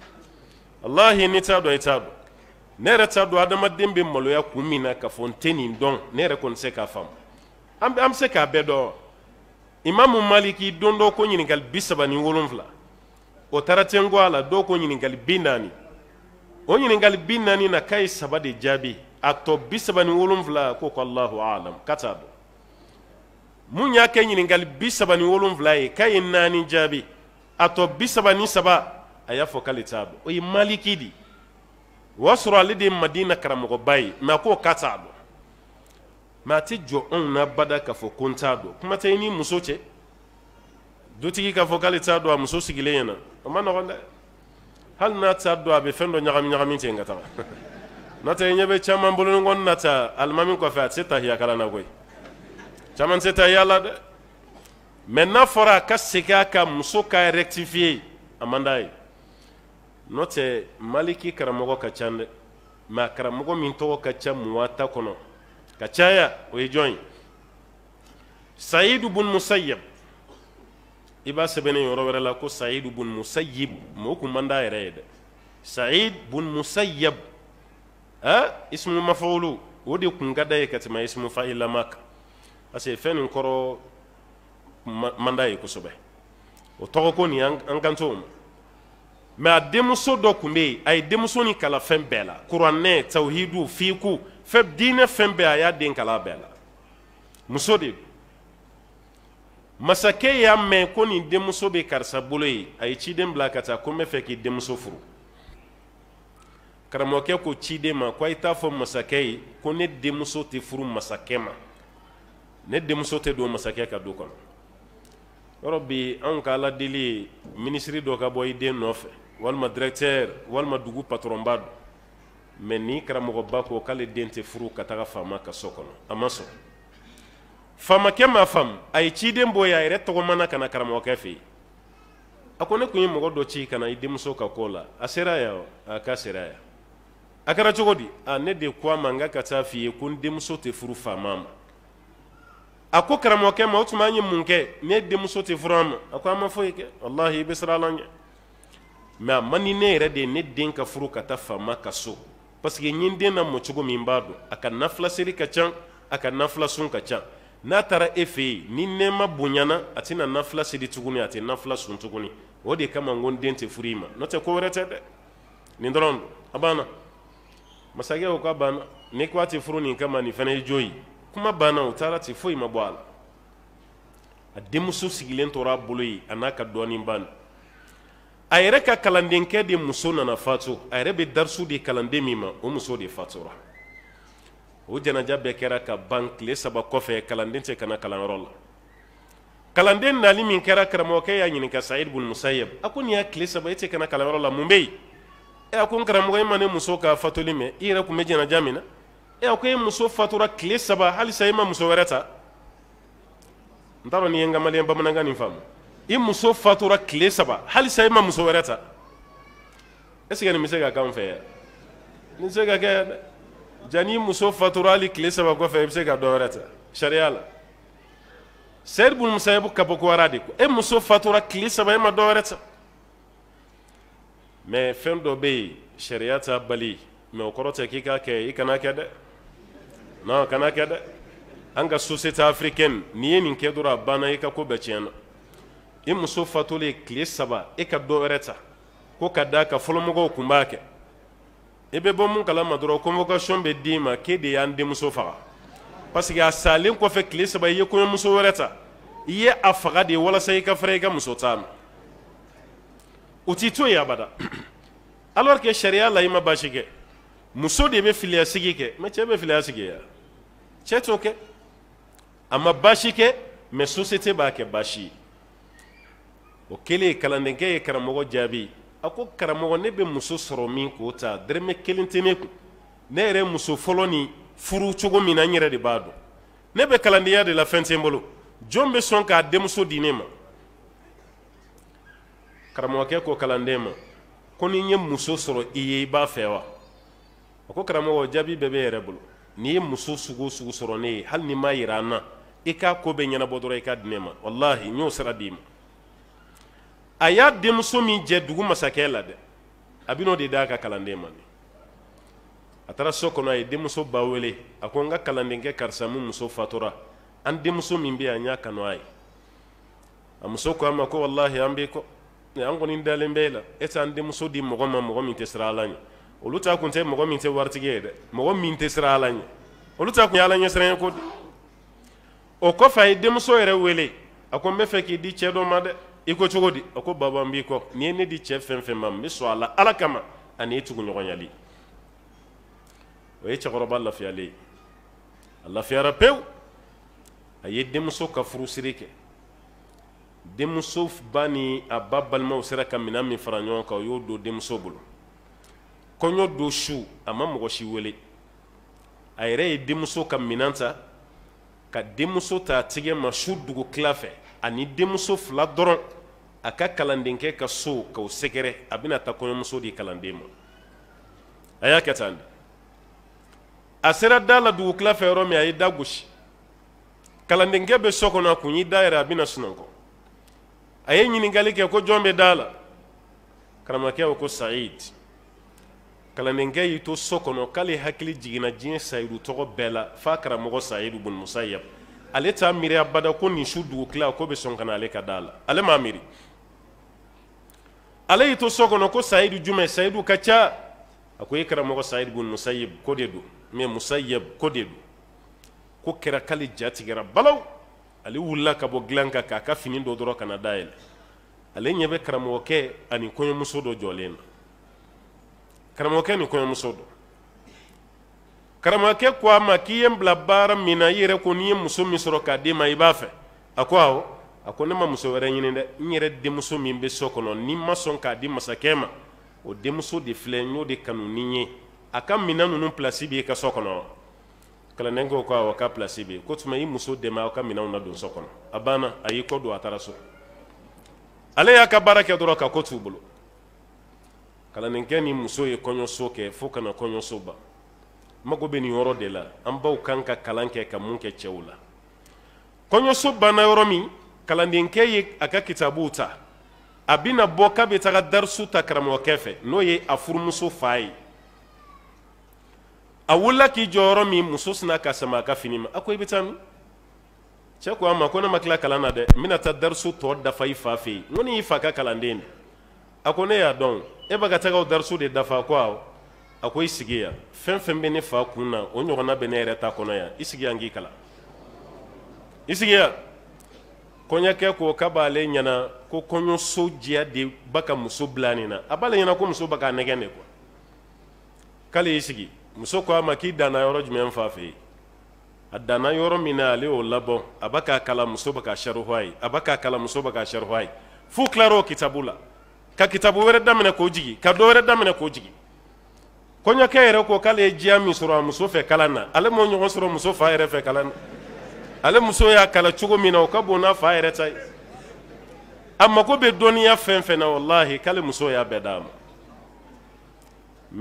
alahi n'i t'a dɔn i t'a dɔn ne yɛrɛ t'a dɔn adamaden bɛ maloya kun min na k'a fɔ n tɛ nin dɔn ne yɛrɛ kɔni se k'a faamu an bɛ se k'a bɛɛ dɔn imamu maliki don dɔ ko ɲininkali bi saba ni wolonfila o taara ten kɔ a la dɔw ko ɲininkali bi naani o ɲininkali bi naani na k'a ye saba de jaabi a tɔ bi saba ni wolonfila ko ko alahu alam k'a t'a dɔn mun y'a kɛ ɲininkali bi saba ni wolonfila ye k'a ye naani jaabi a tɔ bi ni saba a y'a fɔ k'ale t'a dɔn o ye maliki de ye o y'a sɔrɔ ale de ye madina karamɔgɔba ye mɛ a k'o k'a t'a dɔn mɛ a tɛ jɔ anw na bada k'a fɔ ko n t'a dɔn kuma tɛ i ni muso cɛ dutigi k'a fɔ k'ale t'a dɔn a muso sigilen ɲɛna o ma nɔgɔn dɛ hali n'a t'a dɔn a bɛ fɛn dɔ ɲagami ɲagami ten ka taga (laughs) n'o tɛ i ɲɛ bɛ caman bolonin kɔnɔna ta alimami kɔfɛ a tɛ se tahiya kalan na koyi caman tɛ tahiya la dɛ maintenant fɔra a ka segi a ka muso ka rectifie a man daa ye n'o tɛ maliki karamɔgɔ ka can dɛ ma karamɔgɔ min tɔgɔ ka ca muwata kɔnɔ ka caya o ye jɔn ye saidu bun musayib i b'a sɛbɛnne yɔrɔ wɛrɛ la ko saidu bun musayib ma o kun man daa yɛrɛ ye dɛ said bun musayib ha ismu mafaolu o de kun ka da ye ka tɛma ismu failamak parce que fɛn nin kɔrɔ manda d'a ye kosɛbɛ o tɔgɔ ko nin an kanto ma mɛ a denmuso dɔ tun bɛ yen a ye denmuso ni kala fɛn bɛɛ la kuranɛ tawhidu fiku fɛn diinɛ fɛn bɛɛ a y'a den kala bɛɛ la muso de don masakɛ y'a mɛn ko nin denmuso bɛ karisa bolo ye a ye ciden bila ka taa ko n bɛ fɛ k'i denmuso furu karamɔgɔkɛ ko ciden ma ko a ye taa fɔ masakɛ ye ko ne denmuso tɛ furu masakɛ ma ne denmuso tɛ don masakɛ ka du kɔnɔ yɔrɔ bi anw ka ala deli ye minisiri dɔ ka bɔ i den nɔfɛ walima directeur walima dugu patronba don mɛ ni karamɔgɔba ko k'ale den tɛ furu ka taga faama ka so kɔnɔ a ma sɔn faamakɛ m'a faamu a ye ciden bɔ ye a yɛrɛ tɔgɔmana ka na karamɔgɔkɛ fɛ yen a ko ne tun ye mɔgɔ dɔ ci ka na i denmuso ka ko la a sera yan a ka sera yan a kɛra cogo di a ne de ko a ma n ka ka taa f'i ye ko n denmuso tɛ furu faama ma a ko karamɔgɔkɛ ma o tuma an ye mun kɛ ne denmuso tɛ furu an ma a ko an ma foyi kɛ walahi i bɛ siran ala ɲɛ mɛ a man di ne yɛrɛ de ye ne den ka furu ka taa faama ka so parce que n ye n den lamɔ cogo min b'a dɔn a ka seli ka ca a ka sun ka ca n'a taara e fɛ yen ni nɛma bonyana a tɛna nafula seli tuguni a tɛ nafula sun tuguni o de kama n ko n den tɛ furu i ma n'o tɛ ko wɛrɛ tɛ dɛ nin dɔrɔn don a banna masakɛ ko k'a banna n'i ko a tɛ furu nin kama nin fana ye jo ye kuma banna o taara ten foyi ma bɔ a la a denmuso sigilen tora a bolo yen a n'a ka dɔɔnin banna a yɛrɛ ka kalandenkɛ de muso nana fatu a yɛrɛ bɛ darisu de kalanden min ma o muso de fatura o janaja bɛɛ kɛra ka ban tile saba kɔfɛ kalanden tɛ kana kalanyɔrɔ la kalanden nali min kɛra karamɔgɔkɛ y'a ɲininka sayid bun musayib a ko nin y'a tile saba e tɛ kana kalanyɔrɔ la mun bɛ yen ɛ e a ko n karamɔgɔ e ma ne muso ka fatuli mɛn i yɛrɛ tun bɛ janaja min na e a ko e muso fatura tile saba halisa i ma muso wɛrɛ ta n t'a dɔn n'i ye n ka maliyɛn bamanankan nin faamu i muso fatura tile saba halisa i ma muso wɛrɛ ta est ce que nin bɛ se ka k'anw fɛ yan nin tɛ se ka kɛ ja n'i muso fatura hali tile saba kɔfɛ i bɛ se ka dɔ wɛrɛ ta sariya la sɛri bun musayibu kabakoyara de ko e muso fatura tile saba e ma dɔ wɛrɛ ta mɛ fɛn dɔ bɛ yen sariya t'a bali mɛ o kɔrɔ tɛ k'i k'a kɛ i kana kɛ dɛ non kana kɛ dɛ an ka société africaine n'i ye nin kɛ dɔrɔn a banna i ka ko bɛɛ tiɲɛna i muso fatulen tile saba e ka dɔ wɛrɛ ta ko ka da ka fɔlɔmɔgɔw kun b'a kɛ i bɛ bɔ mun kalama dɔrɔn convocation bɛ d'i ma k'e de y'an denmuso faga parce que a salen kɔfɛ tile saba i ye kɔɲɔmuso wɛrɛ ta i ye a faga de walasa i ka fɛrɛ i ka muso ta ma o t'i to yen abada (clears throat) alors que sariya la i ma baasi kɛ muso de bɛ filiyasigi kɛ mɛ cɛ bɛ filiyasigi yan. cɛ t'o kɛ a ma baasi kɛ mɛ sosiyete b'a kɛ baasi ye o kɛlen kalandenkɛ ye karamɔgɔ jaabi a ko karamɔgɔ ne bɛ muso sɔrɔ min k'o ta dɛrɛmɛ kelen tɛ ne kun ne yɛrɛ muso fɔlɔ ni furu cogo min na n yɛrɛ de b'a dɔn ne bɛ kalandenya de la fɛn tɛ n bolo jɔn bɛ sɔn k'a denmuso di ne ma karamɔgɔkɛ ko kalanden ma ko ni n ye muso sɔrɔ i ye i b'a fɛ wa a ko karamɔgɔ jaabi bɛɛ bɛ yɛrɛ bolo n'i ye muso sugu sugu sɔrɔ ne ye hali ni m'a yira an na i k'a ko bɛɛ ɲɛnabɔ dɔrɔn i k'a di ne ma walahi n y'o sira d'i ma a y'a denmuso min jɛ dugu masakɛ la dɛ a bɛ n'o de d'a ka kalanden ma a taara so kɔnɔ a ye denmuso ba wele a ko n ka kalandenkɛ karisa min muso fatura an denmuso min bɛ yan n y'a kanu a ye a muso ko a ma ko walahi an bɛ kɔ an kɔni dalen bɛ e la e tɛ an denmuso di mɔgɔ ma mɔgɔ min tɛ siran ala ɲɛ olu ta kun tɛ mɔgɔ min tɛ waritigi ye dɛ mɔgɔ min tɛ siran ala ɲɛ olu ta kun ye ala ɲɛsiranya ko de o kɔfɛ a ye denmuso yɛrɛ wele a ko n bɛ fɛ k'i di cɛ dɔ ma dɛ i ko cogo di a ko baba n b'i kɔ ni ye ne di cɛ fɛn fɛn ma n bɛ sɔn a la ala kama ani i tuguɲɔgɔnyali o ye cɛkɔrɔba lafiyalen ye a lafiyara pewu a ye denmuso ka furusiri kɛ denmuso ba ni a ba balimaw sera ka minan min fara ɲɔgɔn kan o y'o don denmuso bolo kɔɲɔ do su a ma mɔgɔ si wele a yɛrɛ ye denmuso ka minan ta ka denmuso ta tigɛ ma su dugu tila fɛ ani denmuso fila dɔrɔn a ka kalandenkɛ ka so k'o sɛgɛrɛ a bɛna ta kɔɲɔmuso di kalanden ma a y'a kɛ tan de a sera da la dugu tila fɛ yɔrɔ min a ye da gosi kalandenkɛ bɛ so kɔnɔ a kun y'i da yɛrɛ a bɛna sunɔgɔ a ye ɲininkali kɛ ko jɔn bɛ da la karamakɛ ko sayid kaladenkɛ y'i to so kɔnɔ k'ale hakili jiginna diɲɛ sayidu tɔgɔ bɛɛ la f'a karamɔgɔ sayidu bun musayab ale t'a miiri abada ko nin su dugukila ko bɛ sɔn ka na ale ka da la ale m'a miiri ale y'i to so kɔnɔ ko sayidu jumɛn sayidu ka ca a ko e karamɔgɔ sayidu bun musayib ko de don mɛ musayab ko de don ko kɛra k'ale ja tigɛra balawu ale wulila ka bɔ dilan kan k'a ka fini dɔ dɔrɔn ka na dayɛlɛ ale ɲɛ bɛ karamɔgɔkɛ ani kɔɲɔmuso dɔ jɔlen na karamɔgɔkɛ ni kɔɲɔmuso don karamɔgɔkɛ ko a ma k'i ye n bila baara min na i yɛrɛ ko n'i ye muso min sɔrɔ k'a di ma i b'a fɛ a ko awɔ a ko ne ma muso wɛrɛ ɲini dɛ n yɛrɛ denmuso min bɛ so kɔnɔ ni n ma sɔn k'a di masakɛ ma o denmuso de filɛ n y'o de kanu ni ye a ka minɛn ninnu pilasi b'i ka so kɔnɔ kalanden ko awɔ k'a pilasi bɛ ko tuma i muso dɛmɛ aw ka minɛnw na don so kɔnɔ a banna a y'i kɔ don a taara so ale y'a ka baara kɛ dɔrɔn ka ko t'u bolo kaladenkɛ ni muso ye kɔɲɔso kɛ fɔɔ kana kɔɲɔso ba mago be nin yɔrɔ de la an baw kan ka kalan kɛ ka mun kɛ cɛw la kɔɲɔso banna yɔrɔ min kalandenkɛ ye a ka kitabuw ta a bena bɔ ka be taga darisu ta karamɔgɔkɛ fɛ n'o ye a furumuso faa ye a wulila k'i jɔyɔrɔ min muso sina ka sama a ka fini ma a ko i be taa min cɛ ko a ma ko ne ma kila kalan na dɛ n bena ta darisu tɔɔ dafa i fa fe yen n ko ni y'i fa ka kalanden de a ko ne y'a dɔn e bɛ ka taga o darisu de dafa ko a ko i e sigi yan fɛn fɛn bɛ ne fa kun na o ɲɔgɔnna bɛ ne yɛrɛ ta kɔnɔ yan i sigi yan k'i kalan i sigi yan kɔɲɔkɛ ko k'a b'ale ɲɛna ko kɔɲɔso diya de ba ka muso bila nin na a b'ale ɲɛna ko muso ba k'a nɛgɛn de kuwa k'ale y'i sigi muso ko a ma k'i danna yɔrɔ jumɛn fa fɛ yen a danna yɔrɔ min na ale y'o labɔ a ba k'a kala muso ba k'a sarihuwa ye a ba k'a kala muso ba k'a sarihuwa ye f'u tilar'o kitabu la. ka kitabu wɛrɛ daminɛ k'o jigi ka dɔ wɛrɛ daminɛ k'o jigi kɔɲɔkɛ yɛrɛ ko k'ale ye jiya min sɔrɔ a muso fɛ kalan na ale m'o ɲɔgɔn sɔrɔ muso fa yɛrɛ fɛ kalan na ale muso y'a kala cogo min na o ka bon n'a fa yɛrɛ ta ye a mako bɛ dɔnniya fɛn fɛn na walahi k'ale muso y'a bɛɛ d'a ma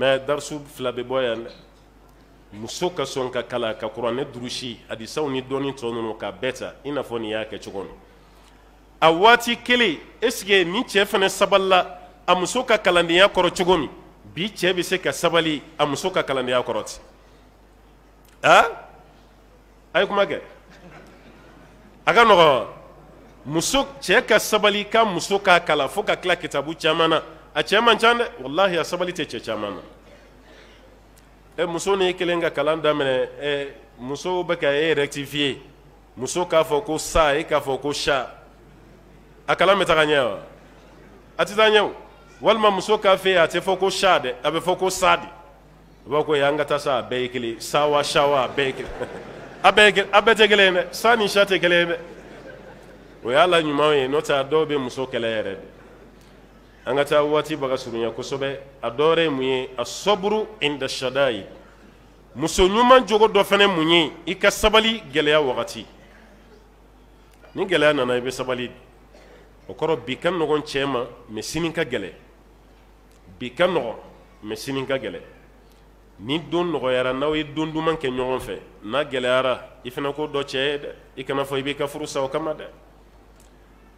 mɛ darisu fila bɛ bɔ yan dɛ muso ka sɔn ka kala ka kuranɛ durusi hadisaw ni dɔnni tɔ ninnu k'a bɛɛ ta i n'a fɔ nin y'a kɛ cogo min a waati kelen esike nin cɛ fana sabalila a muso ka kalandenya kɔrɔ cogo min bi cɛ bɛ se ka sabali a muso ka kalandenya kɔrɔ ten a a ye kuma kɛ a ka nɔgɔn muso cɛ ka sabali ka muso k'a kala fo ka tila kitabu caman na a cɛ man ca dɛ walahi a sabali tɛ cɛ caman na ɛ muso ni e kelen ka kalan daminɛ ɛ muso bɛ ka e rectifier muso k'a fɔ ko sa e k'a fɔ ko sa a kalan bɛ taga ɲɛ wa a tɛ taa ɲɛ o walima muso k'a fɛ yen a tɛ fɔ ko sa dɛ a bɛ fɔ ko sa de u b'a fɔ ko an ka taa sa a bɛɛ ye kelen sa wa a bɛɛ ye kelen a bɛɛ ye a bɛɛ tɛ kelen ye dɛ sa ni sa tɛ kelen ye dɛ o y'a la ɲumanw ye n'o tɛ a dɔw bɛ muso kɛlɛ yɛrɛ de an ka taa waati baga surunya kosɛbɛ a dɔ wɛrɛ ye mun ye a sɔburu inda shadayi muso ɲuman jogo dɔ fana mun ye i ka sabali gɛlɛya wagati ni gɛlɛya nana i bɛ sabali de o kɔrɔ bi ka nɔgɔn cɛ ma mɛ sini ka gɛlɛ bi ka nɔgɔn mɛ sini ka gɛlɛ ni don nɔgɔyara n'aw ye don duman kɛ ɲɔgɔn fɛ n'a gɛlɛyara i fana ko dɔ cɛ ye dɛ i kana fɔ i b'i ka furu sa o kama dɛ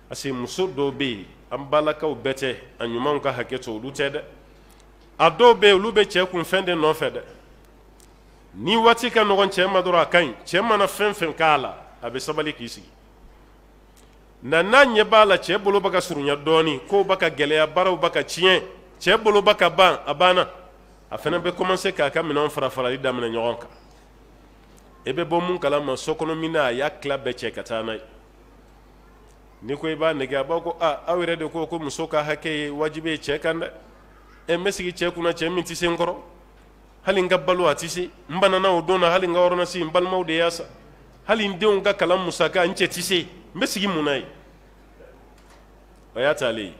parce que muso dɔw bɛ yen an balakaw bɛɛ tɛ a ɲumanw ka hakɛ to olu tɛ dɛ a dɔw bɛ yen olu bɛ cɛ kun fɛn de nɔfɛ dɛ ni waati ka nɔgɔn cɛ ma dɔrɔn a ka ɲi cɛ mana fɛn fɛn k'a la a bɛ sabali k'i sigi na n'a ɲɛ b'a la cɛɛ bolo ba ka surunya dɔɔni kow ba ka gɛlɛya baaraw ba ka tiɲɛ cɛɛ bolo ba ka ban a banna a fana bɛ kɔmanse k'a ka minɛnw farafarali daminɛ ɲɔgɔn kan i bɛ bɔ mun kala ma sokɔnɔ min na a y'a kila bɛɛ cɛ ka taa n'a ye ni ko i b'a nege a b'a ko a ah, aw yɛrɛ de ko ko muso ka hakɛ ye wajibi ye cɛɛ kan dɛ e ɛ n bɛ sigi cɛɛ kunna cɛɛ min tɛ se n kɔrɔ hali n ka balo a tɛ se n banana o don na hali n ka ɔrɔnasi n balimaw de y'a sa hali n denw ka kalan musaka n cɛ tɛ se n bɛ sigi mun na ye o y'a taalen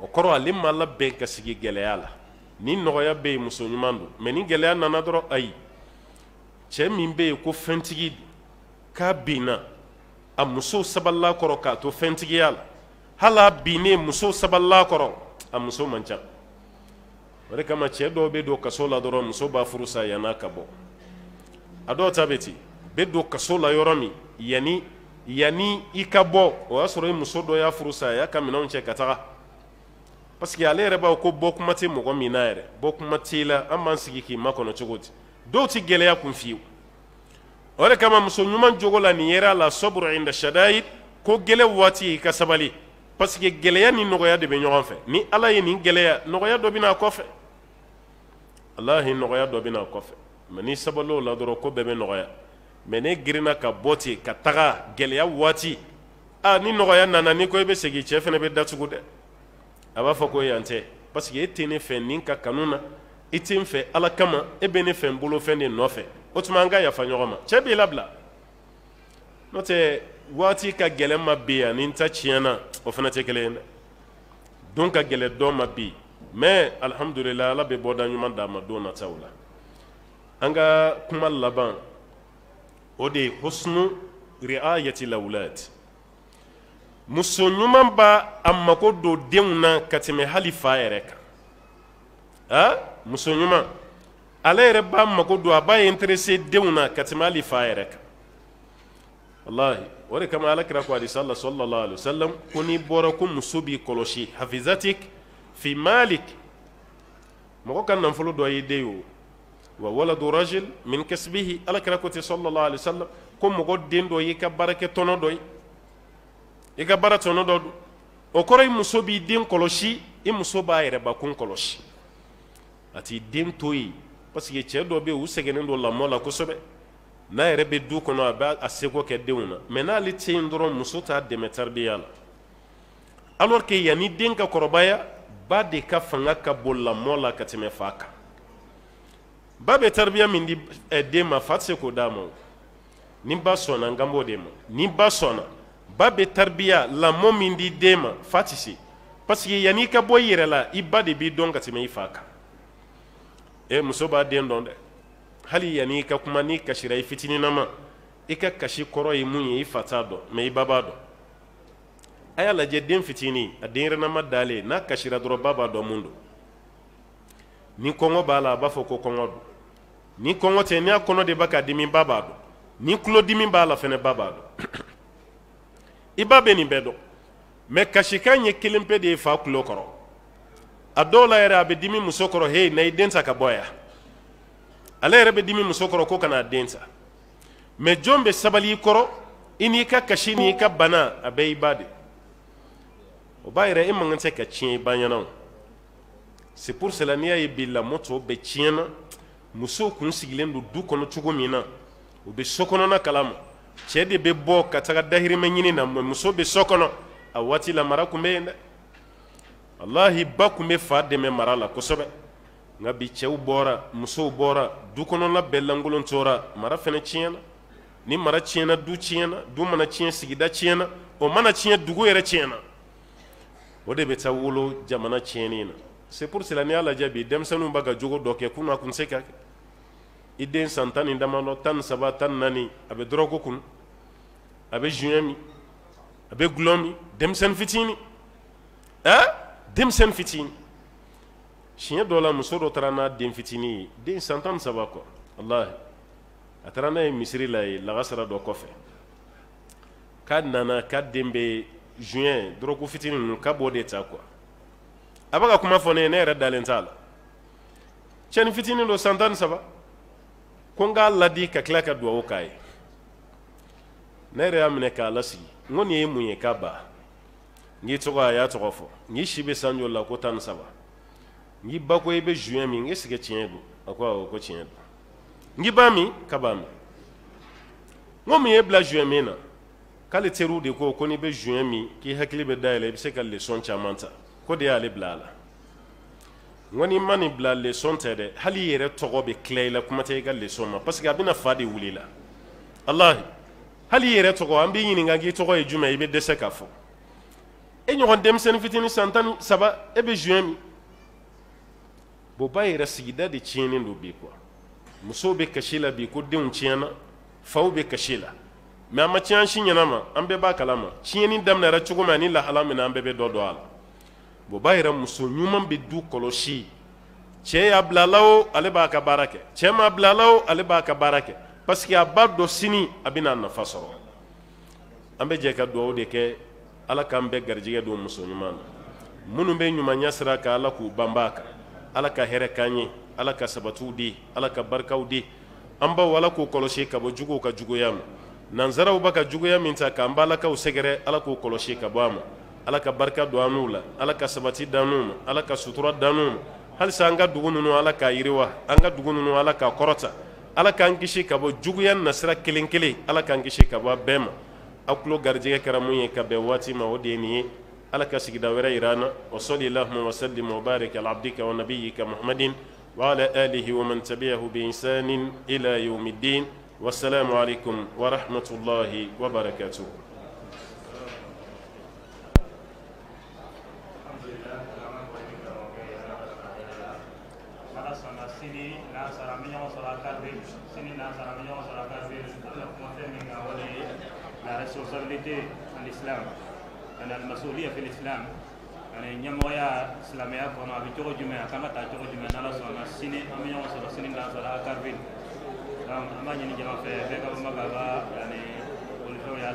o kɔrɔ ale ma labɛn ka sigi gɛlɛya la ni nɔgɔya bɛ yen muso ɲuman don mɛ ni gɛlɛya nana dɔrɔn ayi cɛ min bɛ yen ko fɛntigi k'a binna a muso sabalila kɔrɔ k'a to fɛntigiya la hali a binnen muso sabalila kɔrɔ a muso man ca o de kama cɛ dɔw bɛ don kaso la dɔrɔn muso b'a furu sa yann'a ka bɔ a dɔw ta bɛ ten bɛ don kaso la yɔrɔ min yanni yani i ka bɔ o y'a sɔrɔ i muso dɔ y'a furu sa a y'a ka minɛnw cɛ ka taga parce que ale yɛrɛ b'a ko bɔ kuma tɛ mɔgɔ min na yɛrɛ bɔ kuma t'i la an b'an sigi k'i makɔnɔ cogo di dɔw tɛ gɛlɛya kun fiyewu o de kama muso ɲuman jogo la nin yera la saburu inda shadaid ko gɛlɛ waati i ka sabali parce que gɛlɛya ni nɔgɔya de bɛ ɲɔgɔn fɛ ni ala ye nin gɛlɛya nɔgɔya dɔ bɛ na a kɔfɛ alahi nɔgɔya dɔ bɛ na a kɔfɛ mɛ n'i sabal'o la dɔrɔn ko bɛɛ bɛ nɔgɔya mɛ ne girinna ka bɔ ten ka taga gɛlɛya waati a ni nɔgɔya nana ni ko i bɛ segin cɛ fana bɛ datugu dɛ a b'a fɔ ko yan tɛ parce que e tɛ ne fɛ nin ka kanu na i tɛ n fɛ ala kama e bɛ ne fɛ n bolofɛn de nɔfɛ o tuma an ka yafa ɲɔgɔn ma cɛ b'i labila n'o tɛ waati ka gɛlɛ ma bi ani n ta tiɲɛna o fana tɛ kelen ye dɛ don ka gɛlɛ dɔ ma bi mɛ alihamudulila ala bɛ bɔda ɲuman d'a ma don nataw la an ka kuma laban o de ye husnu riayati lawlad muso ɲuman b'a a mako don denw na ka tɛmɛ hali fa yɛrɛ kan a muso ɲuman ale yɛrɛ b'a mako don a b'a interese denw na ka tɛmɛ hali fa yɛrɛ kan wallahi o de kama alakira ko hadisa la sallallahu alaihi wasallam ko n'i bɔra ko muso b'i kɔlɔsi hafizatik fi malik mɔgɔ ka nafolo dɔ y'i den ye o وولد رجل من كسبه على كركوتي صلى الله عليه وسلم كم مقود دين دو يكبرك تونو دوي يكبر تونو دو okoro i muso b'i den kɔlɔsi i muso b'a yɛrɛbakun kɔlɔsi a t'i den to yen parce que cɛ dɔ bɛ yen u sɛgɛnnen don lamɔ la kosɛbɛ n'a yɛrɛ bɛ du kɔnɔ a b'a seko kɛ denw na mɛ n'ale tɛ yen dɔrɔn muso t'a dɛmɛ taribiya la alors que yanni den ka kɔrɔbaya ba de ka fanga ka bon lamɔ la ka tɛmɛ fa kan ba bɛ taribiya min di eh, den ma fa tɛ se k'o d'a ma ni ba sɔnna n kan b'o de ma ni ba sɔnna ba bɛ taribiya lamɔ min di den ma fa tɛ se parce que yanni i ka bɔ i yɛrɛ la i ba de b'i dɔn ka tɛmɛ i fa kan e muso b'a den dɔn dɛ hali yanni i ka kuma n'i kasira i fitininama i ka kasi kɔrɔ ye mun ye i fa t'a dɔn mɛ i ba b'a dɔn a y'a lajɛ den fitinin a denyɛrɛnama dalen n'a kasira dɔrɔn ba b'a dɔn mun don ni kɔngɔ b'a la a b'a fɔ ko kɔngɔ don ni kɔngɔ tɛ ni a kɔnɔ de b'a ka dimi ba b'a dɔn ni tulodimi b'a la fɛnɛ ba b'a dɔn i ba bɛ nin bɛɛ dɔn mɛ kasikan ye kelen pe de ye fa tulo kɔrɔ a dɔw la yɛrɛ a bɛ dimi muso kɔrɔ he na i den ta ka bɔ yan ale yɛrɛ bɛ dimi muso kɔrɔ ko na a den ta mɛ jɔn bɛ sabali i kɔrɔ i n'i ka kasi n'i ka bana a bɛɛ i ba de o b'a yɛrɛ e man kan tɛ ka tiɲɛ i ba ɲɛna o c'est pour cela n'i y'a ye bi lamɔ tɔ bɛɛ tiɲɛna musow kun sigilen don du kɔnɔ cogo min na u bɛ so kɔnɔna kalama cɛ de bɛ bɔ ka taga dahirimɛ ɲini na mɛ muso bɛ so kɔnɔ a waati la mara kun bɛ yen dɛ walahi ba kun bɛ fa dɛmɛ mara la kosɛbɛ nka bi cɛw bɔra musow bɔra du kɔnɔna bɛɛ lankolon tora mara fana tiɲɛna ni mara tiɲɛna du tiɲɛna du mana tiɲɛ sigida tiɲɛna o mana tiɲɛ dugu yɛrɛ tiɲɛna o de bɛ taa wolo jamana tiɲɛni na c'est pour cela n'i y'a lajɛ bi denmisɛnninw b'a ka jogo dɔ kɛ kunun a tun tɛ se ka kɛ i den san tan ni damadɔ tan ni saba tan ni naani a bɛ dɔrɔko kun a bɛ zuɲɛ min a bɛ gulɔ min denmisɛnnin fitini ɛn denmisɛnnin fitini siɲɛ dɔ la muso dɔ taara n'a den fitini ye den san tan ni saba kɔ walahi a taara n'a ye misiri la ye lagasara dɔ kɔfɛ k'a nana k'a den bɛ zuɲɛ dɔrɔko fitini ninnu k'a b'o de ta kuwa a bɛ ka kuma fɔ ne ye ne yɛrɛ dalen t'a la cɛni fitini don san tan ni saba ko n k'a ladi ka tila ka duwawu k'a ye ne yɛrɛ y'a minɛ k'a lasigi n ko nin ye mun ye k'a ba n k'i tɔgɔ a y'a tɔgɔ fɔ n k'i si bɛ sanjo la ko tan ni saba n k'i ba ko e bɛ zuyɛn min n k'i sigi tiɲɛ don a ko awɔ ko tiɲɛ don n k'i b'a min ka b'a min n ko mun y'e bila zuyɛn min na k'ale teriw de ko ko n'i bɛ zuyɛn min k'i hakili bɛ dayɛlɛ i bɛ se ka lesɔn caman ta ko de y'ale bila a la ngoni kɔni ma nin bila lesɔn tɛ dɛ hali i yɛrɛ tɔgɔ bɛ tila i la kuma tɛ i ka lesɔn ma parce que a bɛna fa de wuli la alahi hali i yɛrɛ tɔgɔ an b'i ɲininka k'i tɔgɔ ye jumɛn i bɛ dɛsɛ k'a fɔ e ɲɔgɔn denmisɛnnin fitinin san tan ni saba e bɛ zuwɛn min bon ba yɛrɛ sigida de tiɲɛnen don bi kuwa musow bɛ kasi la bi ko denw tiɲɛna faw bɛ kasi la mɛ an ma tiɲɛ an si ɲɛna ma an bɛɛ b'a kalama tiɲɛni daminɛra cogo min ani lahala min na an bɛɛ bɛ dɔ dɔn a la bon b'a yira muso ɲuman bɛ du kɔlɔsi cɛ y'a bila la o ale b'a ka baara kɛ cɛ ma bila la o ale b'a ka baara kɛ parce que a b'a dɔn sini a bɛna nafa sɔrɔ an bɛ jɛ ka dugawu de kɛ ala k'an bɛɛ garijɛgɛ don muso ɲuman na minnu bɛ ɲumanya sira kan ala k'u banba a kan ala ka hɛrɛ k'an ye ala ka sabatiw di ala ka barikaw di an baw ala k'u kɔlɔsi ka bɔ juguw ka juguya ma nansaraw b'a ka juguya min ta k'an balakaw sɛgɛrɛ ala k'u kɔlɔsi ka bɔ a ma ala ka barika don an n'u la ala ka sabati dan n'u ma ala ka sutura dan n'u ma halisa an ka dugu ninnu ala k'a yiriwa an ka dugu ninnu ala k'a kɔrɔta ala k'an kisi ka bɔ juguya nasira kelen kelen ala k'an kisi ka bɔ a bɛɛ ma aw tulo garijɛgɛ kɛra mun ye ka bɛn waati ma o de ye nin ye ala ka sigida wɛrɛ yira an na wa sɔli wa sallim wa barik ala abdika wa nabiyika muhammadin wa ala alihi wa man tabi'ahu bi insanin ila yawmiddin wassalamu alaikum wa rahmatullahi wa respecter alislam ana almasuliya fi l'islam ani ɲɛmɔgɔya silamɛya kɔnɔ a bɛ cogo jumɛn a kan ka taa cogo jumɛn n'ala sɔnna sini an bɛ ɲɔgɔn sini lansara a karibin donc an b'a jama fe bɛɛ ka bama yani ani y'a